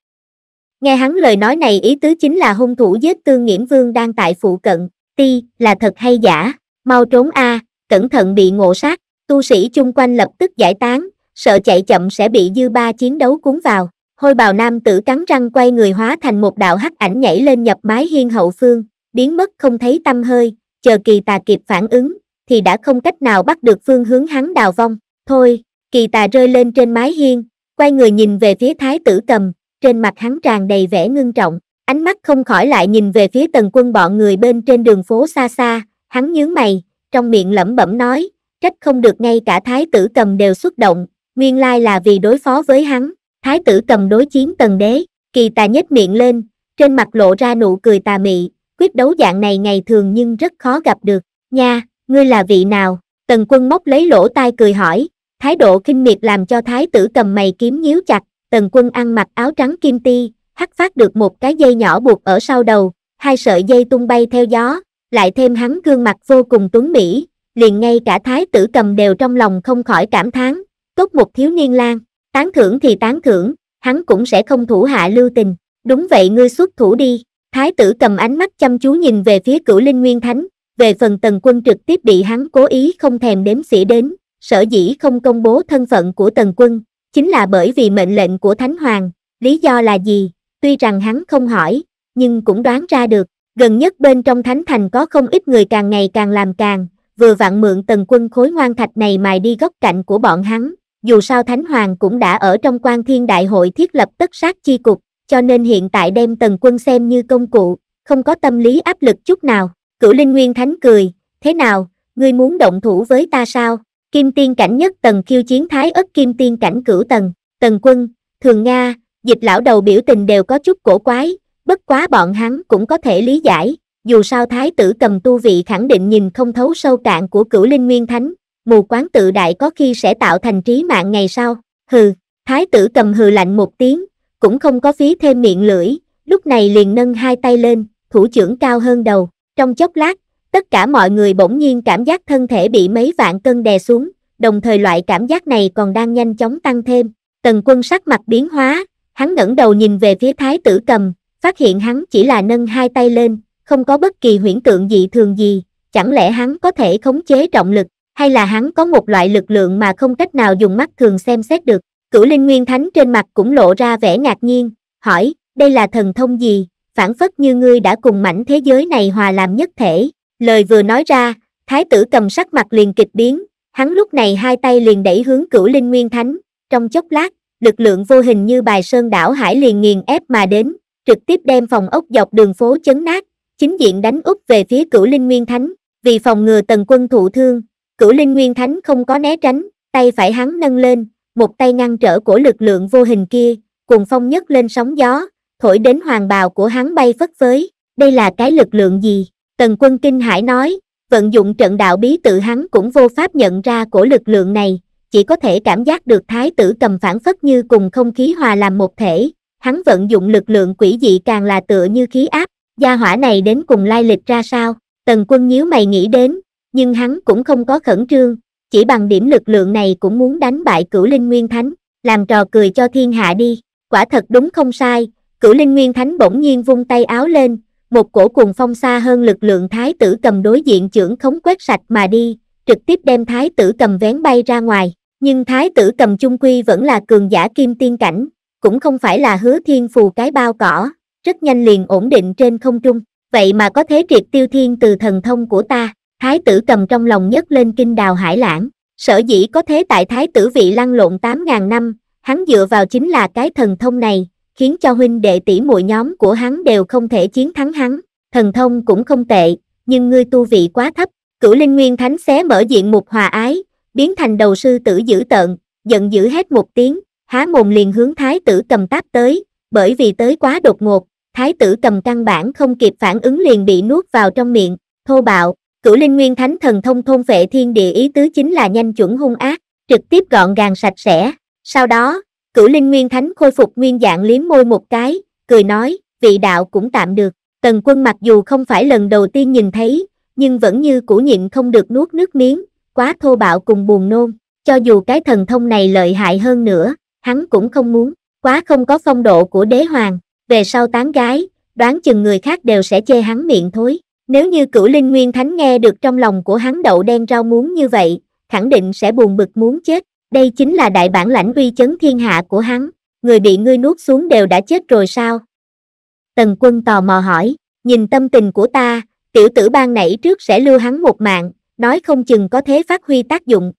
nghe hắn lời nói này ý tứ chính là hung thủ giết tương nghiễm vương đang tại phụ cận ti là thật hay giả mau trốn a cẩn thận bị ngộ sát tu sĩ chung quanh lập tức giải tán sợ chạy chậm sẽ bị dư ba chiến đấu cuốn vào hôi bào nam tử cắn răng quay người hóa thành một đạo hắc ảnh nhảy lên nhập mái hiên hậu phương biến mất không thấy tâm hơi chờ kỳ tà kịp phản ứng thì đã không cách nào bắt được phương hướng hắn đào vong thôi kỳ tà rơi lên trên mái hiên quay người nhìn về phía thái tử cầm trên mặt hắn tràn đầy vẻ ngưng trọng ánh mắt không khỏi lại nhìn về phía tần quân bọn người bên trên đường phố xa xa hắn nhướng mày trong miệng lẩm bẩm nói trách không được ngay cả thái tử cầm đều xuất động nguyên lai là vì đối phó với hắn thái tử cầm đối chiến tần đế kỳ tà nhếch miệng lên trên mặt lộ ra nụ cười tà mị quyết đấu dạng này ngày thường nhưng rất khó gặp được nha ngươi là vị nào tần quân móc lấy lỗ tai cười hỏi Thái độ kinh miệt làm cho thái tử cầm mày kiếm nhíu chặt, tần quân ăn mặc áo trắng kim ti, hắt phát được một cái dây nhỏ buộc ở sau đầu, hai sợi dây tung bay theo gió, lại thêm hắn gương mặt vô cùng tuấn mỹ, liền ngay cả thái tử cầm đều trong lòng không khỏi cảm thán, tốt một thiếu niên lang, tán thưởng thì tán thưởng, hắn cũng sẽ không thủ hạ lưu tình, đúng vậy ngươi xuất thủ đi, thái tử cầm ánh mắt chăm chú nhìn về phía cửu linh nguyên thánh, về phần tần quân trực tiếp bị hắn cố ý không thèm đếm xỉa đến, sở dĩ không công bố thân phận của Tần Quân, chính là bởi vì mệnh lệnh của Thánh Hoàng, lý do là gì, tuy rằng hắn không hỏi, nhưng cũng đoán ra được, gần nhất bên trong Thánh Thành có không ít người càng ngày càng làm càng, vừa vặn mượn Tần Quân khối ngoan thạch này mài đi góc cạnh của bọn hắn, dù sao Thánh Hoàng cũng đã ở trong quan thiên đại hội thiết lập tất sát chi cục, cho nên hiện tại đem Tần Quân xem như công cụ, không có tâm lý áp lực chút nào, cửu Linh Nguyên Thánh cười, thế nào, ngươi muốn động thủ với ta sao? Kim tiên cảnh nhất tầng khiêu chiến thái ất kim tiên cảnh cửu tầng, tần quân, thường Nga, dịch lão đầu biểu tình đều có chút cổ quái, bất quá bọn hắn cũng có thể lý giải, dù sao thái tử cầm tu vị khẳng định nhìn không thấu sâu cạn của cửu linh nguyên thánh, mù quán tự đại có khi sẽ tạo thành trí mạng ngày sau, hừ, thái tử cầm hừ lạnh một tiếng, cũng không có phí thêm miệng lưỡi, lúc này liền nâng hai tay lên, thủ trưởng cao hơn đầu, trong chốc lát, tất cả mọi người bỗng nhiên cảm giác thân thể bị mấy vạn cân đè xuống, đồng thời loại cảm giác này còn đang nhanh chóng tăng thêm. Tần quân sắc mặt biến hóa, hắn ngẩng đầu nhìn về phía thái tử cầm, phát hiện hắn chỉ là nâng hai tay lên, không có bất kỳ huyễn tượng dị thường gì, chẳng lẽ hắn có thể khống chế trọng lực, hay là hắn có một loại lực lượng mà không cách nào dùng mắt thường xem xét được. Cửu Linh Nguyên Thánh trên mặt cũng lộ ra vẻ ngạc nhiên, hỏi, đây là thần thông gì, phản phất như ngươi đã cùng mảnh thế giới này hòa làm nhất thể, Lời vừa nói ra, thái tử cầm sắc mặt liền kịch biến, hắn lúc này hai tay liền đẩy hướng cửu linh nguyên thánh, trong chốc lát, lực lượng vô hình như bài sơn đảo hải liền nghiền ép mà đến, trực tiếp đem phòng ốc dọc đường phố chấn nát, chính diện đánh úp về phía cửu linh nguyên thánh, vì phòng ngừa tần quân thụ thương, cửu linh nguyên thánh không có né tránh, tay phải hắn nâng lên, một tay ngăn trở của lực lượng vô hình kia, cùng phong nhất lên sóng gió, thổi đến hoàng bào của hắn bay phất phới, đây là cái lực lượng gì? Tần quân kinh hải nói, vận dụng trận đạo bí tự hắn cũng vô pháp nhận ra của lực lượng này, chỉ có thể cảm giác được thái tử cầm phản phất như cùng không khí hòa làm một thể, hắn vận dụng lực lượng quỷ dị càng là tựa như khí áp, gia hỏa này đến cùng lai lịch ra sao, tần quân nhíu mày nghĩ đến, nhưng hắn cũng không có khẩn trương, chỉ bằng điểm lực lượng này cũng muốn đánh bại cửu linh nguyên thánh, làm trò cười cho thiên hạ đi, quả thật đúng không sai, cửu linh nguyên thánh bỗng nhiên vung tay áo lên, một cổ cùng phong xa hơn lực lượng thái tử cầm đối diện trưởng khống quét sạch mà đi, trực tiếp đem thái tử cầm vén bay ra ngoài. Nhưng thái tử cầm chung quy vẫn là cường giả kim tiên cảnh, cũng không phải là hứa thiên phù cái bao cỏ, rất nhanh liền ổn định trên không trung. Vậy mà có thế triệt tiêu thiên từ thần thông của ta, thái tử cầm trong lòng nhất lên kinh đào hải lãng. Sở dĩ có thế tại thái tử vị lăn lộn 8.000 năm, hắn dựa vào chính là cái thần thông này, khiến cho huynh đệ tỷ muội nhóm của hắn đều không thể chiến thắng hắn, thần thông cũng không tệ, nhưng ngươi tu vị quá thấp, cửu linh nguyên thánh xé mở diện mục hòa ái, biến thành đầu sư tử dữ tợn, giận dữ hét một tiếng, há mồm liền hướng thái tử cầm táp tới, bởi vì tới quá đột ngột, thái tử cầm căn bản không kịp phản ứng liền bị nuốt vào trong miệng, thô bạo, cửu linh nguyên thánh thần thông thôn vệ thiên địa ý tứ chính là nhanh chuẩn hung ác, trực tiếp gọn gàng sạch sẽ, sau đó, Cửu Linh Nguyên Thánh khôi phục nguyên dạng liếm môi một cái, cười nói, vị đạo cũng tạm được. Tần quân mặc dù không phải lần đầu tiên nhìn thấy, nhưng vẫn như cũ nhịn không được nuốt nước miếng, quá thô bạo cùng buồn nôn. Cho dù cái thần thông này lợi hại hơn nữa, hắn cũng không muốn, quá không có phong độ của đế hoàng. Về sau tán gái, đoán chừng người khác đều sẽ chê hắn miệng thối. Nếu như cửu linh nguyên thánh nghe được trong lòng của hắn đậu đen rau muốn như vậy, khẳng định sẽ buồn bực muốn chết. Đây chính là đại bản lãnh uy chấn thiên hạ của hắn, người bị ngươi nuốt xuống đều đã chết rồi sao? Tần quân tò mò hỏi, nhìn tâm tình của ta, tiểu tử ban nãy trước sẽ lưu hắn một mạng, nói không chừng có thế phát huy tác dụng.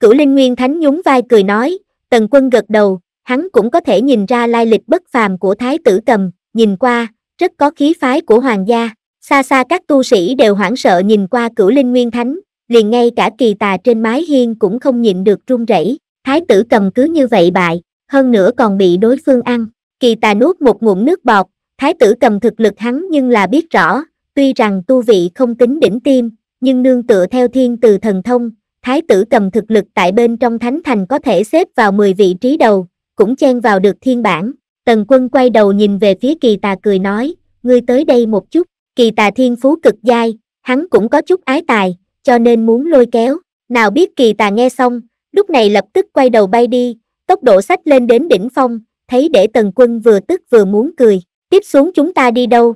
Cửu Linh Nguyên Thánh nhún vai cười nói, tần quân gật đầu, hắn cũng có thể nhìn ra lai lịch bất phàm của Thái tử cầm, nhìn qua, rất có khí phái của hoàng gia, xa xa các tu sĩ đều hoảng sợ nhìn qua cửu Linh Nguyên Thánh, liền ngay cả kỳ tà trên mái hiên cũng không nhịn được run rẩy thái tử cầm cứ như vậy bại hơn nữa còn bị đối phương ăn kỳ tà nuốt một ngụm nước bọt thái tử cầm thực lực hắn nhưng là biết rõ tuy rằng tu vị không tính đỉnh tim nhưng nương tựa theo thiên từ thần thông thái tử cầm thực lực tại bên trong thánh thành có thể xếp vào 10 vị trí đầu cũng chen vào được thiên bản tần quân quay đầu nhìn về phía kỳ tà cười nói ngươi tới đây một chút kỳ tà thiên phú cực giai hắn cũng có chút ái tài cho nên muốn lôi kéo nào biết kỳ tà nghe xong lúc này lập tức quay đầu bay đi tốc độ sách lên đến đỉnh phong thấy để tần quân vừa tức vừa muốn cười tiếp xuống chúng ta đi đâu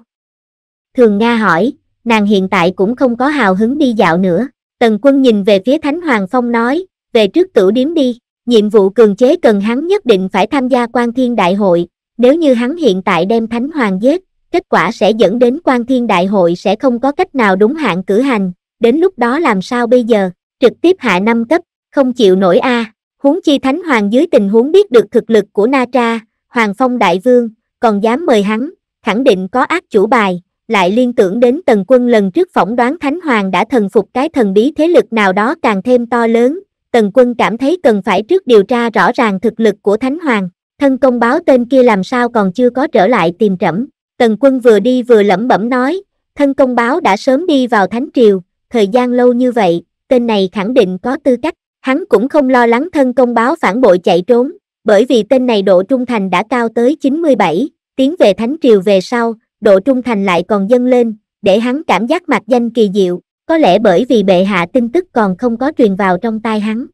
thường nga hỏi nàng hiện tại cũng không có hào hứng đi dạo nữa tần quân nhìn về phía thánh hoàng phong nói về trước tử điếm đi nhiệm vụ cường chế cần hắn nhất định phải tham gia quan thiên đại hội nếu như hắn hiện tại đem thánh hoàng giết kết quả sẽ dẫn đến quan thiên đại hội sẽ không có cách nào đúng hạn cử hành đến lúc đó làm sao bây giờ, trực tiếp hạ năm cấp, không chịu nổi a. À. Huống chi Thánh Hoàng dưới tình huống biết được thực lực của Na Tra, Hoàng Phong Đại Vương, còn dám mời hắn, khẳng định có ác chủ bài, lại liên tưởng đến Tần Quân lần trước phỏng đoán Thánh Hoàng đã thần phục cái thần bí thế lực nào đó càng thêm to lớn, Tần Quân cảm thấy cần phải trước điều tra rõ ràng thực lực của Thánh Hoàng, thân công báo tên kia làm sao còn chưa có trở lại tìm trẫm. Tần Quân vừa đi vừa lẩm bẩm nói, thân công báo đã sớm đi vào Thánh Triều, thời gian lâu như vậy, tên này khẳng định có tư cách, hắn cũng không lo lắng thân công báo phản bội chạy trốn, bởi vì tên này độ trung thành đã cao tới 97, tiến về Thánh Triều về sau, độ trung thành lại còn dâng lên, để hắn cảm giác mặt danh kỳ diệu, có lẽ bởi vì bệ hạ tin tức còn không có truyền vào trong tai hắn.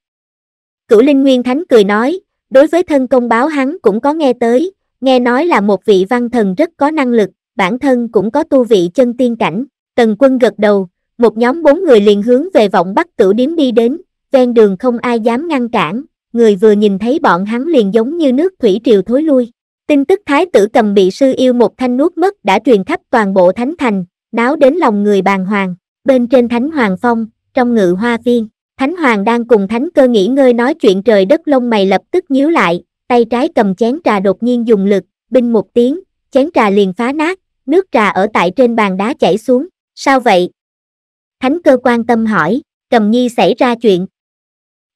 Cửu Linh Nguyên Thánh cười nói, đối với thân công báo hắn cũng có nghe tới, nghe nói là một vị văn thần rất có năng lực, bản thân cũng có tu vị chân tiên cảnh, tần quân gật đầu, một nhóm bốn người liền hướng về vọng bắc tử điếm đi đến, ven đường không ai dám ngăn cản, người vừa nhìn thấy bọn hắn liền giống như nước thủy triều thối lui. Tin tức thái tử cầm bị sư yêu một thanh nuốt mất đã truyền khắp toàn bộ thánh thành, náo đến lòng người bàn hoàng, bên trên thánh hoàng phong, trong ngự hoa viên, thánh hoàng đang cùng thánh cơ nghỉ ngơi nói chuyện trời đất lông mày lập tức nhíu lại, tay trái cầm chén trà đột nhiên dùng lực, binh một tiếng, chén trà liền phá nát, nước trà ở tại trên bàn đá chảy xuống, sao vậy, Thánh cơ quan tâm hỏi, Trầm Nhi xảy ra chuyện.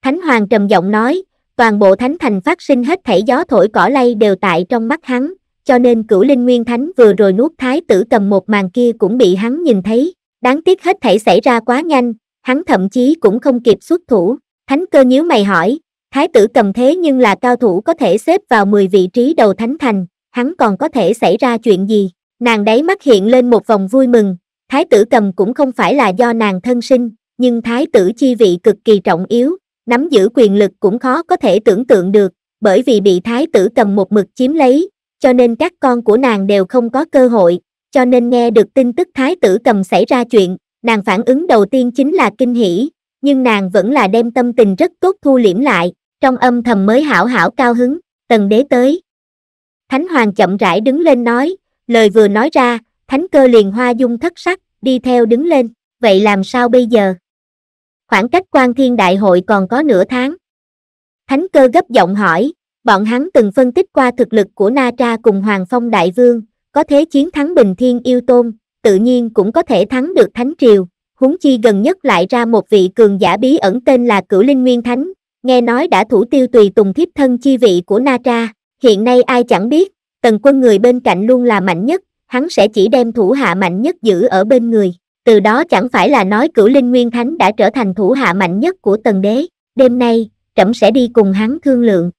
Thánh Hoàng trầm giọng nói, toàn bộ Thánh Thành phát sinh hết thảy gió thổi cỏ lay đều tại trong mắt hắn, cho nên cửu linh nguyên thánh vừa rồi nuốt thái tử cầm một màn kia cũng bị hắn nhìn thấy, đáng tiếc hết thảy xảy ra quá nhanh, hắn thậm chí cũng không kịp xuất thủ, thánh cơ nhíu mày hỏi, thái tử cầm thế nhưng là cao thủ có thể xếp vào 10 vị trí đầu thánh thành, hắn còn có thể xảy ra chuyện gì, nàng đấy mắt hiện lên một vòng vui mừng, Thái tử cầm cũng không phải là do nàng thân sinh, nhưng thái tử chi vị cực kỳ trọng yếu, nắm giữ quyền lực cũng khó có thể tưởng tượng được, bởi vì bị thái tử cầm một mực chiếm lấy, cho nên các con của nàng đều không có cơ hội, cho nên nghe được tin tức thái tử cầm xảy ra chuyện, nàng phản ứng đầu tiên chính là kinh hỉ, nhưng nàng vẫn là đem tâm tình rất tốt thu liễm lại, trong âm thầm mới hảo hảo cao hứng, tần đế tới. Thánh hoàng chậm rãi đứng lên nói, lời vừa nói ra, thánh cơ liền hoa dung thất sắc, đi theo đứng lên, vậy làm sao bây giờ? Khoảng cách quan thiên đại hội còn có nửa tháng. Thánh cơ gấp giọng hỏi, bọn hắn từng phân tích qua thực lực của Na Tra cùng Hoàng Phong Đại Vương, có thế chiến thắng Bình Thiên Yêu Tôn, tự nhiên cũng có thể thắng được Thánh Triều, huống chi gần nhất lại ra một vị cường giả bí ẩn tên là Cửu Linh Nguyên Thánh, nghe nói đã thủ tiêu tùy tùng thiếp thân chi vị của Na Tra, hiện nay ai chẳng biết, tần quân người bên cạnh luôn là mạnh nhất, hắn sẽ chỉ đem thủ hạ mạnh nhất giữ ở bên người. Từ đó chẳng phải là nói cửu linh nguyên thánh đã trở thành thủ hạ mạnh nhất của tần đế. Đêm nay, trẫm sẽ đi cùng hắn thương lượng.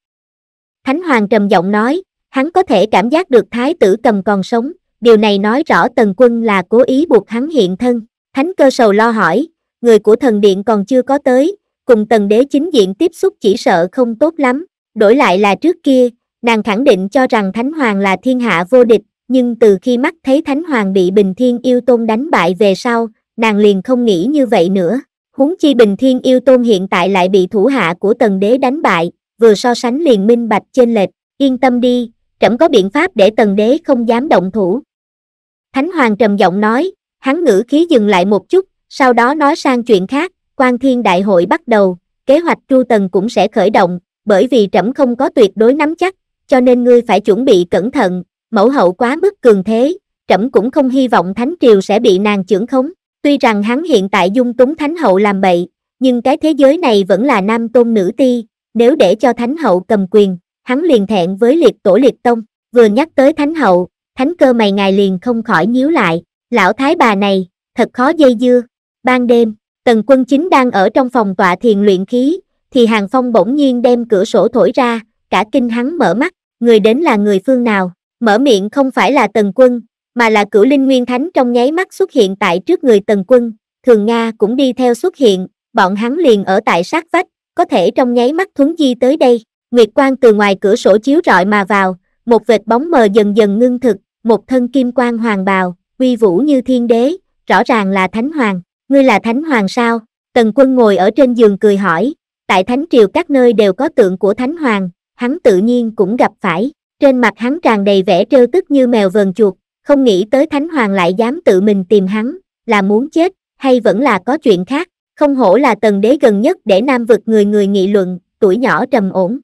Thánh hoàng trầm giọng nói, hắn có thể cảm giác được thái tử cầm còn sống. Điều này nói rõ tần quân là cố ý buộc hắn hiện thân. Thánh cơ sầu lo hỏi, người của thần điện còn chưa có tới, cùng tần đế chính diện tiếp xúc chỉ sợ không tốt lắm. Đổi lại là trước kia, nàng khẳng định cho rằng Thánh Hoàng là thiên hạ vô địch, nhưng từ khi mắt thấy Thánh Hoàng bị Bình Thiên Yêu Tôn đánh bại về sau, nàng liền không nghĩ như vậy nữa. Huống chi Bình Thiên Yêu Tôn hiện tại lại bị thủ hạ của Tần Đế đánh bại, vừa so sánh liền minh bạch trên lệch, yên tâm đi, trẫm có biện pháp để Tần Đế không dám động thủ. Thánh Hoàng trầm giọng nói, hắn ngữ khí dừng lại một chút, sau đó nói sang chuyện khác, quan thiên đại hội bắt đầu, kế hoạch tru tần cũng sẽ khởi động, bởi vì trẫm không có tuyệt đối nắm chắc, cho nên ngươi phải chuẩn bị cẩn thận, mẫu hậu quá mức cường thế, trẫm cũng không hy vọng thánh triều sẽ bị nàng chưởng khống, tuy rằng hắn hiện tại dung túng thánh hậu làm bậy, nhưng cái thế giới này vẫn là nam tôn nữ ti, nếu để cho thánh hậu cầm quyền, hắn liền thẹn với liệt tổ liệt tông, vừa nhắc tới thánh hậu, thánh cơ mày ngài liền không khỏi nhíu lại, lão thái bà này, thật khó dây dưa, ban đêm, tần quân chính đang ở trong phòng tọa thiền luyện khí, thì hàng phong bỗng nhiên đem cửa sổ thổi ra, cả kinh hắn mở mắt, người đến là người phương nào, mở miệng không phải là tần quân mà là cửu linh nguyên thánh trong nháy mắt xuất hiện tại trước người tần quân thường nga cũng đi theo xuất hiện bọn hắn liền ở tại sát vách có thể trong nháy mắt thuấn di tới đây nguyệt quang từ ngoài cửa sổ chiếu rọi mà vào một vệt bóng mờ dần dần ngưng thực một thân kim quang hoàng bào uy vũ như thiên đế rõ ràng là thánh hoàng ngươi là thánh hoàng sao tần quân ngồi ở trên giường cười hỏi tại thánh triều các nơi đều có tượng của thánh hoàng hắn tự nhiên cũng gặp phải trên mặt hắn tràn đầy vẻ trêu tức như mèo vờn chuột, không nghĩ tới Thánh Hoàng lại dám tự mình tìm hắn, là muốn chết, hay vẫn là có chuyện khác, không hổ là tần đế gần nhất để nam vực người người nghị luận, tuổi nhỏ trầm ổn.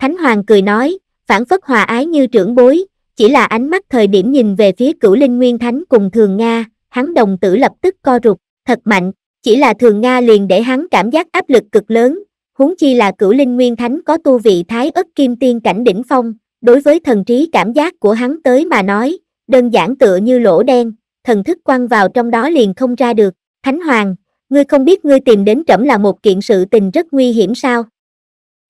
Thánh Hoàng cười nói, phản phất hòa ái như trưởng bối, chỉ là ánh mắt thời điểm nhìn về phía cửu linh nguyên thánh cùng thường Nga, hắn đồng tử lập tức co rụt, thật mạnh, chỉ là thường Nga liền để hắn cảm giác áp lực cực lớn, huống chi là cửu linh nguyên thánh có tu vị thái ất kim tiên cảnh đỉnh phong, đối với thần trí cảm giác của hắn tới mà nói, đơn giản tựa như lỗ đen, thần thức quăng vào trong đó liền không ra được. Thánh Hoàng, ngươi không biết ngươi tìm đến trẫm là một kiện sự tình rất nguy hiểm sao?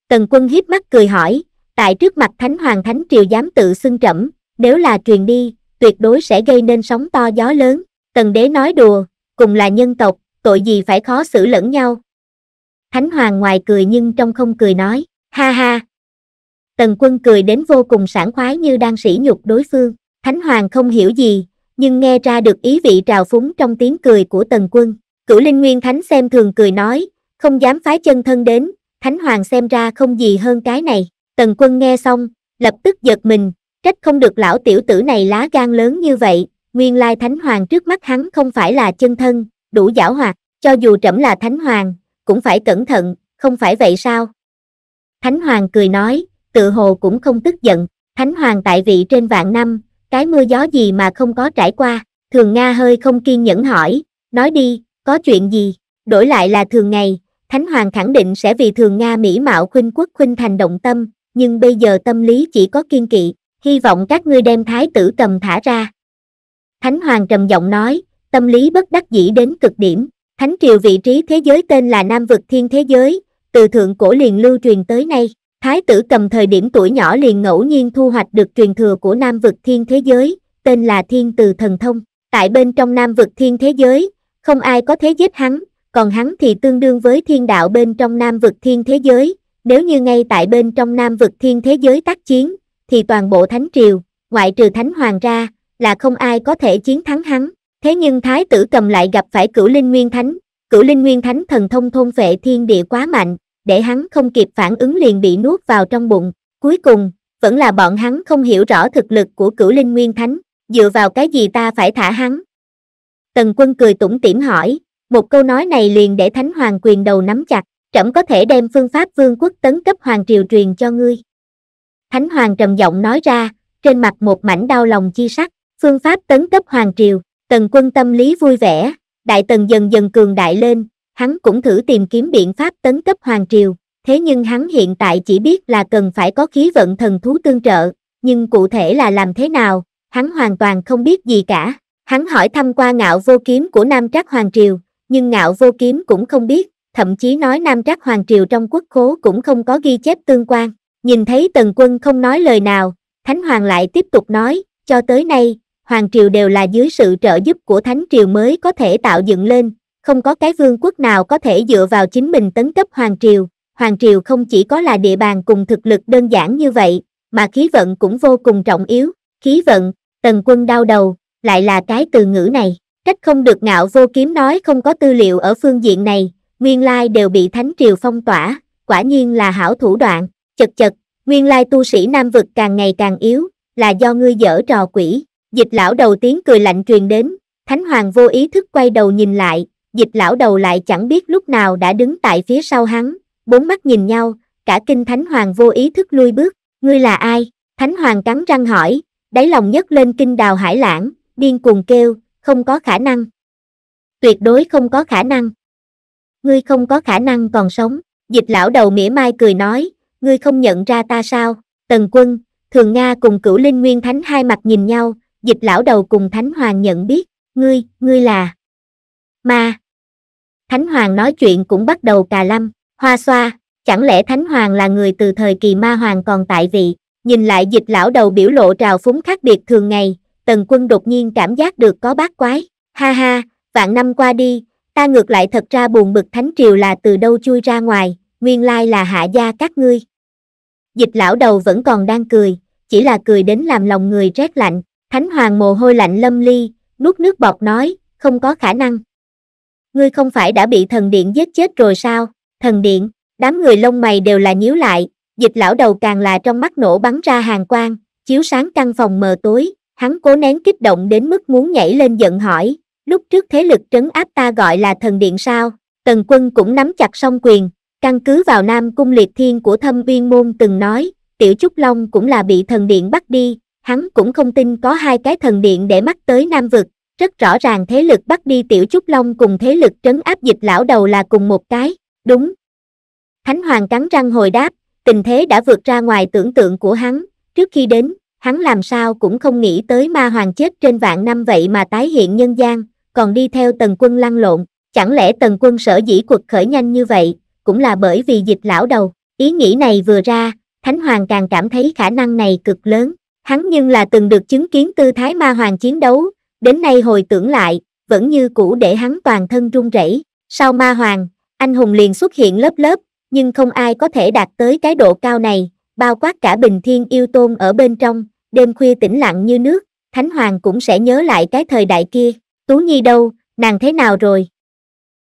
Tần quân hiếp mắt cười hỏi, tại trước mặt Thánh Hoàng Thánh Triều dám tự xưng trẫm, nếu là truyền đi, tuyệt đối sẽ gây nên sóng to gió lớn. Tần đế nói đùa, cùng là nhân tộc, tội gì phải khó xử lẫn nhau. Thánh Hoàng ngoài cười nhưng trong không cười nói, ha ha, Tần quân cười đến vô cùng sảng khoái như đang sỉ nhục đối phương. Thánh Hoàng không hiểu gì, nhưng nghe ra được ý vị trào phúng trong tiếng cười của tần quân. Cửu Linh Nguyên Thánh xem thường cười nói, không dám phái chân thân đến, Thánh Hoàng xem ra không gì hơn cái này. Tần quân nghe xong, lập tức giật mình, trách không được lão tiểu tử này lá gan lớn như vậy, nguyên lai Thánh Hoàng trước mắt hắn không phải là chân thân, đủ giảo hoạt, cho dù trẫm là Thánh Hoàng, cũng phải cẩn thận, không phải vậy sao? Thánh Hoàng cười nói, tự hồ cũng không tức giận, thánh hoàng tại vị trên vạn năm, cái mưa gió gì mà không có trải qua, thường Nga hơi không kiên nhẫn hỏi, nói đi, có chuyện gì, đổi lại là thường ngày, thánh hoàng khẳng định sẽ vì thường Nga mỹ mạo khuynh quốc khuynh thành động tâm, nhưng bây giờ tâm lý chỉ có kiên kỵ, hy vọng các ngươi đem thái tử cầm thả ra. Thánh hoàng trầm giọng nói, tâm lý bất đắc dĩ đến cực điểm, thánh triều vị trí thế giới tên là Nam vực thiên thế giới, từ thượng cổ liền lưu truyền tới nay. Thái tử cầm thời điểm tuổi nhỏ liền ngẫu nhiên thu hoạch được truyền thừa của Nam vực thiên thế giới, tên là Thiên Từ Thần Thông. Tại bên trong Nam vực thiên thế giới, không ai có thế giết hắn, còn hắn thì tương đương với thiên đạo bên trong Nam vực thiên thế giới. Nếu như ngay tại bên trong Nam vực thiên thế giới tác chiến, thì toàn bộ thánh triều, ngoại trừ thánh hoàng ra, là không ai có thể chiến thắng hắn. Thế nhưng thái tử cầm lại gặp phải cửu linh nguyên thánh, cửu linh nguyên thánh thần thông thôn vệ thiên địa quá mạnh, để hắn không kịp phản ứng liền bị nuốt vào trong bụng. Cuối cùng, vẫn là bọn hắn không hiểu rõ thực lực của cửu linh nguyên thánh, dựa vào cái gì ta phải thả hắn. Tần quân cười tủm tỉm hỏi, một câu nói này liền để thánh hoàng quyền đầu nắm chặt, trẫm có thể đem phương pháp vương quốc tấn cấp hoàng triều truyền cho ngươi. Thánh hoàng trầm giọng nói ra, trên mặt một mảnh đau lòng chi sắc, phương pháp tấn cấp hoàng triều, tần quân tâm lý vui vẻ, đại tần dần dần cường đại lên, hắn cũng thử tìm kiếm biện pháp tấn cấp hoàng triều, thế nhưng hắn hiện tại chỉ biết là cần phải có khí vận thần thú tương trợ, nhưng cụ thể là làm thế nào, hắn hoàn toàn không biết gì cả. Hắn hỏi thăm qua ngạo vô kiếm của Nam Trác Hoàng Triều, nhưng ngạo vô kiếm cũng không biết, thậm chí nói Nam Trác Hoàng Triều trong quốc khố cũng không có ghi chép tương quan. Nhìn thấy Tần Quân không nói lời nào, Thánh Hoàng lại tiếp tục nói, cho tới nay, Hoàng Triều đều là dưới sự trợ giúp của Thánh Triều mới có thể tạo dựng lên, không có cái vương quốc nào có thể dựa vào chính mình tấn cấp hoàng triều, hoàng triều không chỉ có là địa bàn cùng thực lực đơn giản như vậy, mà khí vận cũng vô cùng trọng yếu, khí vận, tần quân đau đầu, lại là cái từ ngữ này, cách không được ngạo vô kiếm nói không có tư liệu ở phương diện này, nguyên lai đều bị thánh triều phong tỏa, quả nhiên là hảo thủ đoạn, chật chật, nguyên lai tu sĩ nam vực càng ngày càng yếu, là do ngươi dở trò quỷ, dịch lão đầu tiếng cười lạnh truyền đến, thánh hoàng vô ý thức quay đầu nhìn lại, dịch lão đầu lại chẳng biết lúc nào đã đứng tại phía sau hắn, bốn mắt nhìn nhau, cả kinh thánh hoàng vô ý thức lui bước, ngươi là ai? Thánh hoàng cắn răng hỏi, đáy lòng nhấc lên kinh đào hải lãng, điên cuồng kêu, không có khả năng. Tuyệt đối không có khả năng. Ngươi không có khả năng còn sống, dịch lão đầu mỉa mai cười nói, ngươi không nhận ra ta sao, tần quân, thường Nga cùng cửu linh nguyên thánh hai mặt nhìn nhau, dịch lão đầu cùng thánh hoàng nhận biết, ngươi, ngươi là ma, Thánh Hoàng nói chuyện cũng bắt đầu cà lâm, hoa xoa, chẳng lẽ Thánh Hoàng là người từ thời kỳ ma hoàng còn tại vị, nhìn lại dịch lão đầu biểu lộ trào phúng khác biệt thường ngày, tần quân đột nhiên cảm giác được có bát quái, ha ha, vạn năm qua đi, ta ngược lại thật ra buồn bực Thánh Triều là từ đâu chui ra ngoài, nguyên lai là hạ gia các ngươi. Dịch lão đầu vẫn còn đang cười, chỉ là cười đến làm lòng người rét lạnh, Thánh Hoàng mồ hôi lạnh lâm ly, nuốt nước bọt nói, không có khả năng ngươi không phải đã bị thần điện giết chết rồi sao? Thần điện, đám người lông mày đều là nhíu lại, dịch lão đầu càng là trong mắt nổ bắn ra hàng quang, chiếu sáng căn phòng mờ tối, hắn cố nén kích động đến mức muốn nhảy lên giận hỏi, lúc trước thế lực trấn áp ta gọi là thần điện sao? Tần quân cũng nắm chặt song quyền, căn cứ vào nam cung liệt thiên của thâm Viên môn từng nói, tiểu trúc long cũng là bị thần điện bắt đi, hắn cũng không tin có hai cái thần điện để mắt tới nam vực, rất rõ ràng thế lực bắt đi tiểu trúc long cùng thế lực trấn áp dịch lão đầu là cùng một cái đúng thánh hoàng cắn răng hồi đáp tình thế đã vượt ra ngoài tưởng tượng của hắn trước khi đến hắn làm sao cũng không nghĩ tới ma hoàng chết trên vạn năm vậy mà tái hiện nhân gian còn đi theo tần quân lăn lộn chẳng lẽ tần quân sở dĩ quật khởi nhanh như vậy cũng là bởi vì dịch lão đầu ý nghĩ này vừa ra thánh hoàng càng cảm thấy khả năng này cực lớn hắn nhưng là từng được chứng kiến tư thái ma hoàng chiến đấu đến nay hồi tưởng lại, vẫn như cũ để hắn toàn thân run rẩy. Sau ma hoàng, anh hùng liền xuất hiện lớp lớp, nhưng không ai có thể đạt tới cái độ cao này, bao quát cả bình thiên yêu tôn ở bên trong, đêm khuya tĩnh lặng như nước, thánh hoàng cũng sẽ nhớ lại cái thời đại kia, Tú Nhi đâu, nàng thế nào rồi?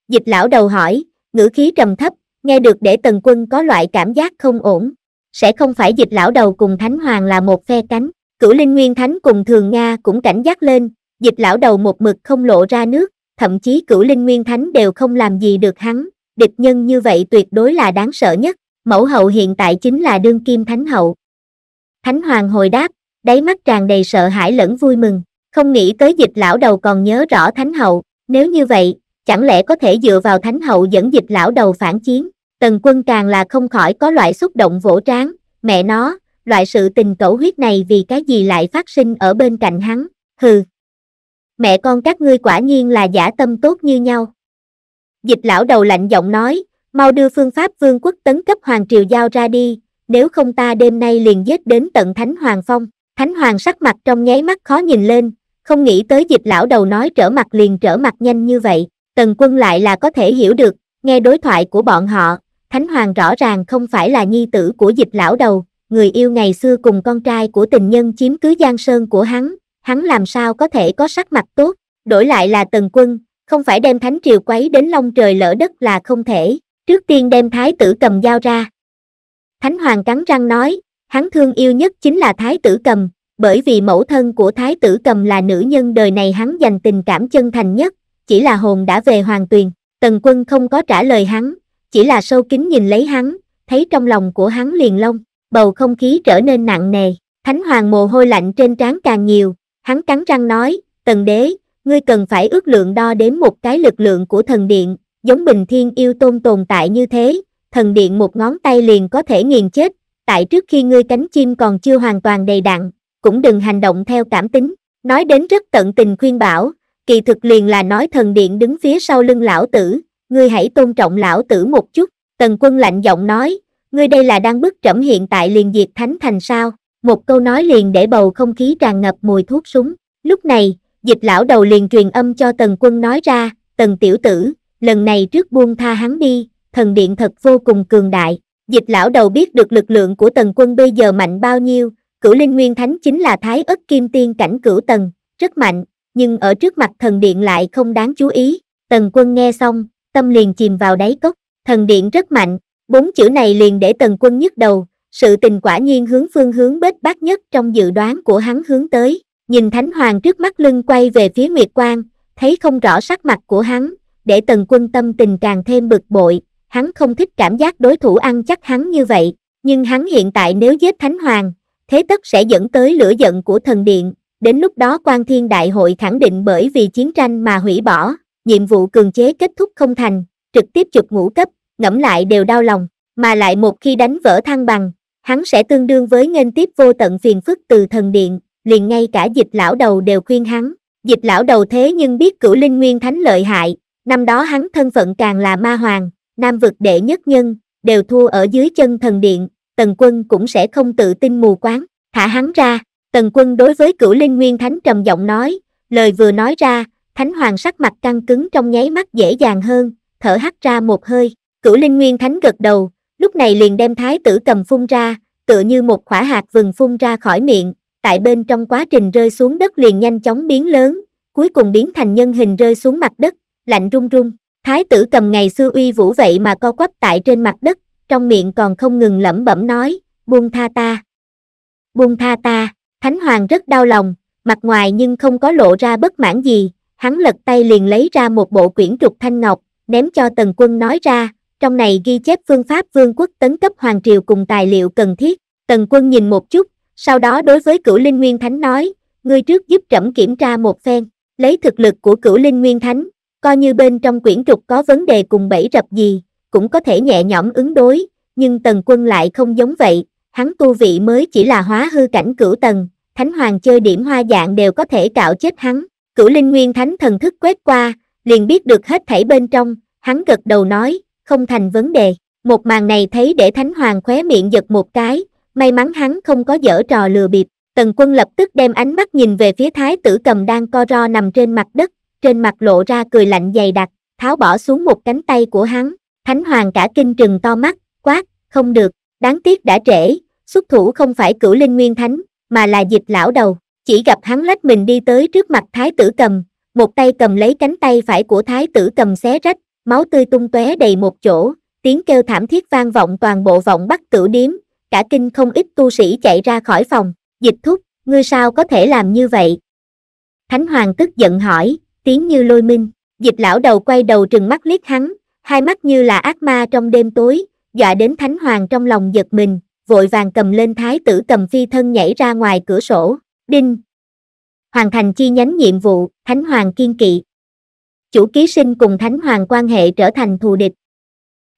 Dịch lão đầu hỏi, ngữ khí trầm thấp, nghe được để tần quân có loại cảm giác không ổn, sẽ không phải dịch lão đầu cùng thánh hoàng là một phe cánh, cửu linh nguyên thánh cùng thường Nga cũng cảnh giác lên, dịch lão đầu một mực không lộ ra nước, thậm chí cửu linh nguyên thánh đều không làm gì được hắn, địch nhân như vậy tuyệt đối là đáng sợ nhất, mẫu hậu hiện tại chính là đương kim thánh hậu. Thánh hoàng hồi đáp, đáy mắt tràn đầy sợ hãi lẫn vui mừng, không nghĩ tới dịch lão đầu còn nhớ rõ thánh hậu, nếu như vậy, chẳng lẽ có thể dựa vào thánh hậu dẫn dịch lão đầu phản chiến, tần quân càng là không khỏi có loại xúc động vỗ tráng, mẹ nó, loại sự tình cẩu huyết này vì cái gì lại phát sinh ở bên cạnh hắn, hừ mẹ con các ngươi quả nhiên là giả tâm tốt như nhau. Dịch lão đầu lạnh giọng nói, mau đưa phương pháp vương quốc tấn cấp hoàng triều giao ra đi, nếu không ta đêm nay liền giết đến tận Thánh Hoàng Phong. Thánh Hoàng sắc mặt trong nháy mắt khó nhìn lên, không nghĩ tới dịch lão đầu nói trở mặt liền trở mặt nhanh như vậy, tần quân lại là có thể hiểu được, nghe đối thoại của bọn họ, Thánh Hoàng rõ ràng không phải là nhi tử của dịch lão đầu, người yêu ngày xưa cùng con trai của tình nhân chiếm cứ giang sơn của hắn, hắn làm sao có thể có sắc mặt tốt, đổi lại là tần quân, không phải đem thánh triều quấy đến long trời lỡ đất là không thể, trước tiên đem thái tử cầm dao ra. Thánh hoàng cắn răng nói, hắn thương yêu nhất chính là thái tử cầm, bởi vì mẫu thân của thái tử cầm là nữ nhân đời này hắn dành tình cảm chân thành nhất, chỉ là hồn đã về hoàng tuyền, tần quân không có trả lời hắn, chỉ là sâu kính nhìn lấy hắn, thấy trong lòng của hắn liền lông, bầu không khí trở nên nặng nề, thánh hoàng mồ hôi lạnh trên trán càng nhiều, Hắn cắn răng nói, tần đế, ngươi cần phải ước lượng đo đến một cái lực lượng của thần điện, giống bình thiên yêu tôn tồn tại như thế, thần điện một ngón tay liền có thể nghiền chết, tại trước khi ngươi cánh chim còn chưa hoàn toàn đầy đặn, cũng đừng hành động theo cảm tính, nói đến rất tận tình khuyên bảo, kỳ thực liền là nói thần điện đứng phía sau lưng lão tử, ngươi hãy tôn trọng lão tử một chút, tần quân lạnh giọng nói, ngươi đây là đang bức trẫm hiện tại liền diệt thánh thành sao, một câu nói liền để bầu không khí tràn ngập mùi thuốc súng. Lúc này, dịch lão đầu liền truyền âm cho tần quân nói ra, tần tiểu tử, lần này trước buông tha hắn đi, thần điện thật vô cùng cường đại. Dịch lão đầu biết được lực lượng của tần quân bây giờ mạnh bao nhiêu, cửu linh nguyên thánh chính là thái ất kim tiên cảnh cửu tần, rất mạnh, nhưng ở trước mặt thần điện lại không đáng chú ý. Tần quân nghe xong, tâm liền chìm vào đáy cốc, thần điện rất mạnh, bốn chữ này liền để tần quân nhức đầu, sự tình quả nhiên hướng phương hướng bết bát nhất trong dự đoán của hắn hướng tới, nhìn Thánh Hoàng trước mắt lưng quay về phía Nguyệt Quang, thấy không rõ sắc mặt của hắn, để tần quân tâm tình càng thêm bực bội, hắn không thích cảm giác đối thủ ăn chắc hắn như vậy, nhưng hắn hiện tại nếu giết Thánh Hoàng, thế tất sẽ dẫn tới lửa giận của thần điện, đến lúc đó quan thiên đại hội khẳng định bởi vì chiến tranh mà hủy bỏ, nhiệm vụ cường chế kết thúc không thành, trực tiếp chụp ngũ cấp, ngẫm lại đều đau lòng mà lại một khi đánh vỡ thăng bằng, hắn sẽ tương đương với nghênh tiếp vô tận phiền phức từ thần điện, liền ngay cả dịch lão đầu đều khuyên hắn. Dịch lão đầu thế nhưng biết cửu linh nguyên thánh lợi hại, năm đó hắn thân phận càng là ma hoàng, nam vực đệ nhất nhân, đều thua ở dưới chân thần điện, tần quân cũng sẽ không tự tin mù quáng, thả hắn ra. Tần quân đối với cửu linh nguyên thánh trầm giọng nói, lời vừa nói ra, thánh hoàng sắc mặt căng cứng trong nháy mắt dễ dàng hơn, thở hắt ra một hơi, cửu linh nguyên thánh gật đầu, lúc này liền đem thái tử cầm phun ra, tựa như một khỏa hạt vừng phun ra khỏi miệng, tại bên trong quá trình rơi xuống đất liền nhanh chóng biến lớn, cuối cùng biến thành nhân hình rơi xuống mặt đất, lạnh run run. Thái tử cầm ngày xưa uy vũ vậy mà co quắp tại trên mặt đất, trong miệng còn không ngừng lẩm bẩm nói, buông tha ta. Buông tha ta, Thánh Hoàng rất đau lòng, mặt ngoài nhưng không có lộ ra bất mãn gì, hắn lật tay liền lấy ra một bộ quyển trục thanh ngọc, ném cho tần quân nói ra, trong này ghi chép phương pháp vương quốc tấn cấp hoàng triều cùng tài liệu cần thiết. Tần quân nhìn một chút, sau đó đối với cửu linh nguyên thánh nói, ngươi trước giúp trẫm kiểm tra một phen, lấy thực lực của cửu linh nguyên thánh, coi như bên trong quyển trục có vấn đề cùng bẫy rập gì, cũng có thể nhẹ nhõm ứng đối, nhưng tần quân lại không giống vậy, hắn tu vị mới chỉ là hóa hư cảnh cửu tầng, thánh hoàng chơi điểm hoa dạng đều có thể cạo chết hắn, cửu linh nguyên thánh thần thức quét qua, liền biết được hết thảy bên trong, hắn gật đầu nói, không thành vấn đề. Một màn này thấy để Thánh Hoàng khóe miệng giật một cái, may mắn hắn không có dở trò lừa bịp. Tần quân lập tức đem ánh mắt nhìn về phía thái tử cầm đang co ro nằm trên mặt đất, trên mặt lộ ra cười lạnh dày đặc, tháo bỏ xuống một cánh tay của hắn. Thánh Hoàng cả kinh trừng to mắt, quát, không được, đáng tiếc đã trễ, xuất thủ không phải cửu linh nguyên thánh, mà là dịch lão đầu. Chỉ gặp hắn lách mình đi tới trước mặt thái tử cầm, một tay cầm lấy cánh tay phải của thái tử cầm xé rách, máu tươi tung tóe đầy một chỗ, tiếng kêu thảm thiết vang vọng toàn bộ vọng bắc cửu điếm, cả kinh không ít tu sĩ chạy ra khỏi phòng, dịch thúc, ngươi sao có thể làm như vậy? Thánh Hoàng tức giận hỏi, tiếng như lôi minh, dịch lão đầu quay đầu trừng mắt liếc hắn, hai mắt như là ác ma trong đêm tối, dọa đến Thánh Hoàng trong lòng giật mình, vội vàng cầm lên thái tử cầm phi thân nhảy ra ngoài cửa sổ, đinh. Hoàn thành chi nhánh nhiệm vụ, Thánh Hoàng kiên kỵ, chủ ký sinh cùng thánh hoàng quan hệ trở thành thù địch.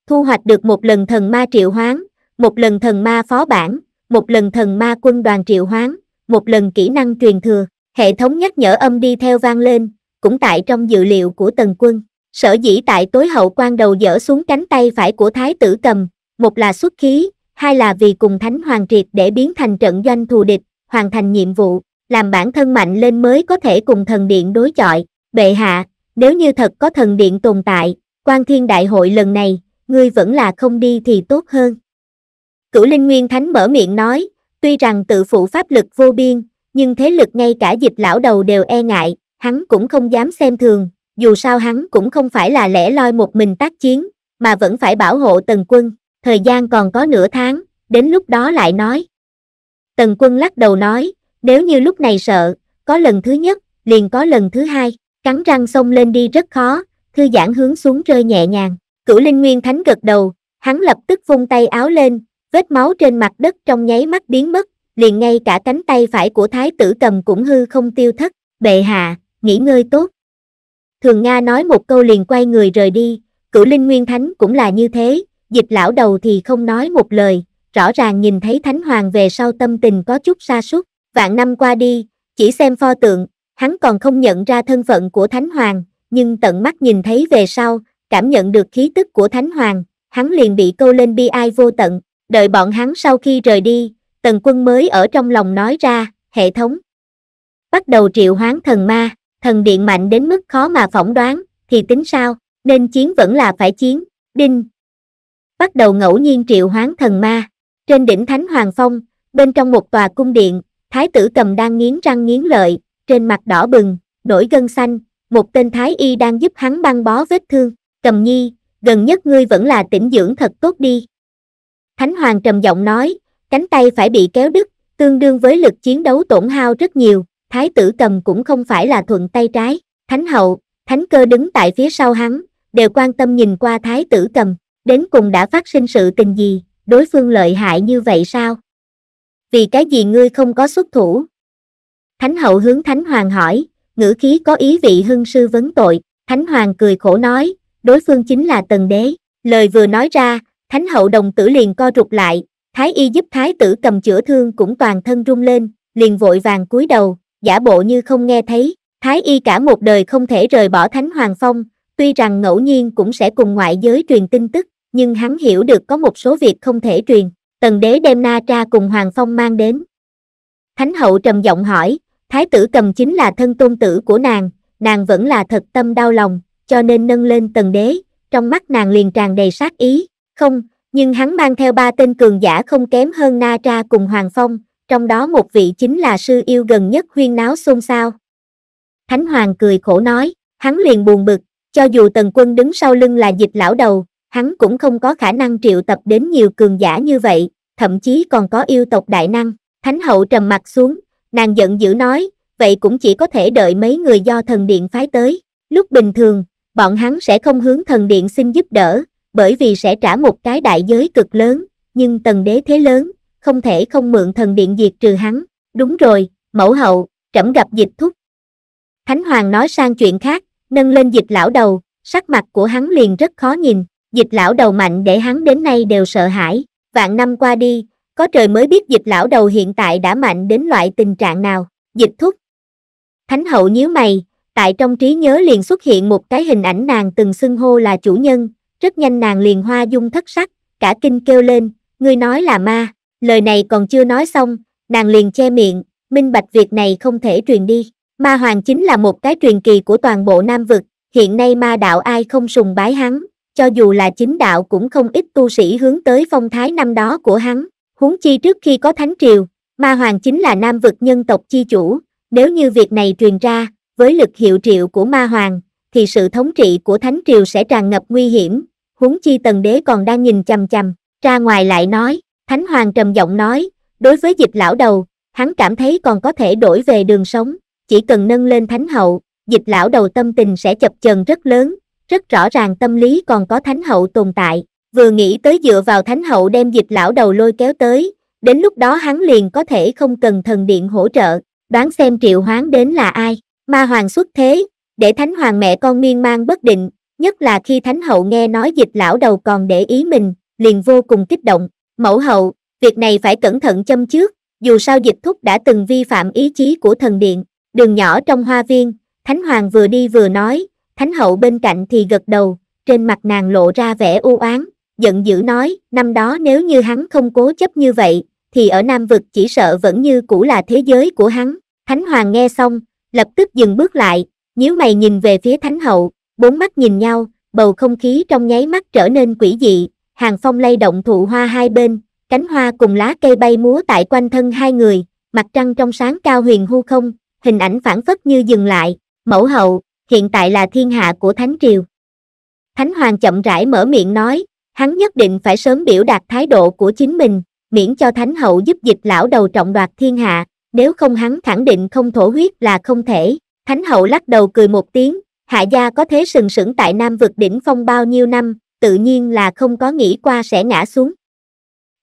Thu hoạch được một lần thần ma triệu hoán, một lần thần ma phó bản, một lần thần ma quân đoàn triệu hoán, một lần kỹ năng truyền thừa, hệ thống nhắc nhở âm đi theo vang lên, cũng tại trong dự liệu của tần quân. Sở dĩ tại tối hậu quan đầu dở xuống cánh tay phải của thái tử cầm, một là xuất khí, hai là vì cùng thánh hoàng triệt để biến thành trận doanh thù địch, hoàn thành nhiệm vụ, làm bản thân mạnh lên mới có thể cùng thần điện đối chọi. Bệ hạ, nếu như thật có thần điện tồn tại, quan thiên đại hội lần này, ngươi vẫn là không đi thì tốt hơn. Cửu Linh Nguyên Thánh mở miệng nói, tuy rằng tự phụ pháp lực vô biên, nhưng thế lực ngay cả dịch lão đầu đều e ngại, hắn cũng không dám xem thường, dù sao hắn cũng không phải là lẻ loi một mình tác chiến, mà vẫn phải bảo hộ tần quân, thời gian còn có nửa tháng, đến lúc đó lại nói. Tần quân lắc đầu nói, nếu như lúc này sợ, có lần thứ nhất, liền có lần thứ hai cắn răng xông lên đi rất khó, thư giãn hướng xuống rơi nhẹ nhàng. Cửu Linh Nguyên Thánh gật đầu, hắn lập tức vung tay áo lên, vết máu trên mặt đất trong nháy mắt biến mất, liền ngay cả cánh tay phải của thái tử cầm cũng hư không tiêu thất, bệ hạ, nghỉ ngơi tốt. Thường Nga nói một câu liền quay người rời đi, cửu linh nguyên thánh cũng là như thế, dịch lão đầu thì không nói một lời, rõ ràng nhìn thấy thánh hoàng về sau tâm tình có chút xa sút vạn năm qua đi, chỉ xem pho tượng, hắn còn không nhận ra thân phận của Thánh Hoàng, nhưng tận mắt nhìn thấy về sau, cảm nhận được khí tức của Thánh Hoàng, hắn liền bị câu lên bi ai vô tận, đợi bọn hắn sau khi rời đi, tần quân mới ở trong lòng nói ra, hệ thống. Bắt đầu triệu hoán thần ma, thần điện mạnh đến mức khó mà phỏng đoán, thì tính sao, nên chiến vẫn là phải chiến, đinh. Bắt đầu ngẫu nhiên triệu hoán thần ma, trên đỉnh Thánh Hoàng Phong, bên trong một tòa cung điện, thái tử cầm đang nghiến răng nghiến lợi, trên mặt đỏ bừng, nổi gân xanh, một tên thái y đang giúp hắn băng bó vết thương, cầm nhi, gần nhất ngươi vẫn là tĩnh dưỡng thật tốt đi. Thánh Hoàng trầm giọng nói, cánh tay phải bị kéo đứt, tương đương với lực chiến đấu tổn hao rất nhiều, thái tử cầm cũng không phải là thuận tay trái, thánh hậu, thánh cơ đứng tại phía sau hắn, đều quan tâm nhìn qua thái tử cầm, đến cùng đã phát sinh sự tình gì, đối phương lợi hại như vậy sao? Vì cái gì ngươi không có xuất thủ, Thánh hậu hướng Thánh hoàng hỏi, ngữ khí có ý vị hưng sư vấn tội, Thánh hoàng cười khổ nói, đối phương chính là tần đế. Lời vừa nói ra, Thánh hậu đồng tử liền co rụt lại, Thái y giúp Thái tử cầm chữa thương cũng toàn thân rung lên, liền vội vàng cúi đầu, giả bộ như không nghe thấy. Thái y cả một đời không thể rời bỏ Thánh Hoàng Phong, tuy rằng ngẫu nhiên cũng sẽ cùng ngoại giới truyền tin tức, nhưng hắn hiểu được có một số việc không thể truyền. Tần đế đem na tra cùng Hoàng Phong mang đến. Thánh hậu trầm giọng hỏi, Thái tử cầm chính là thân tôn tử của nàng, nàng vẫn là thật tâm đau lòng, cho nên nâng lên tầng đế, trong mắt nàng liền tràn đầy sát ý, không, nhưng hắn mang theo ba tên cường giả không kém hơn Na Tra cùng Hoàng Phong, trong đó một vị chính là sư yêu gần nhất huyên náo xôn xao. Thánh Hoàng cười khổ nói, hắn liền buồn bực, cho dù tần quân đứng sau lưng là dịch lão đầu, hắn cũng không có khả năng triệu tập đến nhiều cường giả như vậy, thậm chí còn có yêu tộc đại năng. Thánh hậu trầm mặt xuống, nàng giận dữ nói, vậy cũng chỉ có thể đợi mấy người do thần điện phái tới. Lúc bình thường, bọn hắn sẽ không hướng thần điện xin giúp đỡ, bởi vì sẽ trả một cái đại giới cực lớn, nhưng tần đế thế lớn, không thể không mượn thần điện diệt trừ hắn. Đúng rồi, mẫu hậu, trẫm gặp dịch thúc. Thánh Hoàng nói sang chuyện khác, nâng lên dịch lão đầu, sắc mặt của hắn liền rất khó nhìn, dịch lão đầu mạnh để hắn đến nay đều sợ hãi, vạn năm qua đi, có trời mới biết dịch lão đầu hiện tại đã mạnh đến loại tình trạng nào, dịch thúc. Thánh hậu nhíu mày, tại trong trí nhớ liền xuất hiện một cái hình ảnh nàng từng xưng hô là chủ nhân, rất nhanh nàng liền hoa dung thất sắc, cả kinh kêu lên, ngươi nói là ma, lời này còn chưa nói xong, nàng liền che miệng, minh bạch việc này không thể truyền đi. Ma Hoàng chính là một cái truyền kỳ của toàn bộ Nam Vực, hiện nay ma đạo ai không sùng bái hắn, cho dù là chính đạo cũng không ít tu sĩ hướng tới phong thái năm đó của hắn huống chi trước khi có thánh triều ma hoàng chính là nam vực nhân tộc chi chủ nếu như việc này truyền ra với lực hiệu triệu của ma hoàng thì sự thống trị của thánh triều sẽ tràn ngập nguy hiểm huống chi tần đế còn đang nhìn chằm chằm ra ngoài lại nói thánh hoàng trầm giọng nói đối với dịch lão đầu hắn cảm thấy còn có thể đổi về đường sống chỉ cần nâng lên thánh hậu dịch lão đầu tâm tình sẽ chập chờn rất lớn rất rõ ràng tâm lý còn có thánh hậu tồn tại vừa nghĩ tới dựa vào thánh hậu đem dịch lão đầu lôi kéo tới, đến lúc đó hắn liền có thể không cần thần điện hỗ trợ, đoán xem triệu hoán đến là ai, ma hoàng xuất thế, để thánh hoàng mẹ con miên mang bất định, nhất là khi thánh hậu nghe nói dịch lão đầu còn để ý mình, liền vô cùng kích động, mẫu hậu, việc này phải cẩn thận châm trước, dù sao dịch thúc đã từng vi phạm ý chí của thần điện, đường nhỏ trong hoa viên, thánh hoàng vừa đi vừa nói, thánh hậu bên cạnh thì gật đầu, trên mặt nàng lộ ra vẻ u oán giận dữ nói năm đó nếu như hắn không cố chấp như vậy thì ở nam vực chỉ sợ vẫn như cũ là thế giới của hắn thánh hoàng nghe xong lập tức dừng bước lại nhíu mày nhìn về phía thánh hậu bốn mắt nhìn nhau bầu không khí trong nháy mắt trở nên quỷ dị hàng phong lay động thụ hoa hai bên cánh hoa cùng lá cây bay múa tại quanh thân hai người mặt trăng trong sáng cao huyền hư không hình ảnh phản phất như dừng lại mẫu hậu hiện tại là thiên hạ của thánh triều thánh hoàng chậm rãi mở miệng nói hắn nhất định phải sớm biểu đạt thái độ của chính mình miễn cho thánh hậu giúp dịch lão đầu trọng đoạt thiên hạ nếu không hắn khẳng định không thổ huyết là không thể thánh hậu lắc đầu cười một tiếng hạ gia có thế sừng sững tại nam vực đỉnh phong bao nhiêu năm tự nhiên là không có nghĩ qua sẽ ngã xuống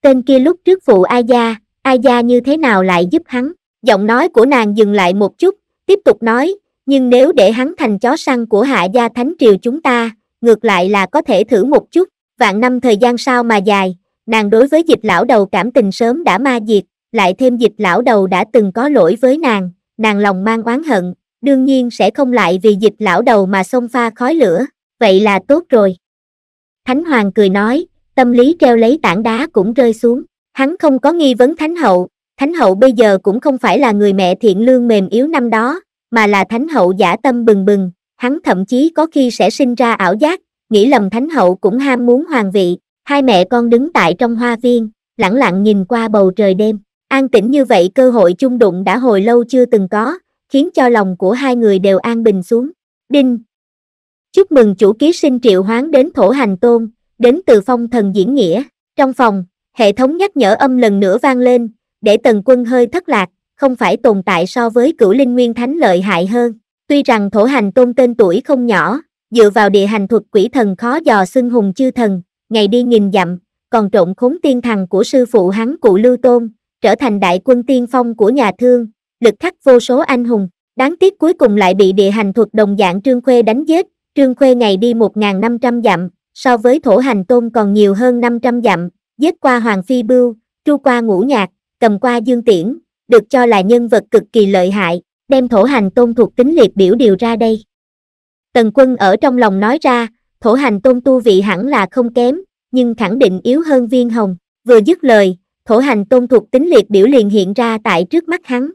tên kia lúc trước phụ ai gia ai gia như thế nào lại giúp hắn giọng nói của nàng dừng lại một chút tiếp tục nói nhưng nếu để hắn thành chó săn của hạ gia thánh triều chúng ta ngược lại là có thể thử một chút vạn năm thời gian sao mà dài, nàng đối với dịch lão đầu cảm tình sớm đã ma diệt, lại thêm dịch lão đầu đã từng có lỗi với nàng, nàng lòng mang oán hận, đương nhiên sẽ không lại vì dịch lão đầu mà xông pha khói lửa, vậy là tốt rồi. Thánh Hoàng cười nói, tâm lý treo lấy tảng đá cũng rơi xuống, hắn không có nghi vấn Thánh Hậu, Thánh Hậu bây giờ cũng không phải là người mẹ thiện lương mềm yếu năm đó, mà là Thánh Hậu giả tâm bừng bừng, hắn thậm chí có khi sẽ sinh ra ảo giác nghĩ lầm thánh hậu cũng ham muốn hoàng vị, hai mẹ con đứng tại trong hoa viên, lẳng lặng nhìn qua bầu trời đêm, an tĩnh như vậy cơ hội chung đụng đã hồi lâu chưa từng có, khiến cho lòng của hai người đều an bình xuống. Đinh! Chúc mừng chủ ký sinh triệu hoán đến thổ hành tôn, đến từ phong thần diễn nghĩa. Trong phòng, hệ thống nhắc nhở âm lần nữa vang lên, để tần quân hơi thất lạc, không phải tồn tại so với cửu linh nguyên thánh lợi hại hơn. Tuy rằng thổ hành tôn tên tuổi không nhỏ, dựa vào địa hành thuật quỷ thần khó dò xưng hùng chư thần, ngày đi nghìn dặm, còn trộn khốn tiên thần của sư phụ hắn cụ Lưu Tôn, trở thành đại quân tiên phong của nhà thương, lực khắc vô số anh hùng, đáng tiếc cuối cùng lại bị địa hành thuật đồng dạng Trương Khuê đánh giết, Trương Khuê ngày đi 1.500 dặm, so với thổ hành tôn còn nhiều hơn 500 dặm, giết qua Hoàng Phi Bưu, tru qua Ngũ Nhạc, cầm qua Dương Tiễn, được cho là nhân vật cực kỳ lợi hại, đem thổ hành tôn thuộc tính liệt biểu điều ra đây. Tần quân ở trong lòng nói ra, thổ hành tôn tu vị hẳn là không kém, nhưng khẳng định yếu hơn viên hồng. Vừa dứt lời, thổ hành tôn thuộc tính liệt biểu liền hiện ra tại trước mắt hắn.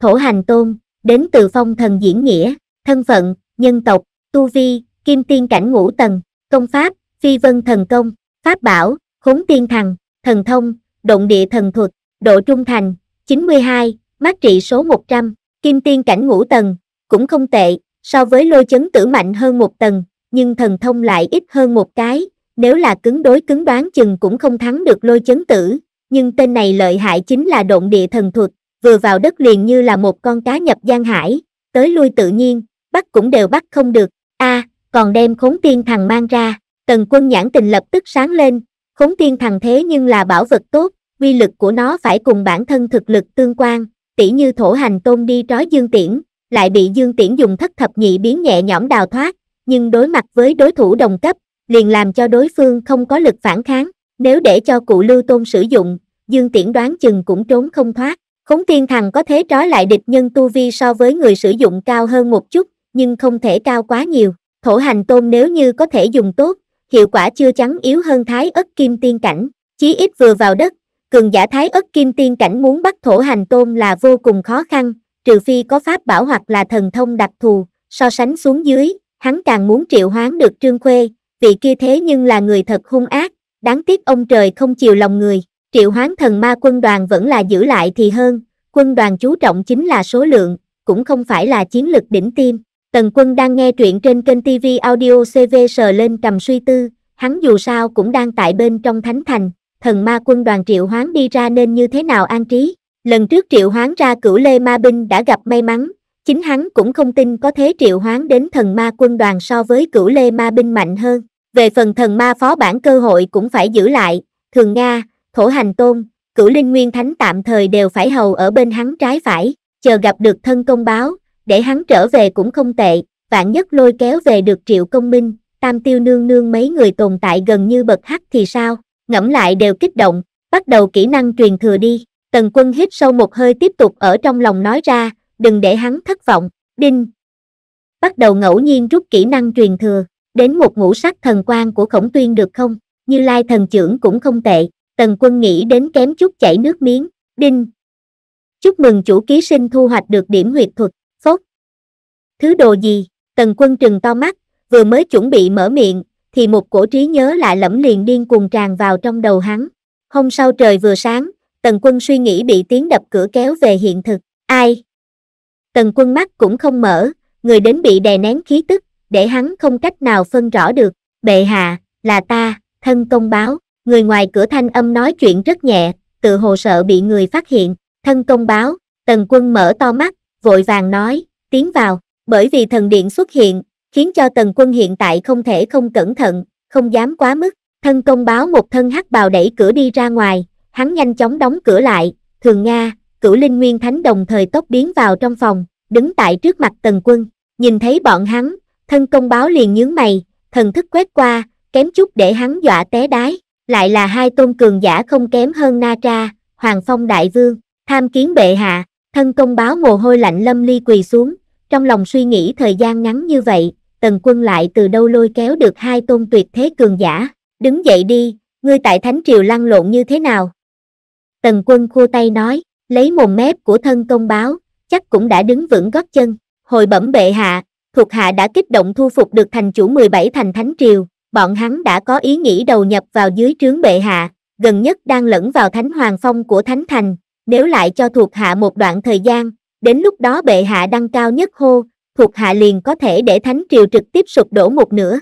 Thổ hành tôn, đến từ phong thần diễn nghĩa, thân phận, nhân tộc, tu vi, kim tiên cảnh ngũ tầng, công pháp, phi vân thần công, pháp bảo, khốn tiên thần, thần thông, động địa thần thuật, độ trung thành, 92, mát trị số 100, kim tiên cảnh ngũ tầng, cũng không tệ, so với lôi chấn tử mạnh hơn một tầng, nhưng thần thông lại ít hơn một cái, nếu là cứng đối cứng đoán chừng cũng không thắng được lôi chấn tử, nhưng tên này lợi hại chính là động địa thần thuật, vừa vào đất liền như là một con cá nhập giang hải, tới lui tự nhiên, bắt cũng đều bắt không được, a à, còn đem khốn tiên thằng mang ra, tần quân nhãn tình lập tức sáng lên, khốn tiên thằng thế nhưng là bảo vật tốt, uy lực của nó phải cùng bản thân thực lực tương quan, tỉ như thổ hành tôn đi trói dương tiễn, lại bị Dương Tiễn dùng thất thập nhị biến nhẹ nhõm đào thoát, nhưng đối mặt với đối thủ đồng cấp, liền làm cho đối phương không có lực phản kháng. Nếu để cho cụ Lưu Tôn sử dụng, Dương Tiễn đoán chừng cũng trốn không thoát. Khống tiên Thằng có thế trói lại địch nhân tu vi so với người sử dụng cao hơn một chút, nhưng không thể cao quá nhiều. Thổ hành tôn nếu như có thể dùng tốt, hiệu quả chưa chắn yếu hơn thái ất kim tiên cảnh. Chí ít vừa vào đất, cường giả thái ất kim tiên cảnh muốn bắt thổ hành tôn là vô cùng khó khăn, trừ phi có pháp bảo hoặc là thần thông đặc thù, so sánh xuống dưới, hắn càng muốn triệu hoán được Trương Khuê, vị kia thế nhưng là người thật hung ác, đáng tiếc ông trời không chiều lòng người, triệu hoán thần ma quân đoàn vẫn là giữ lại thì hơn, quân đoàn chú trọng chính là số lượng, cũng không phải là chiến lực đỉnh tim. Tần quân đang nghe truyện trên kênh TV Audio CV sờ lên trầm suy tư, hắn dù sao cũng đang tại bên trong thánh thành, thần ma quân đoàn triệu hoán đi ra nên như thế nào an trí. Lần trước triệu hoán ra cửu lê ma binh đã gặp may mắn, chính hắn cũng không tin có thế triệu hoán đến thần ma quân đoàn so với cửu lê ma binh mạnh hơn. Về phần thần ma phó bản cơ hội cũng phải giữ lại, thường Nga, thổ hành tôn, cửu linh nguyên thánh tạm thời đều phải hầu ở bên hắn trái phải, chờ gặp được thân công báo, để hắn trở về cũng không tệ, vạn nhất lôi kéo về được triệu công minh, tam tiêu nương nương mấy người tồn tại gần như bậc hắc thì sao, ngẫm lại đều kích động, bắt đầu kỹ năng truyền thừa đi. Tần quân hít sâu một hơi tiếp tục ở trong lòng nói ra, đừng để hắn thất vọng, đinh. Bắt đầu ngẫu nhiên rút kỹ năng truyền thừa, đến một ngũ sắc thần quan của khổng tuyên được không, như lai thần trưởng cũng không tệ, tần quân nghĩ đến kém chút chảy nước miếng, đinh. Chúc mừng chủ ký sinh thu hoạch được điểm huyệt thuật, phốt. Thứ đồ gì, tần quân trừng to mắt, vừa mới chuẩn bị mở miệng, thì một cổ trí nhớ lại lẫm liền điên cuồng tràn vào trong đầu hắn. Hôm sau trời vừa sáng, tần quân suy nghĩ bị tiếng đập cửa kéo về hiện thực, ai? Tần quân mắt cũng không mở, người đến bị đè nén khí tức, để hắn không cách nào phân rõ được, bệ hạ, là ta, thân công báo, người ngoài cửa thanh âm nói chuyện rất nhẹ, tự hồ sợ bị người phát hiện, thân công báo, tần quân mở to mắt, vội vàng nói, tiến vào, bởi vì thần điện xuất hiện, khiến cho tần quân hiện tại không thể không cẩn thận, không dám quá mức, thân công báo một thân hắc bào đẩy cửa đi ra ngoài, hắn nhanh chóng đóng cửa lại, thường Nga, cửu linh nguyên thánh đồng thời tốc biến vào trong phòng, đứng tại trước mặt tần quân, nhìn thấy bọn hắn, thân công báo liền nhướng mày, thần thức quét qua, kém chút để hắn dọa té đái, lại là hai tôn cường giả không kém hơn Na Tra, Hoàng Phong Đại Vương, tham kiến bệ hạ, thân công báo mồ hôi lạnh lâm ly quỳ xuống, trong lòng suy nghĩ thời gian ngắn như vậy, tần quân lại từ đâu lôi kéo được hai tôn tuyệt thế cường giả, đứng dậy đi, ngươi tại Thánh Triều lăn lộn như thế nào? Tần quân khua tay nói, lấy mồm mép của thân công báo, chắc cũng đã đứng vững gót chân. Hồi bẩm bệ hạ, thuộc hạ đã kích động thu phục được thành chủ 17 thành thánh triều, bọn hắn đã có ý nghĩ đầu nhập vào dưới trướng bệ hạ, gần nhất đang lẫn vào thánh hoàng phong của thánh thành, nếu lại cho thuộc hạ một đoạn thời gian, đến lúc đó bệ hạ đăng cao nhất hô, thuộc hạ liền có thể để thánh triều trực tiếp sụp đổ một nửa.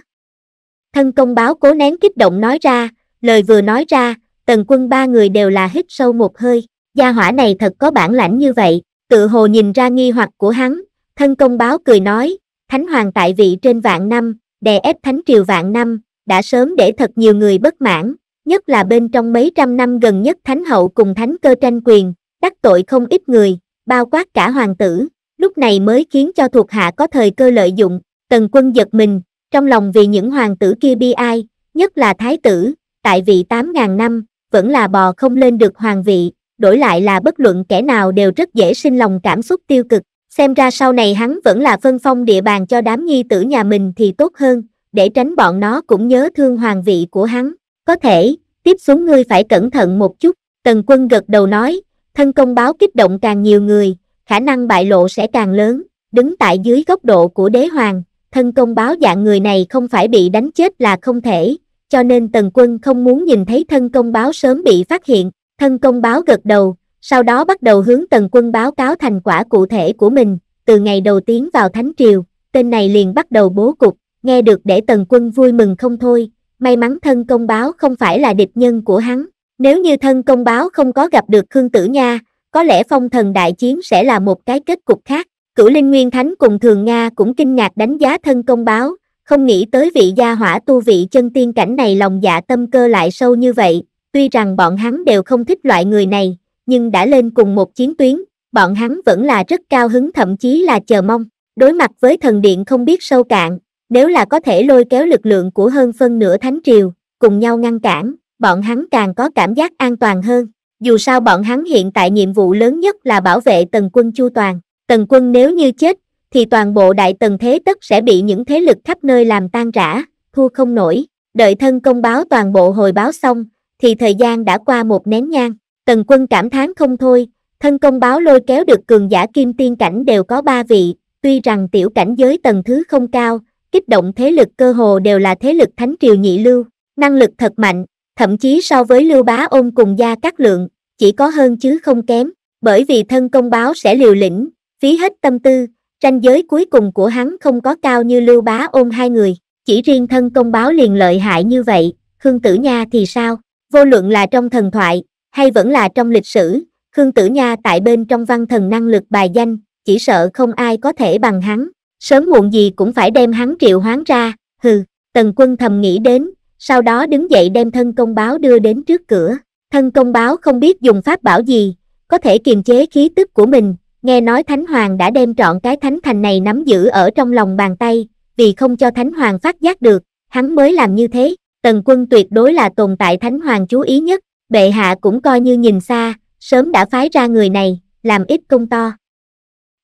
Thân công báo cố nén kích động nói ra, lời vừa nói ra, tần quân ba người đều là hít sâu một hơi, gia hỏa này thật có bản lãnh như vậy, tự hồ nhìn ra nghi hoặc của hắn, thân công báo cười nói, thánh hoàng tại vị trên vạn năm, đè ép thánh triều vạn năm, đã sớm để thật nhiều người bất mãn, nhất là bên trong mấy trăm năm gần nhất thánh hậu cùng thánh cơ tranh quyền, đắc tội không ít người, bao quát cả hoàng tử, lúc này mới khiến cho thuộc hạ có thời cơ lợi dụng, tần quân giật mình, trong lòng vì những hoàng tử kia bi ai, nhất là thái tử, tại vị 8.000 năm, vẫn là bò không lên được hoàng vị, đổi lại là bất luận kẻ nào đều rất dễ sinh lòng cảm xúc tiêu cực. Xem ra sau này hắn vẫn là phân phong địa bàn cho đám nhi tử nhà mình thì tốt hơn, để tránh bọn nó cũng nhớ thương hoàng vị của hắn. Có thể, tiếp xuống ngươi phải cẩn thận một chút, Tần quân gật đầu nói, thân công báo kích động càng nhiều người, khả năng bại lộ sẽ càng lớn, đứng tại dưới góc độ của đế hoàng, thân công báo dạng người này không phải bị đánh chết là không thể, cho nên tần quân không muốn nhìn thấy thân công báo sớm bị phát hiện, thân công báo gật đầu, sau đó bắt đầu hướng tần quân báo cáo thành quả cụ thể của mình, từ ngày đầu tiến vào Thánh Triều, tên này liền bắt đầu bố cục, nghe được để tần quân vui mừng không thôi, may mắn thân công báo không phải là địch nhân của hắn, nếu như thân công báo không có gặp được Khương Tử Nha, có lẽ phong thần đại chiến sẽ là một cái kết cục khác, cửu linh nguyên thánh cùng thường Nga cũng kinh ngạc đánh giá thân công báo, không nghĩ tới vị gia hỏa tu vị chân tiên cảnh này lòng dạ tâm cơ lại sâu như vậy, tuy rằng bọn hắn đều không thích loại người này, nhưng đã lên cùng một chiến tuyến, bọn hắn vẫn là rất cao hứng thậm chí là chờ mong, đối mặt với thần điện không biết sâu cạn, nếu là có thể lôi kéo lực lượng của hơn phân nửa thánh triều, cùng nhau ngăn cản, bọn hắn càng có cảm giác an toàn hơn. Dù sao bọn hắn hiện tại nhiệm vụ lớn nhất là bảo vệ tần quân chu toàn, tần quân nếu như chết thì toàn bộ đại tần thế tất sẽ bị những thế lực khắp nơi làm tan rã, thua không nổi. Đợi thân công báo toàn bộ hồi báo xong, thì thời gian đã qua một nén nhang. Tần quân cảm thán không thôi, thân công báo lôi kéo được cường giả kim tiên cảnh đều có ba vị, tuy rằng tiểu cảnh giới tầng thứ không cao, kích động thế lực cơ hồ đều là thế lực thánh triều nhị lưu, năng lực thật mạnh, thậm chí so với lưu bá ôn cùng gia các lượng, chỉ có hơn chứ không kém, bởi vì thân công báo sẽ liều lĩnh, phí hết tâm tư, Ranh giới cuối cùng của hắn không có cao như lưu bá ôn hai người, chỉ riêng thân công báo liền lợi hại như vậy, Khương Tử Nha thì sao? Vô luận là trong thần thoại, hay vẫn là trong lịch sử, Khương Tử Nha tại bên trong văn thần năng lực bài danh, chỉ sợ không ai có thể bằng hắn, sớm muộn gì cũng phải đem hắn triệu hoán ra, hừ, tần quân thầm nghĩ đến, sau đó đứng dậy đem thân công báo đưa đến trước cửa, thân công báo không biết dùng pháp bảo gì, có thể kiềm chế khí tức của mình, Nghe nói Thánh Hoàng đã đem trọn cái Thánh Thành này nắm giữ ở trong lòng bàn tay, vì không cho Thánh Hoàng phát giác được, hắn mới làm như thế. Tần quân tuyệt đối là tồn tại Thánh Hoàng chú ý nhất, bệ hạ cũng coi như nhìn xa, sớm đã phái ra người này, làm ít công to.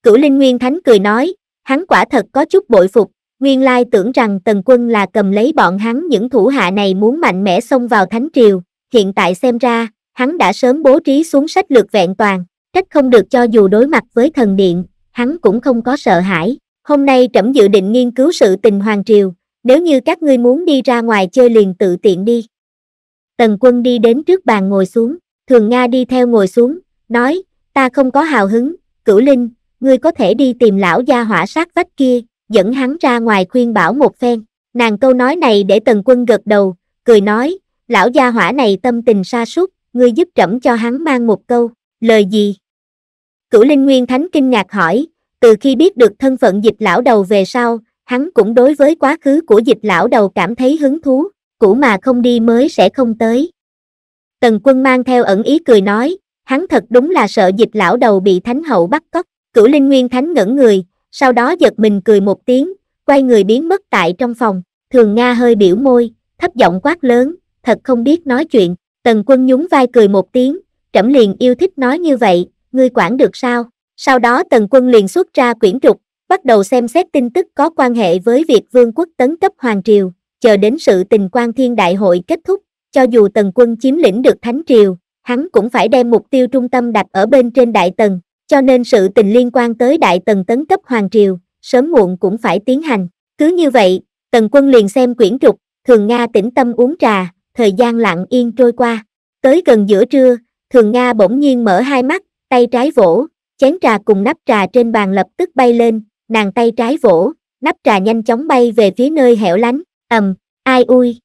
Cửu Linh Nguyên Thánh cười nói, hắn quả thật có chút bội phục, nguyên lai tưởng rằng tần quân là cầm lấy bọn hắn những thủ hạ này muốn mạnh mẽ xông vào Thánh Triều, hiện tại xem ra, hắn đã sớm bố trí xuống sách lược vẹn toàn, trách không được cho dù đối mặt với thần điện, hắn cũng không có sợ hãi. Hôm nay trẫm dự định nghiên cứu sự tình hoàng triều, nếu như các ngươi muốn đi ra ngoài chơi liền tự tiện đi. Tần quân đi đến trước bàn ngồi xuống, thường Nga đi theo ngồi xuống, nói, ta không có hào hứng, cửu linh, ngươi có thể đi tìm lão gia hỏa sát vách kia, dẫn hắn ra ngoài khuyên bảo một phen. Nàng câu nói này để tần quân gật đầu, cười nói, lão gia hỏa này tâm tình sa sút ngươi giúp trẫm cho hắn mang một câu lời gì? Cửu Linh Nguyên Thánh kinh ngạc hỏi, từ khi biết được thân phận dịch lão đầu về sau, hắn cũng đối với quá khứ của dịch lão đầu cảm thấy hứng thú, cũ mà không đi mới sẽ không tới. Tần quân mang theo ẩn ý cười nói, hắn thật đúng là sợ dịch lão đầu bị thánh hậu bắt cóc, cửu linh nguyên thánh ngẩn người, sau đó giật mình cười một tiếng, quay người biến mất tại trong phòng, thường Nga hơi biểu môi, thấp giọng quát lớn, thật không biết nói chuyện, tần quân nhún vai cười một tiếng, trẫm liền yêu thích nói như vậy, ngươi quản được sao? Sau đó Tần Quân liền xuất ra quyển trục, bắt đầu xem xét tin tức có quan hệ với việc vương quốc tấn cấp hoàng triều, chờ đến sự tình quan thiên đại hội kết thúc, cho dù Tần Quân chiếm lĩnh được thánh triều, hắn cũng phải đem mục tiêu trung tâm đặt ở bên trên đại tần, cho nên sự tình liên quan tới đại tần tấn cấp hoàng triều, sớm muộn cũng phải tiến hành. Cứ như vậy, Tần Quân liền xem quyển trục, Thường Nga tĩnh tâm uống trà, thời gian lặng yên trôi qua. Tới gần giữa trưa, Thường Nga bỗng nhiên mở hai mắt, tay trái vỗ, chén trà cùng nắp trà trên bàn lập tức bay lên, nàng tay trái vỗ, nắp trà nhanh chóng bay về phía nơi hẻo lánh, ầm, ai ui.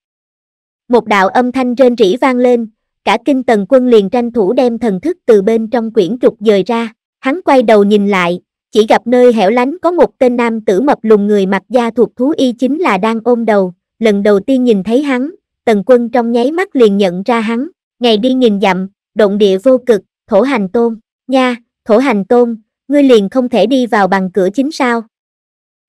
Một đạo âm thanh rên rỉ vang lên, cả kinh tần quân liền tranh thủ đem thần thức từ bên trong quyển trục dời ra, hắn quay đầu nhìn lại, chỉ gặp nơi hẻo lánh có một tên nam tử mập lùn người mặc da thuộc thú y chính là đang ôm đầu, lần đầu tiên nhìn thấy hắn, tần quân trong nháy mắt liền nhận ra hắn, ngày đi nhìn dặm, động địa vô cực, thổ hành tôn, nha, thổ hành tôn, ngươi liền không thể đi vào bằng cửa chính sao?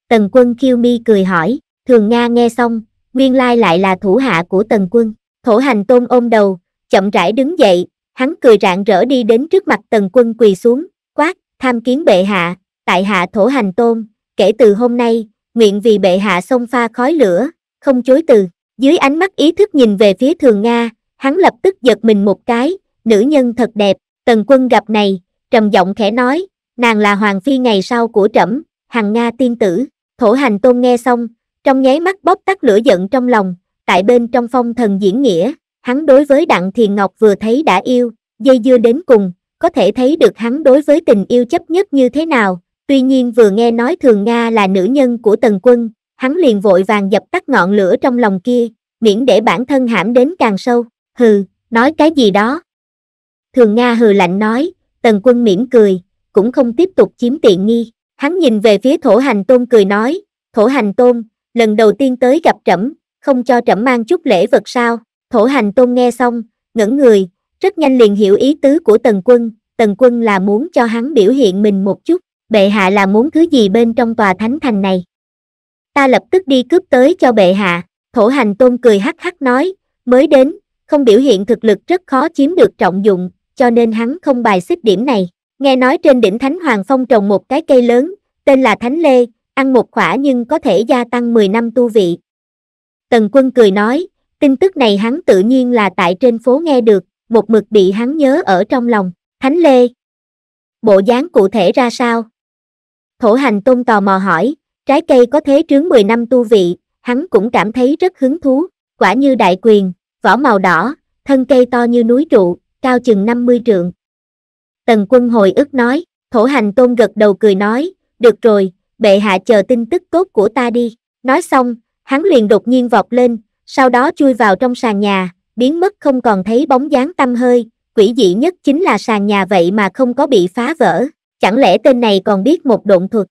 Tần quân kiêu mi cười hỏi, thường Nga nghe xong, nguyên lai lại là thủ hạ của tần quân, thổ hành tôn ôm đầu, chậm rãi đứng dậy, hắn cười rạng rỡ đi đến trước mặt tần quân quỳ xuống, quát, tham kiến bệ hạ, tại hạ thổ hành tôn, kể từ hôm nay, nguyện vì bệ hạ xông pha khói lửa, không chối từ, dưới ánh mắt ý thức nhìn về phía thường Nga, hắn lập tức giật mình một cái, nữ nhân thật đẹp, tần quân gặp này, trầm giọng khẽ nói, nàng là hoàng phi ngày sau của trẫm, hằng Nga tiên tử, thổ hành tôn nghe xong, trong nháy mắt bóp tắt lửa giận trong lòng, tại bên trong phong thần diễn nghĩa, hắn đối với Đặng Thiền Ngọc vừa thấy đã yêu, dây dưa đến cùng, có thể thấy được hắn đối với tình yêu chấp nhất như thế nào, tuy nhiên vừa nghe nói Thường Nga là nữ nhân của Tần Quân, hắn liền vội vàng dập tắt ngọn lửa trong lòng kia, miễn để bản thân hãm đến càng sâu, hừ, nói cái gì đó, Thường Nga hừ lạnh nói, tần quân mỉm cười, cũng không tiếp tục chiếm tiện nghi. Hắn nhìn về phía thổ hành tôn cười nói, thổ hành tôn, lần đầu tiên tới gặp trẫm, không cho trẫm mang chút lễ vật sao. Thổ hành tôn nghe xong, ngẩn người, rất nhanh liền hiểu ý tứ của tần quân, tần quân là muốn cho hắn biểu hiện mình một chút, bệ hạ là muốn thứ gì bên trong tòa thánh thành này. Ta lập tức đi cướp tới cho bệ hạ, thổ hành tôn cười hắc hắc nói, mới đến, không biểu hiện thực lực rất khó chiếm được trọng dụng, cho nên hắn không bài xích điểm này. Nghe nói trên đỉnh Thánh Hoàng Phong trồng một cái cây lớn, tên là Thánh Lê, ăn một khỏa nhưng có thể gia tăng 10 năm tu vị. Tần quân cười nói, tin tức này hắn tự nhiên là tại trên phố nghe được, một mực bị hắn nhớ ở trong lòng, Thánh Lê. Bộ dáng cụ thể ra sao? Thổ hành tôn tò mò hỏi, trái cây có thế trướng 10 năm tu vị, hắn cũng cảm thấy rất hứng thú, quả như đại quyền, vỏ màu đỏ, thân cây to như núi trụ, cao chừng 50 trượng. Tần quân hồi ức nói, thổ hành tôn gật đầu cười nói, được rồi, bệ hạ chờ tin tức tốt của ta đi. Nói xong, hắn liền đột nhiên vọt lên, sau đó chui vào trong sàn nhà, biến mất không còn thấy bóng dáng tâm hơi, quỷ dị nhất chính là sàn nhà vậy mà không có bị phá vỡ, chẳng lẽ tên này còn biết một độn thuật.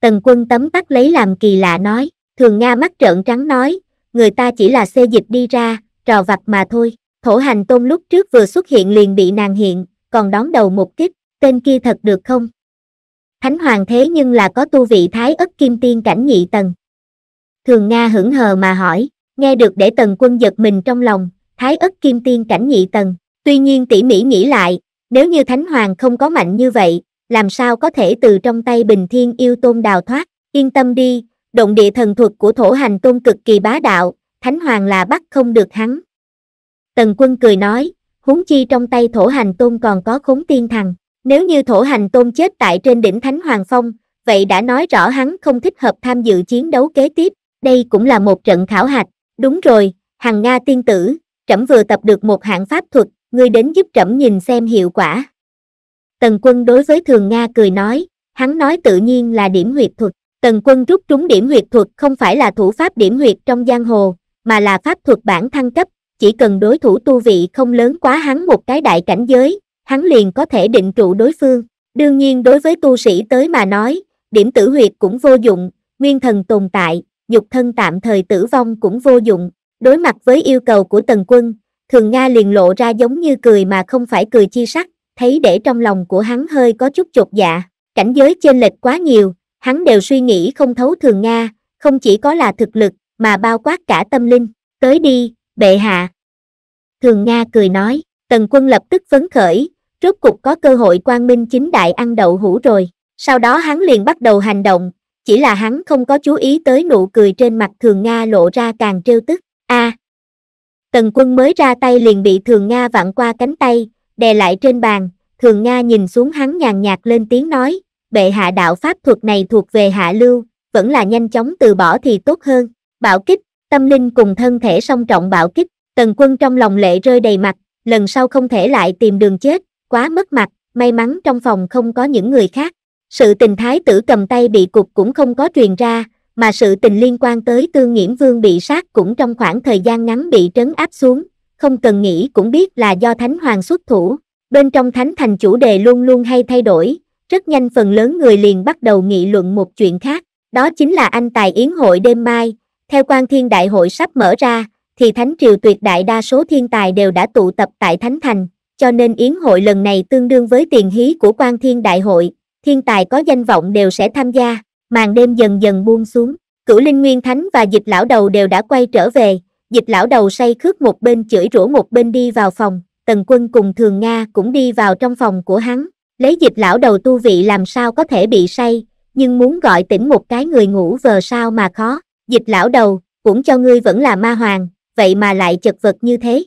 Tần quân tấm tắc lấy làm kỳ lạ nói, thường Nga mắt trợn trắng nói, người ta chỉ là xê dịch đi ra, trò vặt mà thôi. Thổ hành tôn lúc trước vừa xuất hiện liền bị nàng hiện, còn đón đầu một kích, tên kia thật được không? Thánh hoàng thế nhưng là có tu vị thái ất kim tiên cảnh nhị tầng. Thường Nga hững hờ mà hỏi, nghe được để tần quân giật mình trong lòng, thái ất kim tiên cảnh nhị tầng. Tuy nhiên tỉ mỉ nghĩ lại, nếu như thánh hoàng không có mạnh như vậy, làm sao có thể từ trong tay bình thiên yêu tôn đào thoát, yên tâm đi, động địa thần thuật của thổ hành tôn cực kỳ bá đạo, thánh hoàng là bắt không được hắn. Tần quân cười nói, húng chi trong tay thổ hành tôn còn có khốn tiên thằng. Nếu như thổ hành tôn chết tại trên đỉnh Thánh Hoàng Phong, vậy đã nói rõ hắn không thích hợp tham dự chiến đấu kế tiếp. Đây cũng là một trận khảo hạch. Đúng rồi, Hằng Nga tiên tử, trẫm vừa tập được một hạng pháp thuật, ngươi đến giúp trẫm nhìn xem hiệu quả. Tần quân đối với thường Nga cười nói, hắn nói tự nhiên là điểm huyệt thuật. Tần quân rút trúng điểm huyệt thuật không phải là thủ pháp điểm huyệt trong giang hồ, mà là pháp thuật bản thăng cấp, chỉ cần đối thủ tu vị không lớn quá hắn một cái đại cảnh giới, hắn liền có thể định trụ đối phương. Đương nhiên đối với tu sĩ tới mà nói, điểm tử huyệt cũng vô dụng, nguyên thần tồn tại, nhục thân tạm thời tử vong cũng vô dụng. Đối mặt với yêu cầu của tần quân, thường Nga liền lộ ra giống như cười mà không phải cười chi sắc, thấy để trong lòng của hắn hơi có chút chột dạ. Cảnh giới trên lệch quá nhiều, hắn đều suy nghĩ không thấu thường Nga, không chỉ có là thực lực, mà bao quát cả tâm linh. Tới đi, bệ hạ. Thường Nga cười nói, tần quân lập tức phấn khởi, rốt cục có cơ hội quang minh chính đại ăn đậu hũ rồi. Sau đó hắn liền bắt đầu hành động, chỉ là hắn không có chú ý tới nụ cười trên mặt Thường Nga lộ ra càng trêu tức. a à, Tần quân mới ra tay liền bị Thường Nga vặn qua cánh tay, đè lại trên bàn, Thường Nga nhìn xuống hắn nhàn nhạt lên tiếng nói, bệ hạ đạo pháp thuật này thuộc về hạ lưu, vẫn là nhanh chóng từ bỏ thì tốt hơn. bảo kích, tâm linh cùng thân thể song trọng bạo kích, tần quân trong lòng lệ rơi đầy mặt, lần sau không thể lại tìm đường chết, quá mất mặt, may mắn trong phòng không có những người khác. Sự tình thái tử cầm tay bị cục cũng không có truyền ra, mà sự tình liên quan tới tương nghiễm vương bị sát cũng trong khoảng thời gian ngắn bị trấn áp xuống, không cần nghĩ cũng biết là do thánh hoàng xuất thủ. Bên trong thánh thành chủ đề luôn luôn hay thay đổi, rất nhanh phần lớn người liền bắt đầu nghị luận một chuyện khác, đó chính là anh tài yến hội đêm mai, theo quan thiên đại hội sắp mở ra, thì Thánh Triều tuyệt đại đa số thiên tài đều đã tụ tập tại Thánh Thành, cho nên yến hội lần này tương đương với tiền hí của quan thiên đại hội, thiên tài có danh vọng đều sẽ tham gia, màn đêm dần dần buông xuống, cửu linh nguyên thánh và dịch lão đầu đều đã quay trở về, dịch lão đầu say khước một bên chửi rủa một bên đi vào phòng, tần quân cùng thường Nga cũng đi vào trong phòng của hắn, lấy dịch lão đầu tu vị làm sao có thể bị say, nhưng muốn gọi tỉnh một cái người ngủ vờ sao mà khó. Dịch lão đầu, cũng cho ngươi vẫn là ma hoàng, vậy mà lại chật vật như thế.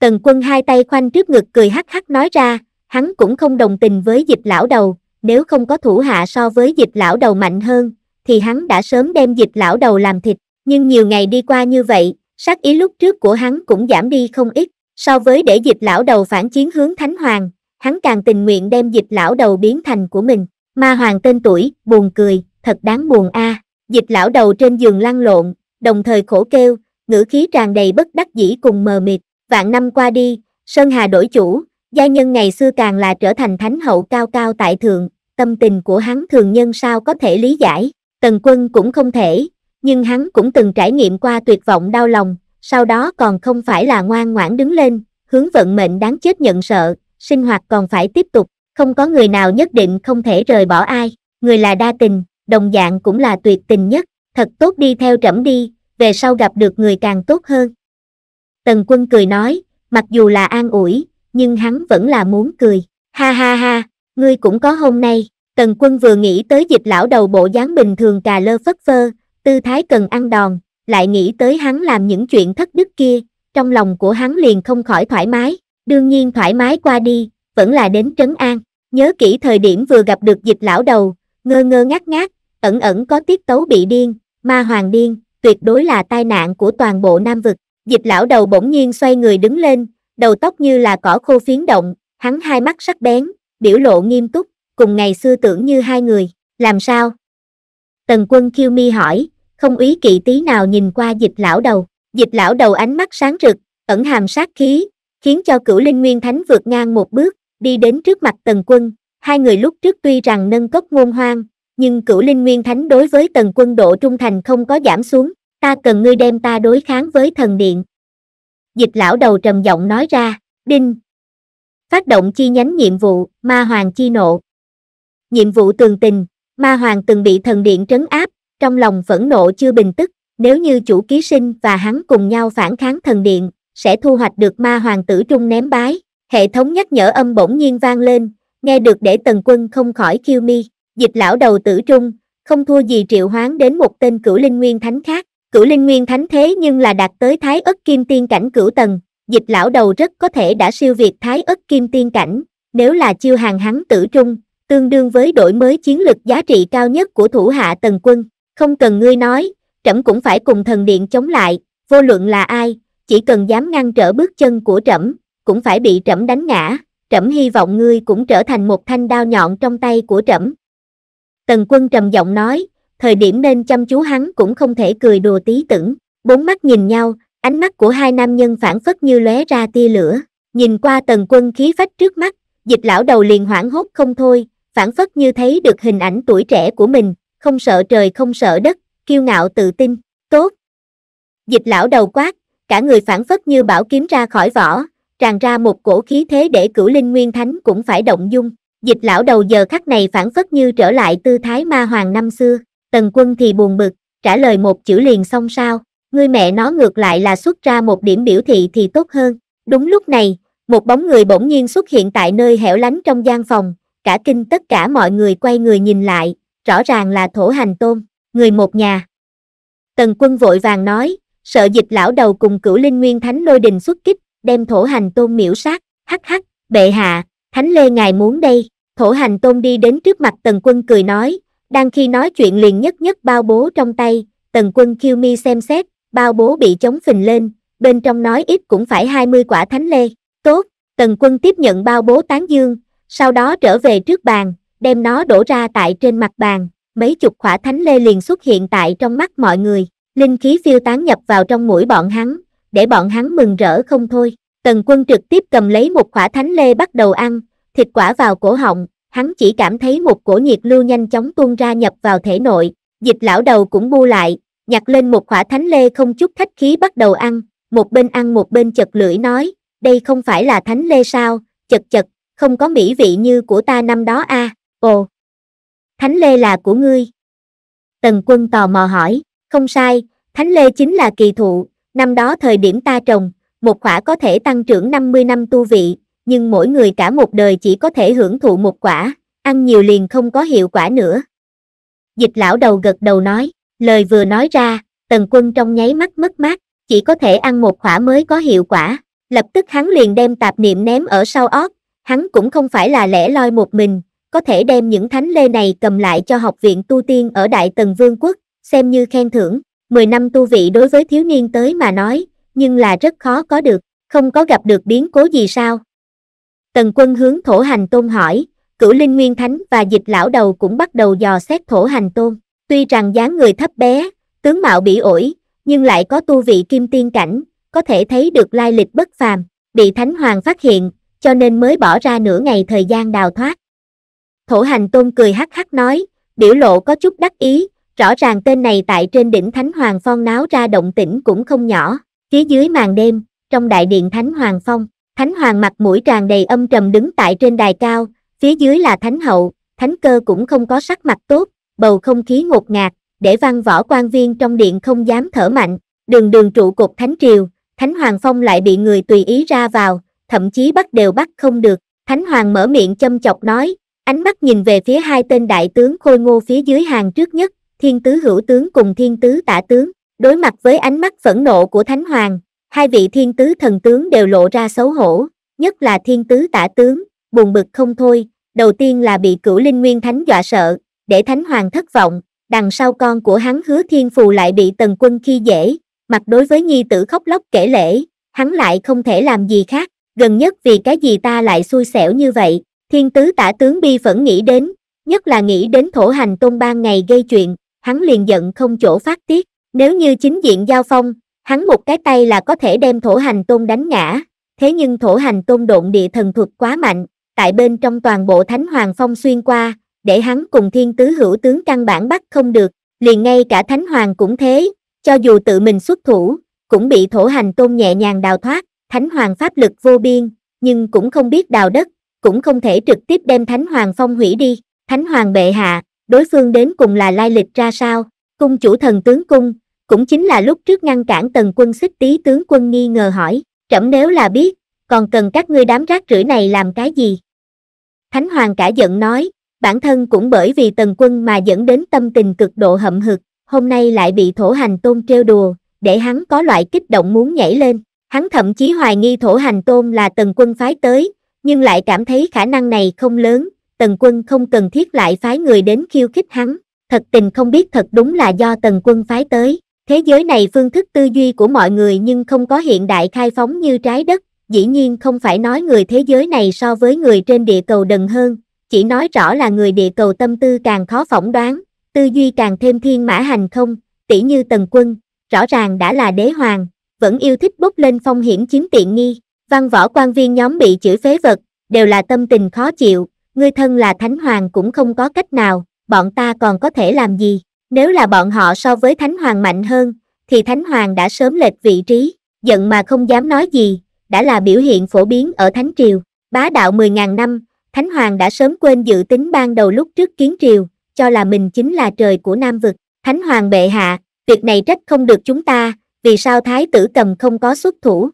Tần quân hai tay khoanh trước ngực cười hắc hắc nói ra, hắn cũng không đồng tình với dịch lão đầu, nếu không có thủ hạ so với dịch lão đầu mạnh hơn, thì hắn đã sớm đem dịch lão đầu làm thịt, nhưng nhiều ngày đi qua như vậy, sát ý lúc trước của hắn cũng giảm đi không ít, so với để dịch lão đầu phản chiến hướng Thánh Hoàng, hắn càng tình nguyện đem dịch lão đầu biến thành của mình, ma hoàng tên tuổi, buồn cười, thật đáng buồn a. À. Dịch lão đầu trên giường lăn lộn, đồng thời khổ kêu, ngữ khí tràn đầy bất đắc dĩ cùng mờ mịt, vạn năm qua đi, Sơn Hà đổi chủ, gia nhân ngày xưa càng là trở thành thánh hậu cao cao tại thượng, tâm tình của hắn thường nhân sao có thể lý giải, tần quân cũng không thể, nhưng hắn cũng từng trải nghiệm qua tuyệt vọng đau lòng, sau đó còn không phải là ngoan ngoãn đứng lên, hướng vận mệnh đáng chết nhận sợ, sinh hoạt còn phải tiếp tục, không có người nào nhất định không thể rời bỏ ai, người là đa tình, đồng dạng cũng là tuyệt tình nhất, thật tốt đi theo trẫm đi, về sau gặp được người càng tốt hơn. Tần quân cười nói, mặc dù là an ủi, nhưng hắn vẫn là muốn cười, ha ha ha, ngươi cũng có hôm nay, tần quân vừa nghĩ tới dịch lão đầu bộ dáng bình thường cà lơ phất phơ, tư thái cần ăn đòn, lại nghĩ tới hắn làm những chuyện thất đức kia, trong lòng của hắn liền không khỏi thoải mái, đương nhiên thoải mái qua đi, vẫn là đến trấn an, nhớ kỹ thời điểm vừa gặp được dịch lão đầu, ngơ ngơ ngác ngác, ẩn ẩn có tiết tấu bị điên, ma hoàng điên, tuyệt đối là tai nạn của toàn bộ nam vực. Dịch lão đầu bỗng nhiên xoay người đứng lên, đầu tóc như là cỏ khô phiến động, hắn hai mắt sắc bén, biểu lộ nghiêm túc, cùng ngày xưa tưởng như hai người, làm sao? Tần quân khiêu mi hỏi, không ý kỵ tí nào nhìn qua dịch lão đầu, dịch lão đầu ánh mắt sáng rực, ẩn hàm sát khí, khiến cho cửu linh nguyên thánh vượt ngang một bước, đi đến trước mặt tần quân, Hai người lúc trước tuy rằng nâng cốc ngôn hoang, nhưng cửu linh nguyên thánh đối với tần quân độ trung thành không có giảm xuống, ta cần ngươi đem ta đối kháng với thần điện. Dịch lão đầu trầm giọng nói ra, đinh. Phát động chi nhánh nhiệm vụ, ma hoàng chi nộ. Nhiệm vụ tường tình, ma hoàng từng bị thần điện trấn áp, trong lòng phẫn nộ chưa bình tức, nếu như chủ ký sinh và hắn cùng nhau phản kháng thần điện, sẽ thu hoạch được ma hoàng tử trung ném bái. Hệ thống nhắc nhở âm bỗng nhiên vang lên, nghe được để tần quân không khỏi khiêu mi, dịch lão đầu tử trung, không thua gì triệu hoán đến một tên cửu linh nguyên thánh khác, cửu linh nguyên thánh thế nhưng là đạt tới thái ất kim tiên cảnh cửu tầng, dịch lão đầu rất có thể đã siêu việt thái ất kim tiên cảnh, nếu là chiêu hàng hắn tử trung, tương đương với đổi mới chiến lực giá trị cao nhất của thủ hạ tần quân, không cần ngươi nói, trẫm cũng phải cùng thần điện chống lại, vô luận là ai, chỉ cần dám ngăn trở bước chân của trẫm, cũng phải bị trẫm đánh ngã trẫm hy vọng ngươi cũng trở thành một thanh đao nhọn trong tay của trẫm. Tần quân trầm giọng nói, thời điểm nên chăm chú hắn cũng không thể cười đùa tí tưởng. Bốn mắt nhìn nhau, ánh mắt của hai nam nhân phản phất như lóe ra tia lửa. Nhìn qua tần quân khí phách trước mắt, dịch lão đầu liền hoảng hốt không thôi, phản phất như thấy được hình ảnh tuổi trẻ của mình, không sợ trời không sợ đất, kiêu ngạo tự tin, tốt. Dịch lão đầu quát, cả người phản phất như bảo kiếm ra khỏi vỏ, tràn ra một cổ khí thế để cửu linh nguyên thánh cũng phải động dung. Dịch lão đầu giờ khắc này phản phất như trở lại tư thái ma hoàng năm xưa, tần quân thì buồn bực, trả lời một chữ liền xong sao, ngươi mẹ nó ngược lại là xuất ra một điểm biểu thị thì tốt hơn. Đúng lúc này, một bóng người bỗng nhiên xuất hiện tại nơi hẻo lánh trong gian phòng, cả kinh tất cả mọi người quay người nhìn lại, rõ ràng là thổ hành tôn, người một nhà. Tần quân vội vàng nói, sợ dịch lão đầu cùng cửu linh nguyên thánh lôi đình xuất kích, đem thổ hành tôn miễu sát, hắc hắc, bệ hạ, thánh lê ngài muốn đây, thổ hành tôn đi đến trước mặt tần quân cười nói, đang khi nói chuyện liền nhất nhất bao bố trong tay, tần quân khiêu mi xem xét, bao bố bị chống phình lên, bên trong nói ít cũng phải 20 quả thánh lê, tốt, tần quân tiếp nhận bao bố tán dương, sau đó trở về trước bàn, đem nó đổ ra tại trên mặt bàn, mấy chục quả thánh lê liền xuất hiện tại trong mắt mọi người, linh khí phiêu tán nhập vào trong mũi bọn hắn, để bọn hắn mừng rỡ không thôi. Tần quân trực tiếp cầm lấy một quả thánh lê bắt đầu ăn, thịt quả vào cổ họng, hắn chỉ cảm thấy một cổ nhiệt lưu nhanh chóng tuôn ra nhập vào thể nội, dịch lão đầu cũng bu lại, nhặt lên một quả thánh lê không chút khách khí bắt đầu ăn, một bên ăn một bên chật lưỡi nói, đây không phải là thánh lê sao, chật chật, không có mỹ vị như của ta năm đó a à? ồ. Thánh lê là của ngươi. Tần quân tò mò hỏi, không sai, thánh lê chính là kỳ thụ, Năm đó thời điểm ta trồng, một quả có thể tăng trưởng 50 năm tu vị, nhưng mỗi người cả một đời chỉ có thể hưởng thụ một quả, ăn nhiều liền không có hiệu quả nữa. Dịch lão đầu gật đầu nói, lời vừa nói ra, tần quân trong nháy mắt mất mát, chỉ có thể ăn một quả mới có hiệu quả, lập tức hắn liền đem tạp niệm ném ở sau óc, hắn cũng không phải là lẻ loi một mình, có thể đem những thánh lê này cầm lại cho học viện tu tiên ở Đại Tần Vương quốc, xem như khen thưởng. 10 năm tu vị đối với thiếu niên tới mà nói, nhưng là rất khó có được, không có gặp được biến cố gì sao? Tần quân hướng thổ hành tôn hỏi, cửu linh nguyên thánh và dịch lão đầu cũng bắt đầu dò xét thổ hành tôn. Tuy rằng dáng người thấp bé, tướng mạo bị ổi, nhưng lại có tu vị kim tiên cảnh, có thể thấy được lai lịch bất phàm, bị thánh hoàng phát hiện, cho nên mới bỏ ra nửa ngày thời gian đào thoát. Thổ hành tôn cười hắc hắc nói, biểu lộ có chút đắc ý, Rõ ràng tên này tại trên đỉnh Thánh Hoàng Phong náo ra động tĩnh cũng không nhỏ, phía dưới màn đêm, trong đại điện Thánh Hoàng Phong, Thánh Hoàng mặt mũi tràn đầy âm trầm đứng tại trên đài cao, phía dưới là Thánh Hậu, Thánh Cơ cũng không có sắc mặt tốt, bầu không khí ngột ngạt, để văn võ quan viên trong điện không dám thở mạnh, đường đường trụ cột Thánh Triều, Thánh Hoàng Phong lại bị người tùy ý ra vào, thậm chí bắt đều bắt không được, Thánh Hoàng mở miệng châm chọc nói, ánh mắt nhìn về phía hai tên đại tướng khôi ngô phía dưới hàng trước nhất, thiên tứ hữu tướng cùng thiên tứ tả tướng, đối mặt với ánh mắt phẫn nộ của Thánh Hoàng, hai vị thiên tứ thần tướng đều lộ ra xấu hổ, nhất là thiên tứ tả tướng, buồn bực không thôi, đầu tiên là bị cửu linh nguyên thánh dọa sợ, để Thánh Hoàng thất vọng, đằng sau con của hắn hứa thiên phù lại bị tần quân khi dễ, mặt đối với nhi tử khóc lóc kể lễ, hắn lại không thể làm gì khác, gần nhất vì cái gì ta lại xui xẻo như vậy, thiên tứ tả tướng bi phẫn nghĩ đến, nhất là nghĩ đến thổ hành tôn ban ngày gây chuyện, hắn liền giận không chỗ phát tiết, nếu như chính diện giao phong, hắn một cái tay là có thể đem thổ hành tôn đánh ngã, thế nhưng thổ hành tôn độn địa thần thuật quá mạnh, tại bên trong toàn bộ thánh hoàng phong xuyên qua, để hắn cùng thiên tứ hữu tướng căn bản bắt không được, liền ngay cả thánh hoàng cũng thế, cho dù tự mình xuất thủ, cũng bị thổ hành tôn nhẹ nhàng đào thoát, thánh hoàng pháp lực vô biên, nhưng cũng không biết đào đất, cũng không thể trực tiếp đem thánh hoàng phong hủy đi, thánh hoàng bệ hạ, đối phương đến cùng là lai lịch ra sao, cung chủ thần tướng cung, cũng chính là lúc trước ngăn cản tần quân xích tí tướng quân nghi ngờ hỏi, trẫm nếu là biết, còn cần các ngươi đám rác rưởi này làm cái gì? Thánh Hoàng cả giận nói, bản thân cũng bởi vì tần quân mà dẫn đến tâm tình cực độ hậm hực, hôm nay lại bị thổ hành tôn trêu đùa, để hắn có loại kích động muốn nhảy lên. Hắn thậm chí hoài nghi thổ hành tôn là tần quân phái tới, nhưng lại cảm thấy khả năng này không lớn, Tần Quân không cần thiết lại phái người đến khiêu khích hắn, thật tình không biết thật đúng là do Tần Quân phái tới. Thế giới này phương thức tư duy của mọi người nhưng không có hiện đại khai phóng như trái đất, dĩ nhiên không phải nói người thế giới này so với người trên địa cầu đần hơn, chỉ nói rõ là người địa cầu tâm tư càng khó phỏng đoán, tư duy càng thêm thiên mã hành không, tỷ như Tần Quân, rõ ràng đã là đế hoàng, vẫn yêu thích bốc lên phong hiểm chiếm tiện nghi, văn võ quan viên nhóm bị chửi phế vật, đều là tâm tình khó chịu, ngươi thân là thánh hoàng cũng không có cách nào, bọn ta còn có thể làm gì, nếu là bọn họ so với thánh hoàng mạnh hơn, thì thánh hoàng đã sớm lệch vị trí, giận mà không dám nói gì, đã là biểu hiện phổ biến ở thánh triều, bá đạo 10.000 năm, thánh hoàng đã sớm quên dự tính ban đầu lúc trước kiến triều, cho là mình chính là trời của nam vực, thánh hoàng bệ hạ, việc này trách không được chúng ta, vì sao thái tử cầm không có xuất thủ.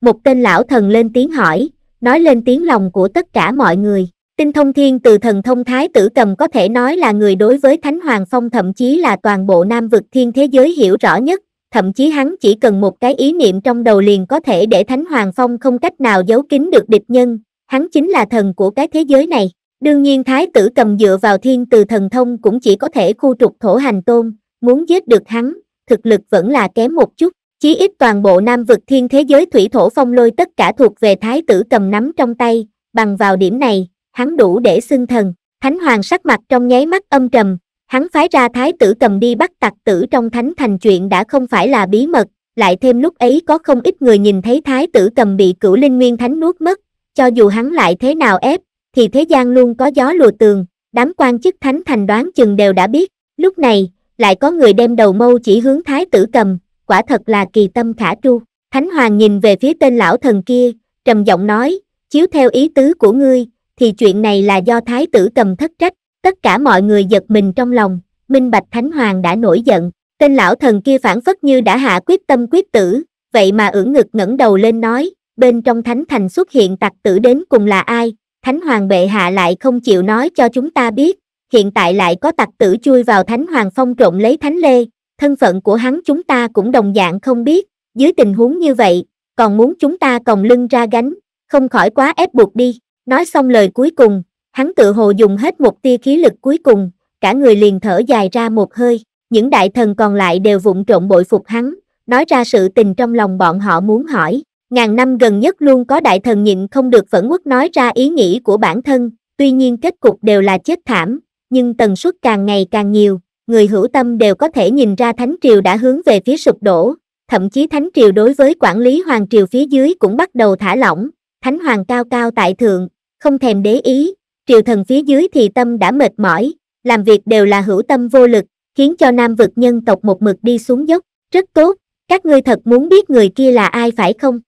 Một tên lão thần lên tiếng hỏi, nói lên tiếng lòng của tất cả mọi người, Tinh thông thiên từ thần thông thái tử cầm có thể nói là người đối với Thánh Hoàng Phong thậm chí là toàn bộ nam vực thiên thế giới hiểu rõ nhất, thậm chí hắn chỉ cần một cái ý niệm trong đầu liền có thể để Thánh Hoàng Phong không cách nào giấu kín được địch nhân, hắn chính là thần của cái thế giới này. Đương nhiên thái tử cầm dựa vào thiên từ thần thông cũng chỉ có thể khu trục thổ hành tôn, muốn giết được hắn, thực lực vẫn là kém một chút. Chí ít toàn bộ nam vực thiên thế giới thủy thổ phong lôi tất cả thuộc về thái tử cầm nắm trong tay, bằng vào điểm này, hắn đủ để xưng thần, thánh hoàng sắc mặt trong nháy mắt âm trầm, hắn phái ra thái tử cầm đi bắt tặc tử trong thánh thành chuyện đã không phải là bí mật, lại thêm lúc ấy có không ít người nhìn thấy thái tử cầm bị cửu linh nguyên thánh nuốt mất, cho dù hắn lại thế nào ép, thì thế gian luôn có gió lùa tường, đám quan chức thánh thành đoán chừng đều đã biết, lúc này, lại có người đem đầu mâu chỉ hướng thái tử cầm, quả thật là kỳ tâm khả tru. Thánh Hoàng nhìn về phía tên lão thần kia, trầm giọng nói, chiếu theo ý tứ của ngươi, thì chuyện này là do thái tử cầm thất trách tất cả mọi người giật mình trong lòng minh bạch thánh hoàng đã nổi giận tên lão thần kia phản phất như đã hạ quyết tâm quyết tử vậy mà ưỡn ngực ngẩng đầu lên nói bên trong thánh thành xuất hiện tặc tử đến cùng là ai thánh hoàng bệ hạ lại không chịu nói cho chúng ta biết hiện tại lại có tặc tử chui vào thánh hoàng phong trộm lấy thánh lê thân phận của hắn chúng ta cũng đồng dạng không biết dưới tình huống như vậy còn muốn chúng ta còng lưng ra gánh không khỏi quá ép buộc đi Nói xong lời cuối cùng, hắn tự hồ dùng hết một tia khí lực cuối cùng, cả người liền thở dài ra một hơi, những đại thần còn lại đều vụng trộn bội phục hắn, nói ra sự tình trong lòng bọn họ muốn hỏi. Ngàn năm gần nhất luôn có đại thần nhịn không được phẫn quốc nói ra ý nghĩ của bản thân, tuy nhiên kết cục đều là chết thảm, nhưng tần suất càng ngày càng nhiều, người hữu tâm đều có thể nhìn ra Thánh Triều đã hướng về phía sụp đổ, thậm chí Thánh Triều đối với quản lý Hoàng Triều phía dưới cũng bắt đầu thả lỏng, thánh hoàng cao cao tại thượng không thèm đế ý triều thần phía dưới thì tâm đã mệt mỏi làm việc đều là hữu tâm vô lực khiến cho nam vực nhân tộc một mực đi xuống dốc rất tốt các ngươi thật muốn biết người kia là ai phải không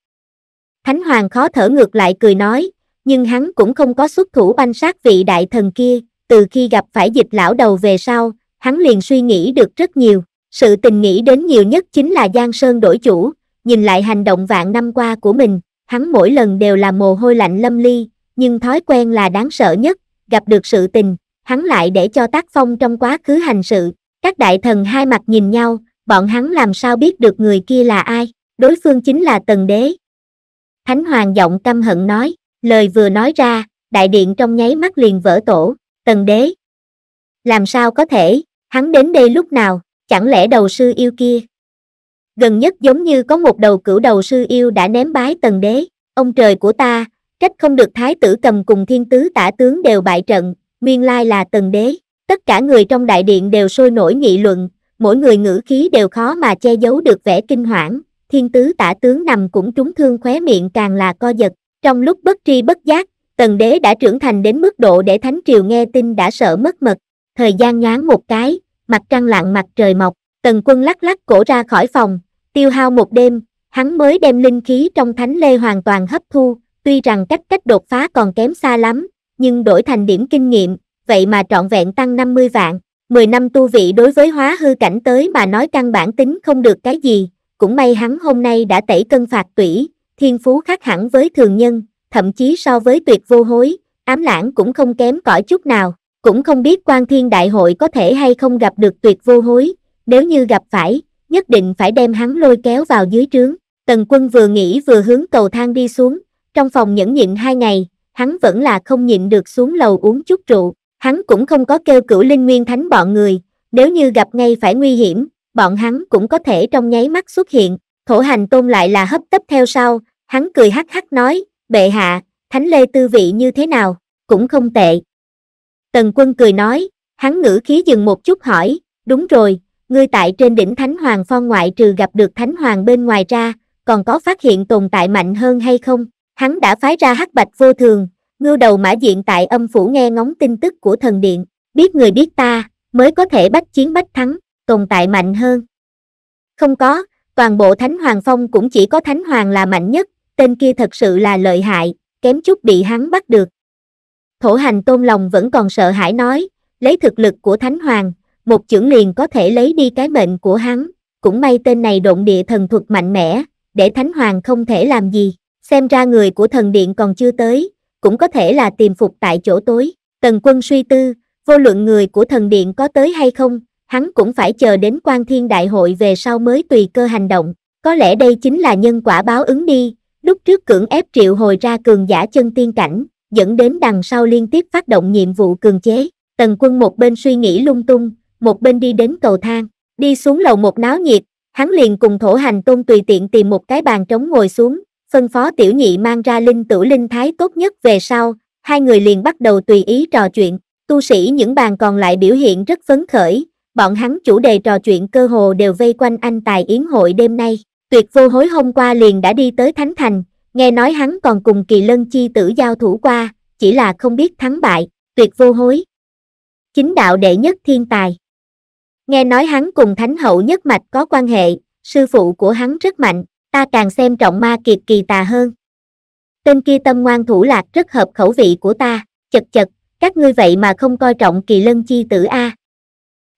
thánh hoàng khó thở ngược lại cười nói nhưng hắn cũng không có xuất thủ banh sát vị đại thần kia từ khi gặp phải dịch lão đầu về sau hắn liền suy nghĩ được rất nhiều sự tình nghĩ đến nhiều nhất chính là giang sơn đổi chủ nhìn lại hành động vạn năm qua của mình hắn mỗi lần đều là mồ hôi lạnh lâm ly, nhưng thói quen là đáng sợ nhất, gặp được sự tình, hắn lại để cho tác phong trong quá khứ hành sự. Các đại thần hai mặt nhìn nhau, bọn hắn làm sao biết được người kia là ai, đối phương chính là tần đế. Thánh hoàng giọng căm hận nói, lời vừa nói ra, đại điện trong nháy mắt liền vỡ tổ, tần đế. Làm sao có thể, hắn đến đây lúc nào, chẳng lẽ đầu sư yêu kia, gần nhất giống như có một đầu cửu đầu sư yêu đã ném bái tần đế, ông trời của ta, trách không được thái tử cầm cùng thiên tứ tả tướng đều bại trận, nguyên lai là tần đế, tất cả người trong đại điện đều sôi nổi nghị luận, mỗi người ngữ khí đều khó mà che giấu được vẻ kinh hoảng, thiên tứ tả tướng nằm cũng trúng thương khóe miệng càng là co giật, trong lúc bất tri bất giác, tần đế đã trưởng thành đến mức độ để thánh triều nghe tin đã sợ mất mật, thời gian nhoáng một cái, mặt trăng lặng mặt trời mọc, tần quân lắc lắc cổ ra khỏi phòng, tiêu hao một đêm, hắn mới đem linh khí trong thánh lê hoàn toàn hấp thu, tuy rằng cách cách đột phá còn kém xa lắm, nhưng đổi thành điểm kinh nghiệm, vậy mà trọn vẹn tăng 50 vạn. 10 năm tu vị đối với hóa hư cảnh tới mà nói căn bản tính không được cái gì, cũng may hắn hôm nay đã tẩy cân phạt tủy, thiên phú khác hẳn với thường nhân, thậm chí so với tuyệt vô hối, ám lãng cũng không kém cỏi chút nào, cũng không biết quan thiên đại hội có thể hay không gặp được tuyệt vô hối, nếu như gặp phải, nhất định phải đem hắn lôi kéo vào dưới trướng. Tần quân vừa nghĩ vừa hướng cầu thang đi xuống, trong phòng nhẫn nhịn hai ngày, hắn vẫn là không nhịn được xuống lầu uống chút rượu, hắn cũng không có kêu cửu linh nguyên thánh bọn người, nếu như gặp ngay phải nguy hiểm, bọn hắn cũng có thể trong nháy mắt xuất hiện, thổ hành tôn lại là hấp tấp theo sau, hắn cười hắc hắc nói, bệ hạ, thánh lê tư vị như thế nào, cũng không tệ. Tần quân cười nói, hắn ngữ khí dừng một chút hỏi, đúng rồi, ngươi tại trên đỉnh Thánh Hoàng Phong ngoại trừ gặp được Thánh Hoàng bên ngoài ra, còn có phát hiện tồn tại mạnh hơn hay không? Hắn đã phái ra hắc bạch vô thường, ngưu đầu mã diện tại âm phủ nghe ngóng tin tức của thần điện, biết người biết ta, mới có thể bách chiến bách thắng, tồn tại mạnh hơn. Không có, toàn bộ Thánh Hoàng Phong cũng chỉ có Thánh Hoàng là mạnh nhất, tên kia thật sự là lợi hại, kém chút bị hắn bắt được. Thổ hành tôn lòng vẫn còn sợ hãi nói, lấy thực lực của Thánh Hoàng, một chưởng liền có thể lấy đi cái mệnh của hắn, cũng may tên này động địa thần thuật mạnh mẽ, để Thánh Hoàng không thể làm gì, xem ra người của thần điện còn chưa tới, cũng có thể là tìm phục tại chỗ tối, tần quân suy tư, vô luận người của thần điện có tới hay không, hắn cũng phải chờ đến quan thiên đại hội về sau mới tùy cơ hành động, có lẽ đây chính là nhân quả báo ứng đi, lúc trước cưỡng ép triệu hồi ra cường giả chân tiên cảnh, dẫn đến đằng sau liên tiếp phát động nhiệm vụ cường chế, tần quân một bên suy nghĩ lung tung, một bên đi đến cầu thang, đi xuống lầu một náo nhiệt, hắn liền cùng thổ hành tôn tùy tiện tìm một cái bàn trống ngồi xuống, phân phó tiểu nhị mang ra linh tử linh thái tốt nhất về sau, hai người liền bắt đầu tùy ý trò chuyện, tu sĩ những bàn còn lại biểu hiện rất phấn khởi, bọn hắn chủ đề trò chuyện cơ hồ đều vây quanh anh tài yến hội đêm nay, tuyệt vô hối hôm qua liền đã đi tới Thánh Thành, nghe nói hắn còn cùng kỳ lân chi tử giao thủ qua, chỉ là không biết thắng bại, tuyệt vô hối. Chính đạo đệ nhất thiên tài Nghe nói hắn cùng Thánh Hậu Nhất Mạch có quan hệ, sư phụ của hắn rất mạnh, ta càng xem trọng ma kiệt kỳ tà hơn. Tên kia tâm ngoan thủ lạc rất hợp khẩu vị của ta, chật chật, các ngươi vậy mà không coi trọng kỳ lân chi tử A.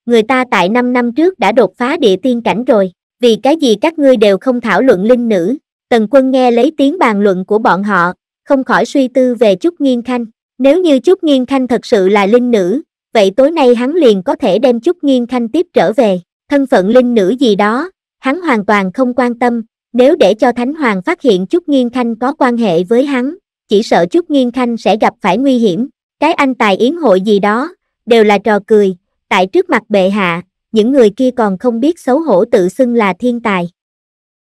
Người ta tại 5 năm trước đã đột phá địa tiên cảnh rồi, vì cái gì các ngươi đều không thảo luận linh nữ, tần quân nghe lấy tiếng bàn luận của bọn họ, không khỏi suy tư về chút Nghiên Khanh. Nếu như chút Nghiên Khanh thật sự là linh nữ, vậy tối nay hắn liền có thể đem chút nghiên khanh tiếp trở về, thân phận linh nữ gì đó, hắn hoàn toàn không quan tâm, nếu để cho Thánh Hoàng phát hiện chút nghiên khanh có quan hệ với hắn, chỉ sợ chút nghiên khanh sẽ gặp phải nguy hiểm, cái anh tài yến hội gì đó, đều là trò cười, tại trước mặt bệ hạ, những người kia còn không biết xấu hổ tự xưng là thiên tài.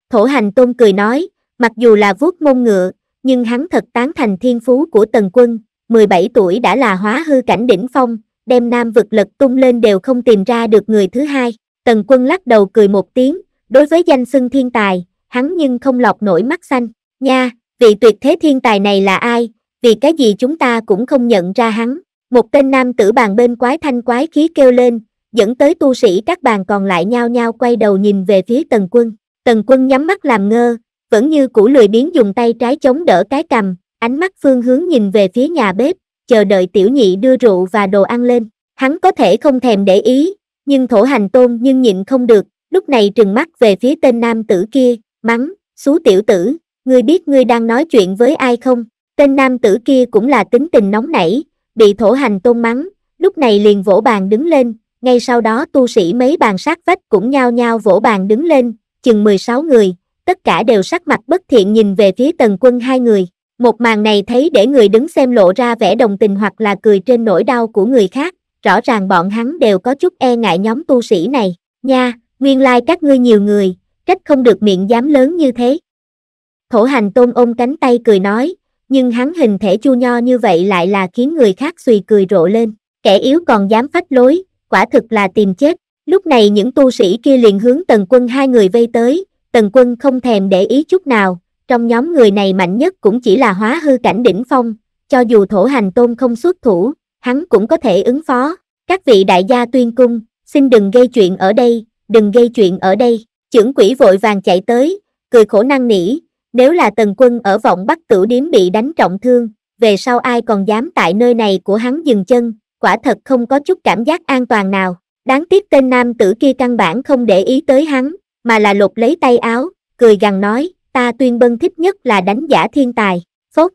Thổ hành tôn cười nói, mặc dù là vuốt mông ngựa, nhưng hắn thật tán thành thiên phú của tần quân, 17 tuổi đã là hóa hư cảnh đỉnh phong, đem nam vực lật tung lên đều không tìm ra được người thứ hai. Tần quân lắc đầu cười một tiếng, đối với danh xưng thiên tài, hắn nhưng không lọc nổi mắt xanh. Nha, vị tuyệt thế thiên tài này là ai, vì cái gì chúng ta cũng không nhận ra hắn. Một tên nam tử bàn bên quái thanh quái khí kêu lên, dẫn tới tu sĩ các bàn còn lại nhao nhao quay đầu nhìn về phía tần quân. Tần quân nhắm mắt làm ngơ, vẫn như cũ lười biến dùng tay trái chống đỡ cái cầm, ánh mắt phương hướng nhìn về phía nhà bếp, chờ đợi tiểu nhị đưa rượu và đồ ăn lên. Hắn có thể không thèm để ý, nhưng thổ hành tôn nhưng nhịn không được, lúc này trừng mắt về phía tên nam tử kia, mắng, xú tiểu tử, ngươi biết ngươi đang nói chuyện với ai không? Tên nam tử kia cũng là tính tình nóng nảy, bị thổ hành tôn mắng, lúc này liền vỗ bàn đứng lên, ngay sau đó tu sĩ mấy bàn sát vách cũng nhao nhao vỗ bàn đứng lên, chừng 16 người, tất cả đều sắc mặt bất thiện nhìn về phía tần quân hai người một màn này thấy để người đứng xem lộ ra vẻ đồng tình hoặc là cười trên nỗi đau của người khác rõ ràng bọn hắn đều có chút e ngại nhóm tu sĩ này nha nguyên lai like các ngươi nhiều người trách không được miệng dám lớn như thế thổ hành tôn ôm cánh tay cười nói nhưng hắn hình thể chu nho như vậy lại là khiến người khác suy cười rộ lên kẻ yếu còn dám phách lối quả thực là tìm chết lúc này những tu sĩ kia liền hướng tần quân hai người vây tới tần quân không thèm để ý chút nào trong nhóm người này mạnh nhất cũng chỉ là hóa hư cảnh đỉnh phong, cho dù thổ hành tôn không xuất thủ, hắn cũng có thể ứng phó. Các vị đại gia tuyên cung, xin đừng gây chuyện ở đây, đừng gây chuyện ở đây. Chưởng quỷ vội vàng chạy tới, cười khổ năng nỉ, nếu là tần quân ở vọng bắt tử điếm bị đánh trọng thương, về sau ai còn dám tại nơi này của hắn dừng chân, quả thật không có chút cảm giác an toàn nào. Đáng tiếc tên nam tử kia căn bản không để ý tới hắn, mà là lột lấy tay áo, cười gằn nói, ta tuyên bân thích nhất là đánh giả thiên tài, phốt.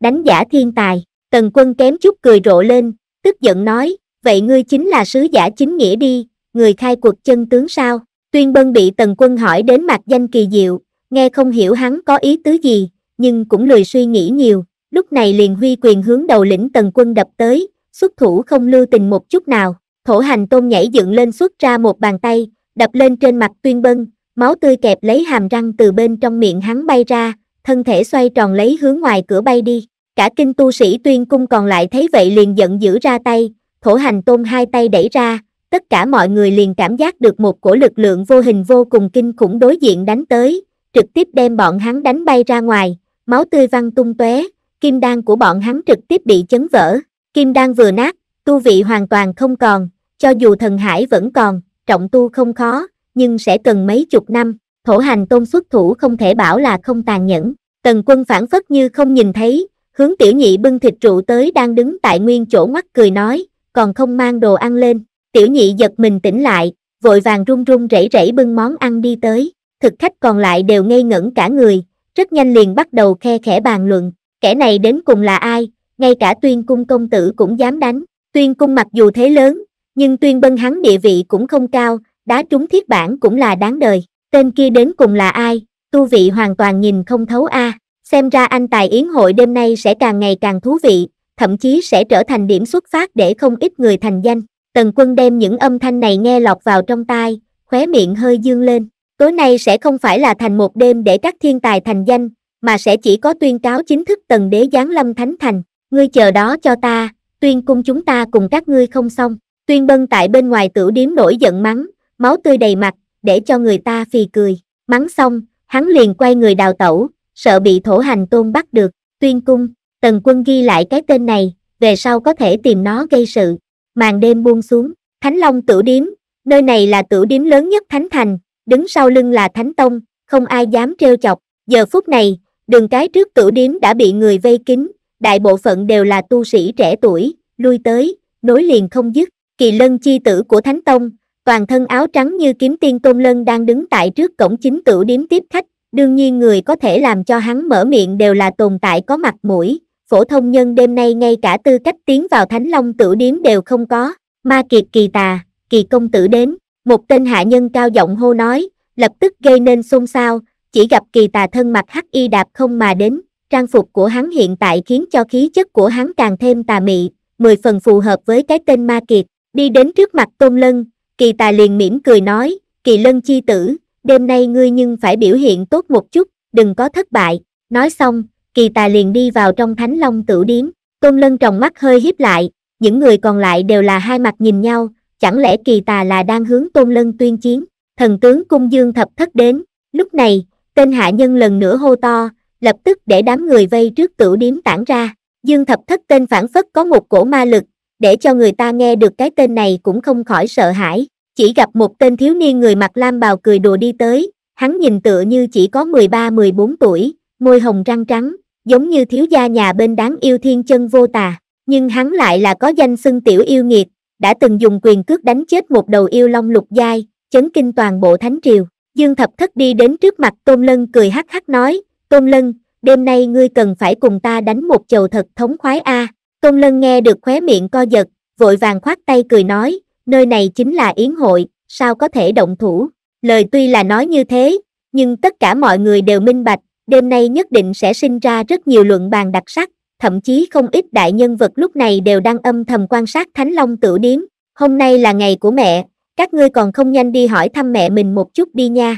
Đánh giả thiên tài, tần quân kém chút cười rộ lên, tức giận nói, vậy ngươi chính là sứ giả chính nghĩa đi, người khai cuộc chân tướng sao? Tuyên bân bị tần quân hỏi đến mặt danh kỳ diệu, nghe không hiểu hắn có ý tứ gì, nhưng cũng lười suy nghĩ nhiều, lúc này liền huy quyền hướng đầu lĩnh tần quân đập tới, xuất thủ không lưu tình một chút nào, thổ hành tôm nhảy dựng lên xuất ra một bàn tay, đập lên trên mặt tuyên bân, máu tươi kẹp lấy hàm răng từ bên trong miệng hắn bay ra, thân thể xoay tròn lấy hướng ngoài cửa bay đi. Cả kinh tu sĩ tuyên cung còn lại thấy vậy liền giận dữ ra tay, thổ hành tôn hai tay đẩy ra, tất cả mọi người liền cảm giác được một cổ lực lượng vô hình vô cùng kinh khủng đối diện đánh tới, trực tiếp đem bọn hắn đánh bay ra ngoài, máu tươi văng tung tóe, kim đan của bọn hắn trực tiếp bị chấn vỡ, kim đan vừa nát, tu vị hoàn toàn không còn, cho dù thần hải vẫn còn, trọng tu không khó, nhưng sẽ cần mấy chục năm, thổ hành tôn xuất thủ không thể bảo là không tàn nhẫn. Tần quân phản phất như không nhìn thấy, hướng tiểu nhị bưng thịt trụ tới đang đứng tại nguyên chỗ ngoắc cười nói, còn không mang đồ ăn lên. Tiểu nhị giật mình tỉnh lại, vội vàng run run rẩy rẩy bưng món ăn đi tới. Thực khách còn lại đều ngây ngẩn cả người, rất nhanh liền bắt đầu khe khẽ bàn luận. Kẻ này đến cùng là ai, ngay cả tuyên cung công tử cũng dám đánh. Tuyên cung mặc dù thế lớn, nhưng tuyên bân hắn địa vị cũng không cao, đá trúng thiết bản cũng là đáng đời, tên kia đến cùng là ai, tu vị hoàn toàn nhìn không thấu a à. xem ra anh tài yến hội đêm nay sẽ càng ngày càng thú vị, thậm chí sẽ trở thành điểm xuất phát để không ít người thành danh. Tần quân đem những âm thanh này nghe lọt vào trong tai, khóe miệng hơi dương lên. Tối nay sẽ không phải là thành một đêm để các thiên tài thành danh, mà sẽ chỉ có tuyên cáo chính thức tần đế giáng lâm thánh thành. Ngươi chờ đó cho ta, tuyên cung chúng ta cùng các ngươi không xong. Tuyên bân tại bên ngoài tử điếm nổi giận mắng, máu tươi đầy mặt, để cho người ta phì cười. Mắng xong, hắn liền quay người đào tẩu, sợ bị thổ hành tôn bắt được. Tuyên cung, tần quân ghi lại cái tên này, về sau có thể tìm nó gây sự. Màn đêm buông xuống, Thánh Long tử điếm, nơi này là tử điếm lớn nhất Thánh Thành, đứng sau lưng là Thánh Tông, không ai dám trêu chọc. Giờ phút này, đường cái trước tử điếm đã bị người vây kín, đại bộ phận đều là tu sĩ trẻ tuổi, lui tới, nối liền không dứt. Kỳ lân chi tử của Thánh Tông, toàn thân áo trắng như kiếm tiên tôn lân đang đứng tại trước cổng chính cửu điếm tiếp khách, đương nhiên người có thể làm cho hắn mở miệng đều là tồn tại có mặt mũi, phổ thông nhân đêm nay ngay cả tư cách tiến vào thánh long tử điếm đều không có, ma kiệt kỳ tà, kỳ công tử đến, một tên hạ nhân cao giọng hô nói, lập tức gây nên xôn xao, chỉ gặp kỳ tà thân mặt hắc y đạp không mà đến, trang phục của hắn hiện tại khiến cho khí chất của hắn càng thêm tà mị, mười phần phù hợp với cái tên ma kiệt, đi đến trước mặt tôn lân, kỳ tà liền mỉm cười nói, kỳ lân chi tử, đêm nay ngươi nhưng phải biểu hiện tốt một chút, đừng có thất bại, nói xong, kỳ tà liền đi vào trong thánh long tử điếm, tôn lân tròng mắt hơi hiếp lại, những người còn lại đều là hai mặt nhìn nhau, chẳng lẽ kỳ tà là đang hướng tôn lân tuyên chiến, thần tướng cung dương thập thất đến, lúc này, tên hạ nhân lần nữa hô to, lập tức để đám người vây trước tử điếm tản ra, dương thập thất tên phản phất có một cổ ma lực, để cho người ta nghe được cái tên này cũng không khỏi sợ hãi chỉ gặp một tên thiếu niên người mặc lam bào cười đùa đi tới hắn nhìn tựa như chỉ có 13-14 tuổi môi hồng răng trắng giống như thiếu gia nhà bên đáng yêu thiên chân vô tà nhưng hắn lại là có danh xưng tiểu yêu nghiệt đã từng dùng quyền cước đánh chết một đầu yêu long lục giai chấn kinh toàn bộ thánh triều dương thập thất đi đến trước mặt tôn lân cười hắc hắc nói tôn lân đêm nay ngươi cần phải cùng ta đánh một chầu thật thống khoái a Công Lân nghe được khóe miệng co giật, vội vàng khoát tay cười nói, nơi này chính là yến hội, sao có thể động thủ. Lời tuy là nói như thế, nhưng tất cả mọi người đều minh bạch, đêm nay nhất định sẽ sinh ra rất nhiều luận bàn đặc sắc, thậm chí không ít đại nhân vật lúc này đều đang âm thầm quan sát Thánh Long tử điếm. Hôm nay là ngày của mẹ, các ngươi còn không nhanh đi hỏi thăm mẹ mình một chút đi nha.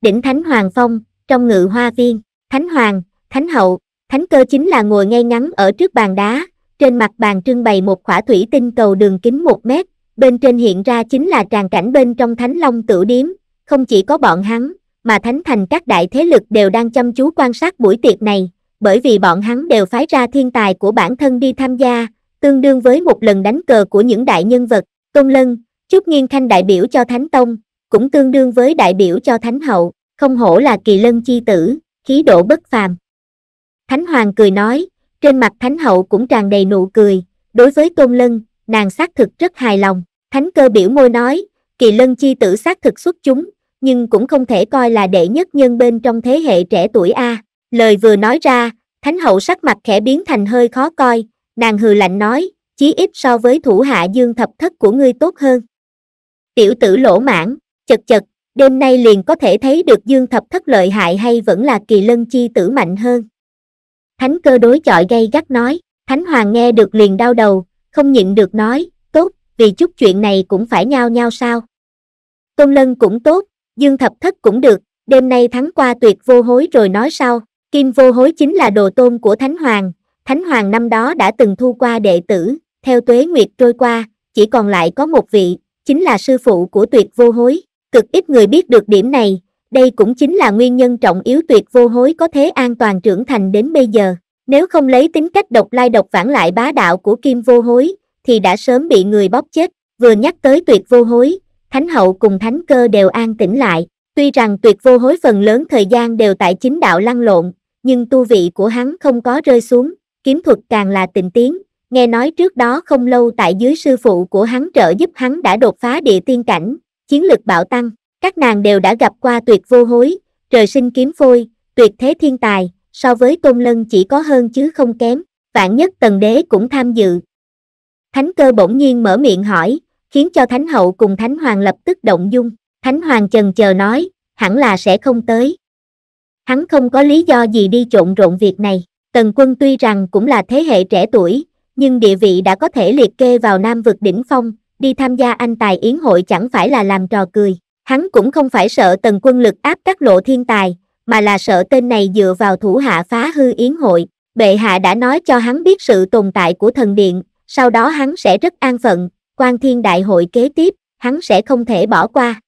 Đỉnh Thánh Hoàng Phong, trong ngự hoa viên, Thánh Hoàng, Thánh Hậu, Thánh cơ chính là ngồi ngay ngắn ở trước bàn đá, trên mặt bàn trưng bày một khỏa thủy tinh cầu đường kính 1 mét, bên trên hiện ra chính là tràn cảnh bên trong Thánh Long Tử Điếm, không chỉ có bọn hắn, mà Thánh Thành các đại thế lực đều đang chăm chú quan sát buổi tiệc này, bởi vì bọn hắn đều phái ra thiên tài của bản thân đi tham gia, tương đương với một lần đánh cờ của những đại nhân vật, Công Lân, Trúc Nghiên Khanh đại biểu cho Thánh Tông, cũng tương đương với đại biểu cho Thánh Hậu, không hổ là kỳ lân chi tử, khí độ bất phàm. Thánh Hoàng cười nói, trên mặt Thánh Hậu cũng tràn đầy nụ cười, đối với Tôn Lân, nàng xác thực rất hài lòng. Thánh cơ biểu môi nói, kỳ lân chi tử xác thực xuất chúng, nhưng cũng không thể coi là đệ nhất nhân bên trong thế hệ trẻ tuổi A. Lời vừa nói ra, Thánh Hậu sắc mặt khẽ biến thành hơi khó coi, nàng hừ lạnh nói, chí ít so với thủ hạ dương thập thất của ngươi tốt hơn. Tiểu tử lỗ mãn, chật chật, đêm nay liền có thể thấy được dương thập thất lợi hại hay vẫn là kỳ lân chi tử mạnh hơn thánh cơ đối chọi gay gắt nói thánh hoàng nghe được liền đau đầu không nhịn được nói tốt vì chút chuyện này cũng phải nhau nhau sao tôn lân cũng tốt dương thập thất cũng được đêm nay thắng qua tuyệt vô hối rồi nói sau kim vô hối chính là đồ tôn của thánh hoàng thánh hoàng năm đó đã từng thu qua đệ tử theo tuế nguyệt trôi qua chỉ còn lại có một vị chính là sư phụ của tuyệt vô hối cực ít người biết được điểm này đây cũng chính là nguyên nhân trọng yếu tuyệt vô hối có thế an toàn trưởng thành đến bây giờ. Nếu không lấy tính cách độc lai độc vãng lại bá đạo của Kim vô hối, thì đã sớm bị người bóp chết. Vừa nhắc tới tuyệt vô hối, Thánh hậu cùng Thánh cơ đều an tĩnh lại. Tuy rằng tuyệt vô hối phần lớn thời gian đều tại chính đạo lăn lộn, nhưng tu vị của hắn không có rơi xuống, kiếm thuật càng là tình tiến. Nghe nói trước đó không lâu tại dưới sư phụ của hắn trợ giúp hắn đã đột phá địa tiên cảnh, chiến lực bạo tăng, các nàng đều đã gặp qua tuyệt vô hối, trời sinh kiếm phôi, tuyệt thế thiên tài, so với Tôn Lân chỉ có hơn chứ không kém, vạn nhất tần đế cũng tham dự. Thánh cơ bỗng nhiên mở miệng hỏi, khiến cho Thánh hậu cùng Thánh hoàng lập tức động dung, Thánh hoàng chần chờ nói, hẳn là sẽ không tới. Hắn không có lý do gì đi trộn rộn việc này, tần quân tuy rằng cũng là thế hệ trẻ tuổi, nhưng địa vị đã có thể liệt kê vào nam vực đỉnh phong, đi tham gia anh tài yến hội chẳng phải là làm trò cười hắn cũng không phải sợ tần quân lực áp các lộ thiên tài mà là sợ tên này dựa vào thủ hạ phá hư yến hội bệ hạ đã nói cho hắn biết sự tồn tại của thần điện sau đó hắn sẽ rất an phận quan thiên đại hội kế tiếp hắn sẽ không thể bỏ qua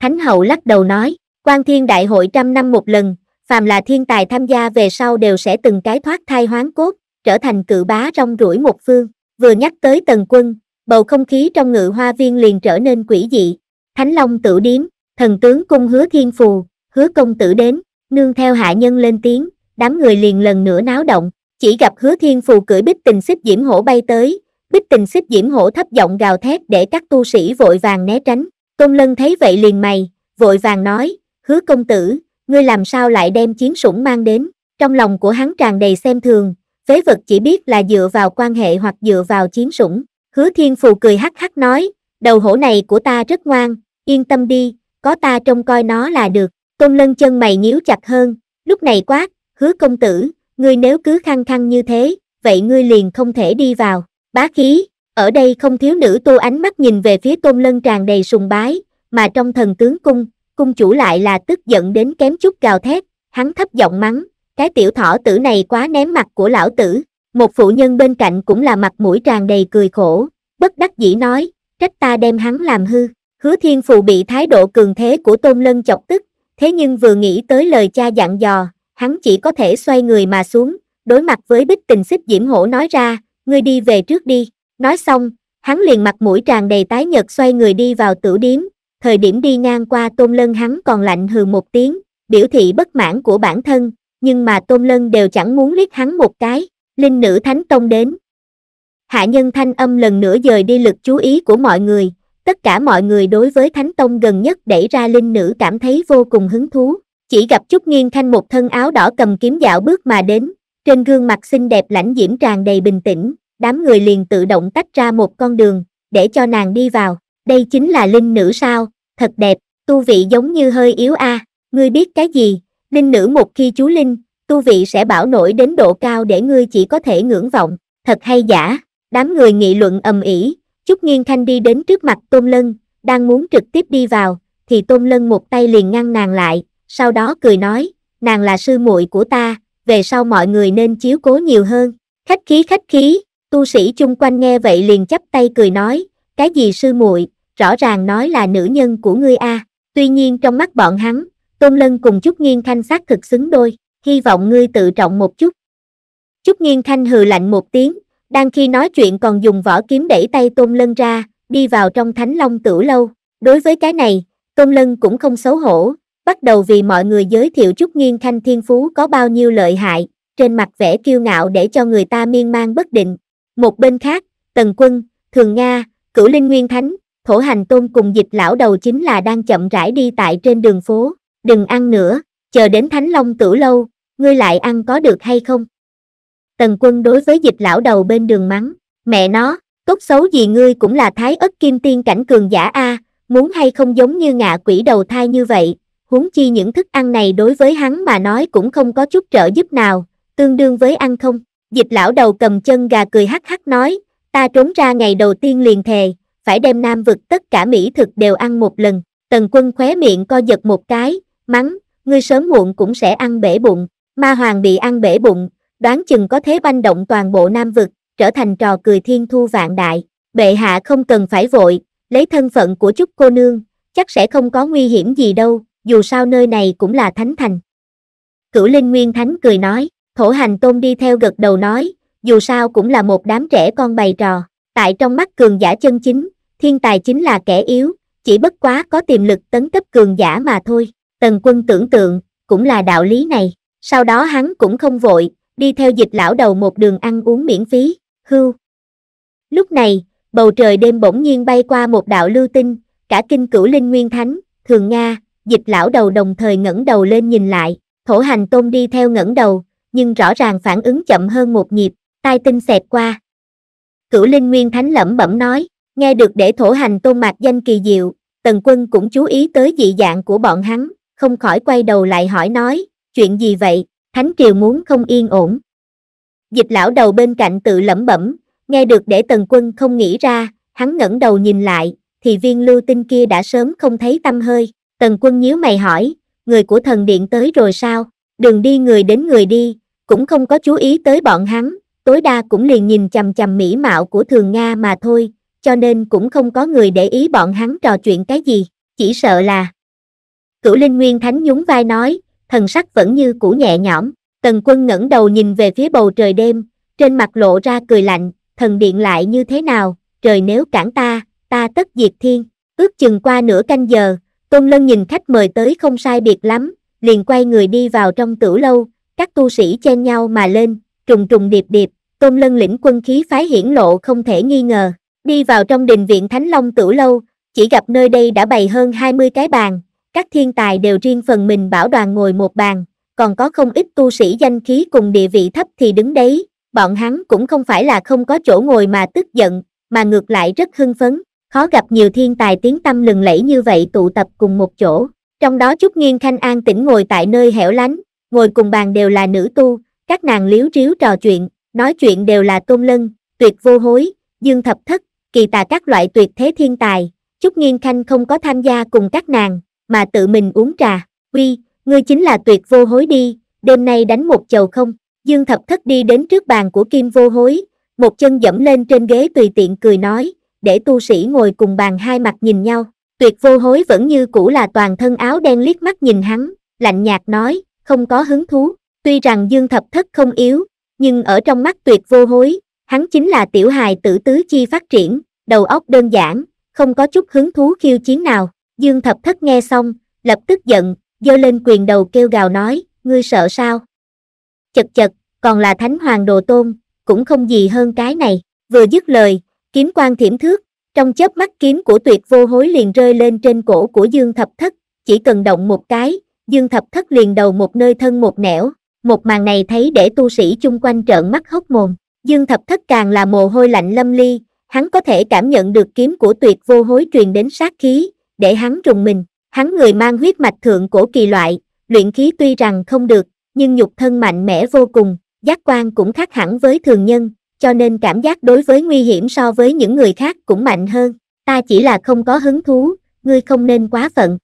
thánh hậu lắc đầu nói quan thiên đại hội trăm năm một lần phàm là thiên tài tham gia về sau đều sẽ từng cái thoát thai hoán cốt trở thành cự bá rong rủi một phương vừa nhắc tới tần quân bầu không khí trong ngự hoa viên liền trở nên quỷ dị Thánh Long tử điếm, thần tướng cung hứa thiên phù, hứa công tử đến, nương theo hạ nhân lên tiếng, đám người liền lần nữa náo động, chỉ gặp hứa thiên phù cưỡi bích tình xích diễm hổ bay tới, bích tình xích diễm hổ thấp giọng gào thét để các tu sĩ vội vàng né tránh, công lân thấy vậy liền mày, vội vàng nói, hứa công tử, ngươi làm sao lại đem chiến sủng mang đến, trong lòng của hắn tràn đầy xem thường, phế vật chỉ biết là dựa vào quan hệ hoặc dựa vào chiến sủng, hứa thiên phù cười hắc hắc nói, đầu hổ này của ta rất ngoan, yên tâm đi, có ta trông coi nó là được, tôn lân chân mày nhíu chặt hơn, lúc này quát, hứa công tử, ngươi nếu cứ khăng khăng như thế, vậy ngươi liền không thể đi vào, bá khí, ở đây không thiếu nữ tu ánh mắt nhìn về phía tôn lân tràn đầy sùng bái, mà trong thần tướng cung, cung chủ lại là tức giận đến kém chút gào thét, hắn thấp giọng mắng, cái tiểu thỏ tử này quá ném mặt của lão tử, một phụ nhân bên cạnh cũng là mặt mũi tràn đầy cười khổ, bất đắc dĩ nói, trách ta đem hắn làm hư, Hứa Thiên Phù bị thái độ cường thế của Tôn Lân chọc tức, thế nhưng vừa nghĩ tới lời cha dặn dò, hắn chỉ có thể xoay người mà xuống, đối mặt với bích tình xích diễm hổ nói ra, ngươi đi về trước đi, nói xong, hắn liền mặt mũi tràn đầy tái nhật xoay người đi vào tử điếm, thời điểm đi ngang qua Tôn Lân hắn còn lạnh hừ một tiếng, biểu thị bất mãn của bản thân, nhưng mà Tôn Lân đều chẳng muốn liếc hắn một cái, linh nữ thánh tông đến. Hạ nhân thanh âm lần nữa dời đi lực chú ý của mọi người, tất cả mọi người đối với Thánh Tông gần nhất đẩy ra linh nữ cảm thấy vô cùng hứng thú, chỉ gặp Trúc Nghiên Khanh một thân áo đỏ cầm kiếm dạo bước mà đến, trên gương mặt xinh đẹp lãnh diễm tràn đầy bình tĩnh, đám người liền tự động tách ra một con đường, để cho nàng đi vào, đây chính là linh nữ sao, thật đẹp, tu vị giống như hơi yếu a à. ngươi biết cái gì, linh nữ một khi chú linh, tu vị sẽ bảo nổi đến độ cao để ngươi chỉ có thể ngưỡng vọng, thật hay giả, đám người nghị luận ầm ĩ Chúc Nghiên Thanh đi đến trước mặt Tôn Lân, đang muốn trực tiếp đi vào, thì Tôn Lân một tay liền ngăn nàng lại, sau đó cười nói, nàng là sư muội của ta, về sau mọi người nên chiếu cố nhiều hơn. Khách khí khách khí, tu sĩ chung quanh nghe vậy liền chắp tay cười nói, cái gì sư muội, rõ ràng nói là nữ nhân của ngươi a. À. Tuy nhiên trong mắt bọn hắn, Tôn Lân cùng Chúc Nghiên Thanh xác thực xứng đôi, hy vọng ngươi tự trọng một chút. Chúc Nghiên Thanh hừ lạnh một tiếng, đang khi nói chuyện còn dùng vỏ kiếm đẩy tay Tôn Lân ra, đi vào trong Thánh Long Tử Lâu. Đối với cái này, Tôn Lân cũng không xấu hổ, bắt đầu vì mọi người giới thiệu chút Nghiên Khanh Thiên Phú có bao nhiêu lợi hại, trên mặt vẻ kiêu ngạo để cho người ta miên man bất định. Một bên khác, Tần Quân, Thường Nga, Cửu Linh Nguyên Thánh, Thổ Hành Tôn cùng dịch lão đầu chính là đang chậm rãi đi tại trên đường phố. Đừng ăn nữa, chờ đến Thánh Long Tử Lâu, ngươi lại ăn có được hay không? tần quân đối với dịch lão đầu bên đường mắng, mẹ nó, tốt xấu gì ngươi cũng là thái ất kim tiên cảnh cường giả A, muốn hay không giống như ngạ quỷ đầu thai như vậy, huống chi những thức ăn này đối với hắn mà nói cũng không có chút trợ giúp nào, tương đương với ăn không. Dịch lão đầu cầm chân gà cười hắc hắc nói, ta trốn ra ngày đầu tiên liền thề, phải đem nam vực tất cả mỹ thực đều ăn một lần. Tần quân khóe miệng co giật một cái, mắng, ngươi sớm muộn cũng sẽ ăn bể bụng. Ma hoàng bị ăn bể bụng, đoán chừng có thế banh động toàn bộ nam vực, trở thành trò cười thiên thu vạn đại. Bệ hạ không cần phải vội, lấy thân phận của chúc cô nương, chắc sẽ không có nguy hiểm gì đâu, dù sao nơi này cũng là thánh thành. Cửu Linh Nguyên Thánh cười nói, thổ hành tôn đi theo gật đầu nói, dù sao cũng là một đám trẻ con bày trò, tại trong mắt cường giả chân chính, thiên tài chính là kẻ yếu, chỉ bất quá có tiềm lực tấn cấp cường giả mà thôi, tần quân tưởng tượng, cũng là đạo lý này, sau đó hắn cũng không vội, đi theo dịch lão đầu một đường ăn uống miễn phí, hưu. Lúc này, bầu trời đêm bỗng nhiên bay qua một đạo lưu tinh, cả kinh cửu linh nguyên thánh, thường Nga, dịch lão đầu đồng thời ngẩng đầu lên nhìn lại, thổ hành tôn đi theo ngẩng đầu, nhưng rõ ràng phản ứng chậm hơn một nhịp, tai tinh xẹt qua. Cửu linh nguyên thánh lẩm bẩm nói, nghe được để thổ hành tôn mạc danh kỳ diệu, tần quân cũng chú ý tới dị dạng của bọn hắn, không khỏi quay đầu lại hỏi nói, chuyện gì vậy, thánh triều muốn không yên ổn. Dịch lão đầu bên cạnh tự lẩm bẩm, nghe được để tần quân không nghĩ ra, hắn ngẩng đầu nhìn lại, thì viên lưu tinh kia đã sớm không thấy tâm hơi. Tần quân nhíu mày hỏi, người của thần điện tới rồi sao? Đường đi người đến người đi, cũng không có chú ý tới bọn hắn, tối đa cũng liền nhìn chằm chằm mỹ mạo của thường Nga mà thôi, cho nên cũng không có người để ý bọn hắn trò chuyện cái gì, chỉ sợ là... Cửu Linh Nguyên Thánh nhún vai nói, thần sắc vẫn như cũ nhẹ nhõm, tần quân ngẩng đầu nhìn về phía bầu trời đêm, trên mặt lộ ra cười lạnh, thần điện lại như thế nào, trời nếu cản ta, ta tất diệt thiên, ước chừng qua nửa canh giờ, tôn lân nhìn khách mời tới không sai biệt lắm, liền quay người đi vào trong tử lâu, các tu sĩ chen nhau mà lên, trùng trùng điệp điệp, tôn lân lĩnh quân khí phái hiển lộ không thể nghi ngờ, đi vào trong đình viện Thánh Long tử lâu, chỉ gặp nơi đây đã bày hơn 20 cái bàn, các thiên tài đều riêng phần mình bảo đoàn ngồi một bàn, còn có không ít tu sĩ danh khí cùng địa vị thấp thì đứng đấy, bọn hắn cũng không phải là không có chỗ ngồi mà tức giận, mà ngược lại rất hưng phấn, khó gặp nhiều thiên tài tiếng tâm lừng lẫy như vậy tụ tập cùng một chỗ. Trong đó Trúc Nghiên Khanh an tĩnh ngồi tại nơi hẻo lánh, ngồi cùng bàn đều là nữ tu, các nàng liếu riếu trò chuyện, nói chuyện đều là tôn lân, tuyệt vô hối, dương thập thất, kỳ tà các loại tuyệt thế thiên tài. Trúc Nghiên Khanh không có tham gia cùng các nàng, mà tự mình uống trà. Uy, ngươi chính là tuyệt vô hối đi, đêm nay đánh một chầu không? Dương Thập Thất đi đến trước bàn của Kim vô hối, một chân dẫm lên trên ghế tùy tiện cười nói, để tu sĩ ngồi cùng bàn hai mặt nhìn nhau. Tuyệt vô hối vẫn như cũ là toàn thân áo đen liếc mắt nhìn hắn, lạnh nhạt nói, không có hứng thú. Tuy rằng Dương Thập Thất không yếu, nhưng ở trong mắt tuyệt vô hối, hắn chính là tiểu hài tử tứ chi phát triển, đầu óc đơn giản, không có chút hứng thú khiêu chiến nào. Dương thập thất nghe xong, lập tức giận, dơ lên quyền đầu kêu gào nói, ngươi sợ sao? Chật chật, còn là thánh hoàng đồ tôn, cũng không gì hơn cái này. Vừa dứt lời, kiếm quan thiểm thước, trong chớp mắt kiếm của tuyệt vô hối liền rơi lên trên cổ của Dương thập thất, chỉ cần động một cái, Dương thập thất liền đầu một nơi thân một nẻo. Một màn này thấy để tu sĩ chung quanh trợn mắt hốc mồm. Dương thập thất càng là mồ hôi lạnh lâm ly, hắn có thể cảm nhận được kiếm của tuyệt vô hối truyền đến sát khí, để hắn rùng mình, hắn người mang huyết mạch thượng cổ kỳ loại, luyện khí tuy rằng không được, nhưng nhục thân mạnh mẽ vô cùng, giác quan cũng khác hẳn với thường nhân, cho nên cảm giác đối với nguy hiểm so với những người khác cũng mạnh hơn, ta chỉ là không có hứng thú, ngươi không nên quá phận.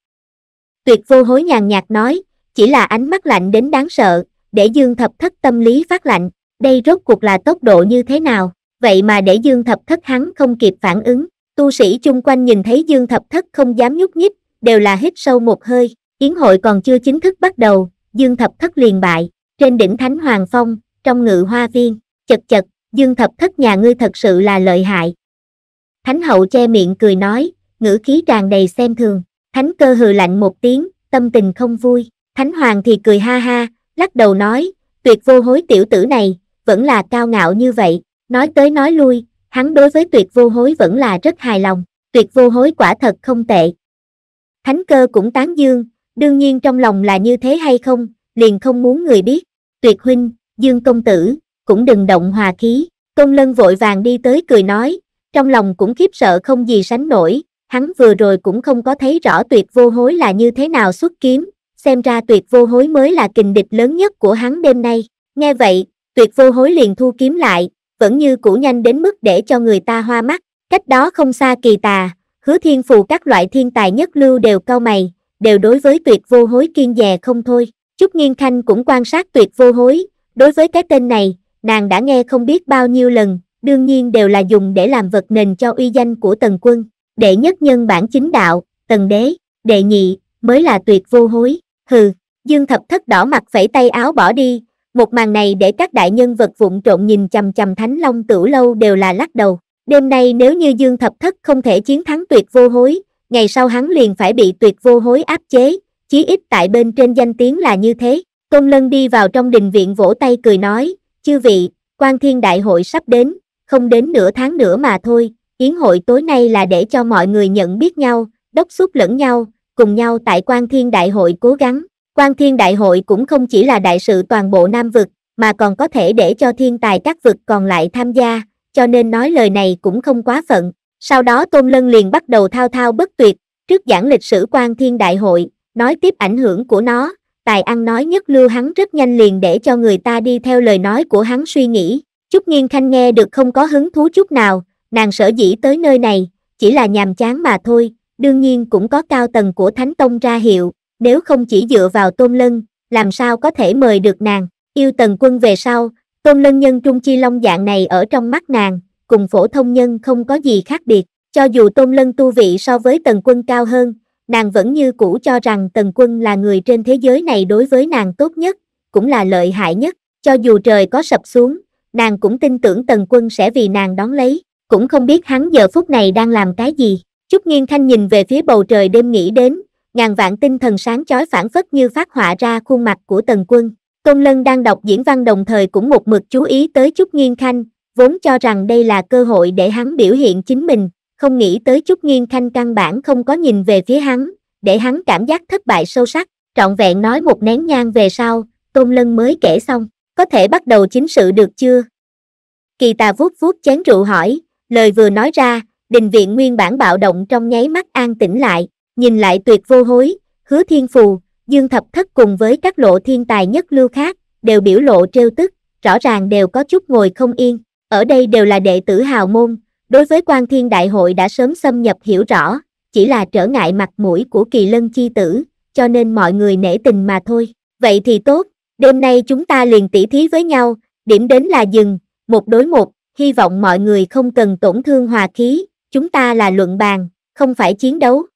Tuyệt vô hối nhàn nhạt nói, chỉ là ánh mắt lạnh đến đáng sợ, để dương thập thất tâm lý phát lạnh, đây rốt cuộc là tốc độ như thế nào, vậy mà để dương thập thất hắn không kịp phản ứng. Tu sĩ chung quanh nhìn thấy Dương Thập Thất không dám nhúc nhích, đều là hít sâu một hơi, yến hội còn chưa chính thức bắt đầu, Dương Thập Thất liền bại, trên đỉnh Thánh Hoàng Phong, trong ngự hoa viên, chật chật, Dương Thập Thất nhà ngươi thật sự là lợi hại. Thánh hậu che miệng cười nói, ngữ khí tràn đầy xem thường, thánh cơ hừ lạnh một tiếng, tâm tình không vui, thánh hoàng thì cười ha ha, lắc đầu nói, tuyệt vô hối tiểu tử này, vẫn là cao ngạo như vậy, nói tới nói lui, hắn đối với tuyệt vô hối vẫn là rất hài lòng, tuyệt vô hối quả thật không tệ. Thánh cơ cũng tán dương, đương nhiên trong lòng là như thế hay không, liền không muốn người biết, tuyệt huynh, dương công tử, cũng đừng động hòa khí, công lân vội vàng đi tới cười nói, trong lòng cũng khiếp sợ không gì sánh nổi, hắn vừa rồi cũng không có thấy rõ tuyệt vô hối là như thế nào xuất kiếm, xem ra tuyệt vô hối mới là kình địch lớn nhất của hắn đêm nay, nghe vậy, tuyệt vô hối liền thu kiếm lại, vẫn như cũ nhanh đến mức để cho người ta hoa mắt, cách đó không xa kỳ tà, hứa thiên phù các loại thiên tài nhất lưu đều cao mày, đều đối với tuyệt vô hối kiên dè không thôi. Trúc Nghiên Khanh cũng quan sát tuyệt vô hối, đối với cái tên này, nàng đã nghe không biết bao nhiêu lần, đương nhiên đều là dùng để làm vật nền cho uy danh của tần quân. Đệ nhất nhân bản chính đạo, tần đế, đệ nhị, mới là tuyệt vô hối, hừ, dương thập thất đỏ mặt phẩy tay áo bỏ đi, một màn này để các đại nhân vật vụn trộn nhìn chằm chằm Thánh Long Tửu Lâu đều là lắc đầu. Đêm nay nếu như Dương Thập Thất không thể chiến thắng tuyệt vô hối, ngày sau hắn liền phải bị tuyệt vô hối áp chế, chí ít tại bên trên danh tiếng là như thế. Tôn Lân đi vào trong đình viện vỗ tay cười nói, chư vị, quan thiên đại hội sắp đến, không đến nửa tháng nữa mà thôi, yến hội tối nay là để cho mọi người nhận biết nhau, đốc xúc lẫn nhau, cùng nhau tại quan thiên đại hội cố gắng. Quan Thiên Đại hội cũng không chỉ là đại sự toàn bộ Nam vực, mà còn có thể để cho thiên tài các vực còn lại tham gia, cho nên nói lời này cũng không quá phận. Sau đó Tôn Lân liền bắt đầu thao thao bất tuyệt, trước giảng lịch sử Quan Thiên Đại hội, nói tiếp ảnh hưởng của nó, tài ăn nói nhất lưu hắn rất nhanh liền để cho người ta đi theo lời nói của hắn suy nghĩ. Chúc Nghiên Khanh nghe được không có hứng thú chút nào, nàng sở dĩ tới nơi này, chỉ là nhàm chán mà thôi, đương nhiên cũng có cao tầng của Thánh Tông ra hiệu, nếu không chỉ dựa vào Tôn Lân, làm sao có thể mời được nàng, yêu tần quân về sau, Tôn Lân nhân trung chi long dạng này ở trong mắt nàng, cùng phổ thông nhân không có gì khác biệt, cho dù Tôn Lân tu vị so với tần quân cao hơn, nàng vẫn như cũ cho rằng tần quân là người trên thế giới này đối với nàng tốt nhất, cũng là lợi hại nhất, cho dù trời có sập xuống, nàng cũng tin tưởng tần quân sẽ vì nàng đón lấy, cũng không biết hắn giờ phút này đang làm cái gì. chút nghiêng thanh nhìn về phía bầu trời đêm nghĩ đến, ngàn vạn tinh thần sáng chói phản phất như phát họa ra khuôn mặt của Tần Quân. Tôn Lân đang đọc diễn văn đồng thời cũng một mực chú ý tới Trúc Nghiên Khanh, vốn cho rằng đây là cơ hội để hắn biểu hiện chính mình, không nghĩ tới Trúc Nghiên Khanh căn bản không có nhìn về phía hắn, để hắn cảm giác thất bại sâu sắc, trọn vẹn nói một nén nhang về sau, Tôn Lân mới kể xong, có thể bắt đầu chính sự được chưa? Kỳ tà vuốt vuốt chén rượu hỏi, lời vừa nói ra, đình viện nguyên bản bạo động trong nháy mắt an tĩnh lại, nhìn lại tuyệt vô hối, hứa thiên phù, dương thập thất cùng với các lộ thiên tài nhất lưu khác, đều biểu lộ trêu tức, rõ ràng đều có chút ngồi không yên, ở đây đều là đệ tử hào môn, đối với quan thiên đại hội đã sớm xâm nhập hiểu rõ, chỉ là trở ngại mặt mũi của kỳ lân chi tử, cho nên mọi người nể tình mà thôi, vậy thì tốt, đêm nay chúng ta liền tỉ thí với nhau, điểm đến là dừng, một đối một, hy vọng mọi người không cần tổn thương hòa khí, chúng ta là luận bàn, không phải chiến đấu.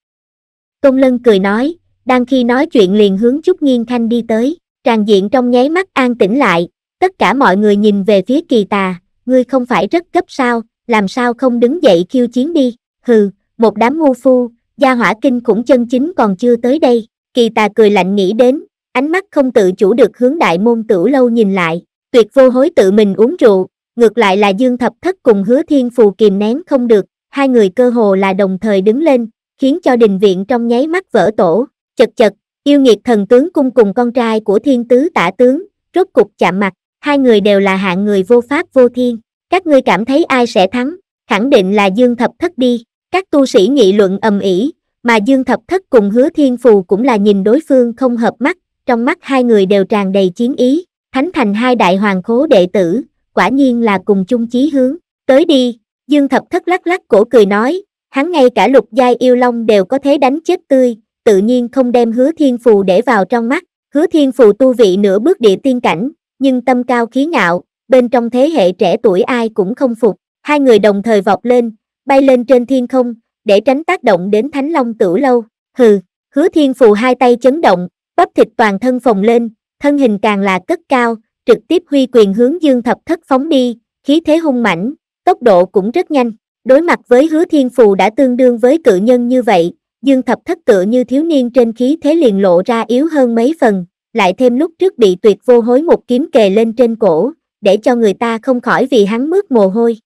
Tôn Lân cười nói, đang khi nói chuyện liền hướng Trúc Nghiên Khanh đi tới, tràn diện trong nháy mắt an tĩnh lại, tất cả mọi người nhìn về phía kỳ tà, ngươi không phải rất gấp sao, làm sao không đứng dậy khiêu chiến đi, hừ, một đám ngu phu, gia hỏa kinh cũng chân chính còn chưa tới đây, kỳ tà cười lạnh nghĩ đến, ánh mắt không tự chủ được hướng đại môn tử lâu nhìn lại, tuyệt vô hối tự mình uống rượu, ngược lại là Dương Thập Thất cùng Hứa Thiên Phù kìm nén không được, hai người cơ hồ là đồng thời đứng lên, khiến cho đình viện trong nháy mắt vỡ tổ, chật chật, yêu nghiệt thần tướng cung cùng con trai của thiên tứ tả tướng, rốt cục chạm mặt, hai người đều là hạng người vô pháp vô thiên, các ngươi cảm thấy ai sẽ thắng, khẳng định là Dương Thập Thất đi, các tu sĩ nghị luận ầm ĩ, mà Dương Thập Thất cùng hứa thiên phù cũng là nhìn đối phương không hợp mắt, trong mắt hai người đều tràn đầy chiến ý, thánh thành hai đại hoàng khố đệ tử, quả nhiên là cùng chung chí hướng, tới đi, Dương Thập Thất lắc lắc cổ cười nói, hắn ngay cả lục giai yêu long đều có thế đánh chết tươi, tự nhiên không đem hứa thiên phù để vào trong mắt. Hứa thiên phù tu vị nửa bước địa tiên cảnh, nhưng tâm cao khí ngạo, bên trong thế hệ trẻ tuổi ai cũng không phục. Hai người đồng thời vọt lên, bay lên trên thiên không, để tránh tác động đến thánh long tử lâu. Hừ, hứa thiên phù hai tay chấn động, bắp thịt toàn thân phồng lên, thân hình càng là cất cao, trực tiếp huy quyền hướng dương thập thất phóng đi, khí thế hung mãnh, tốc độ cũng rất nhanh. Đối mặt với hứa thiên phù đã tương đương với cự nhân như vậy, dương thập thất tựa như thiếu niên trên khí thế liền lộ ra yếu hơn mấy phần, lại thêm lúc trước bị tuyệt vô hối một kiếm kề lên trên cổ, để cho người ta không khỏi vì hắn mướt mồ hôi.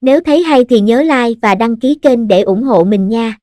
Nếu thấy hay thì nhớ like và đăng ký kênh để ủng hộ mình nha.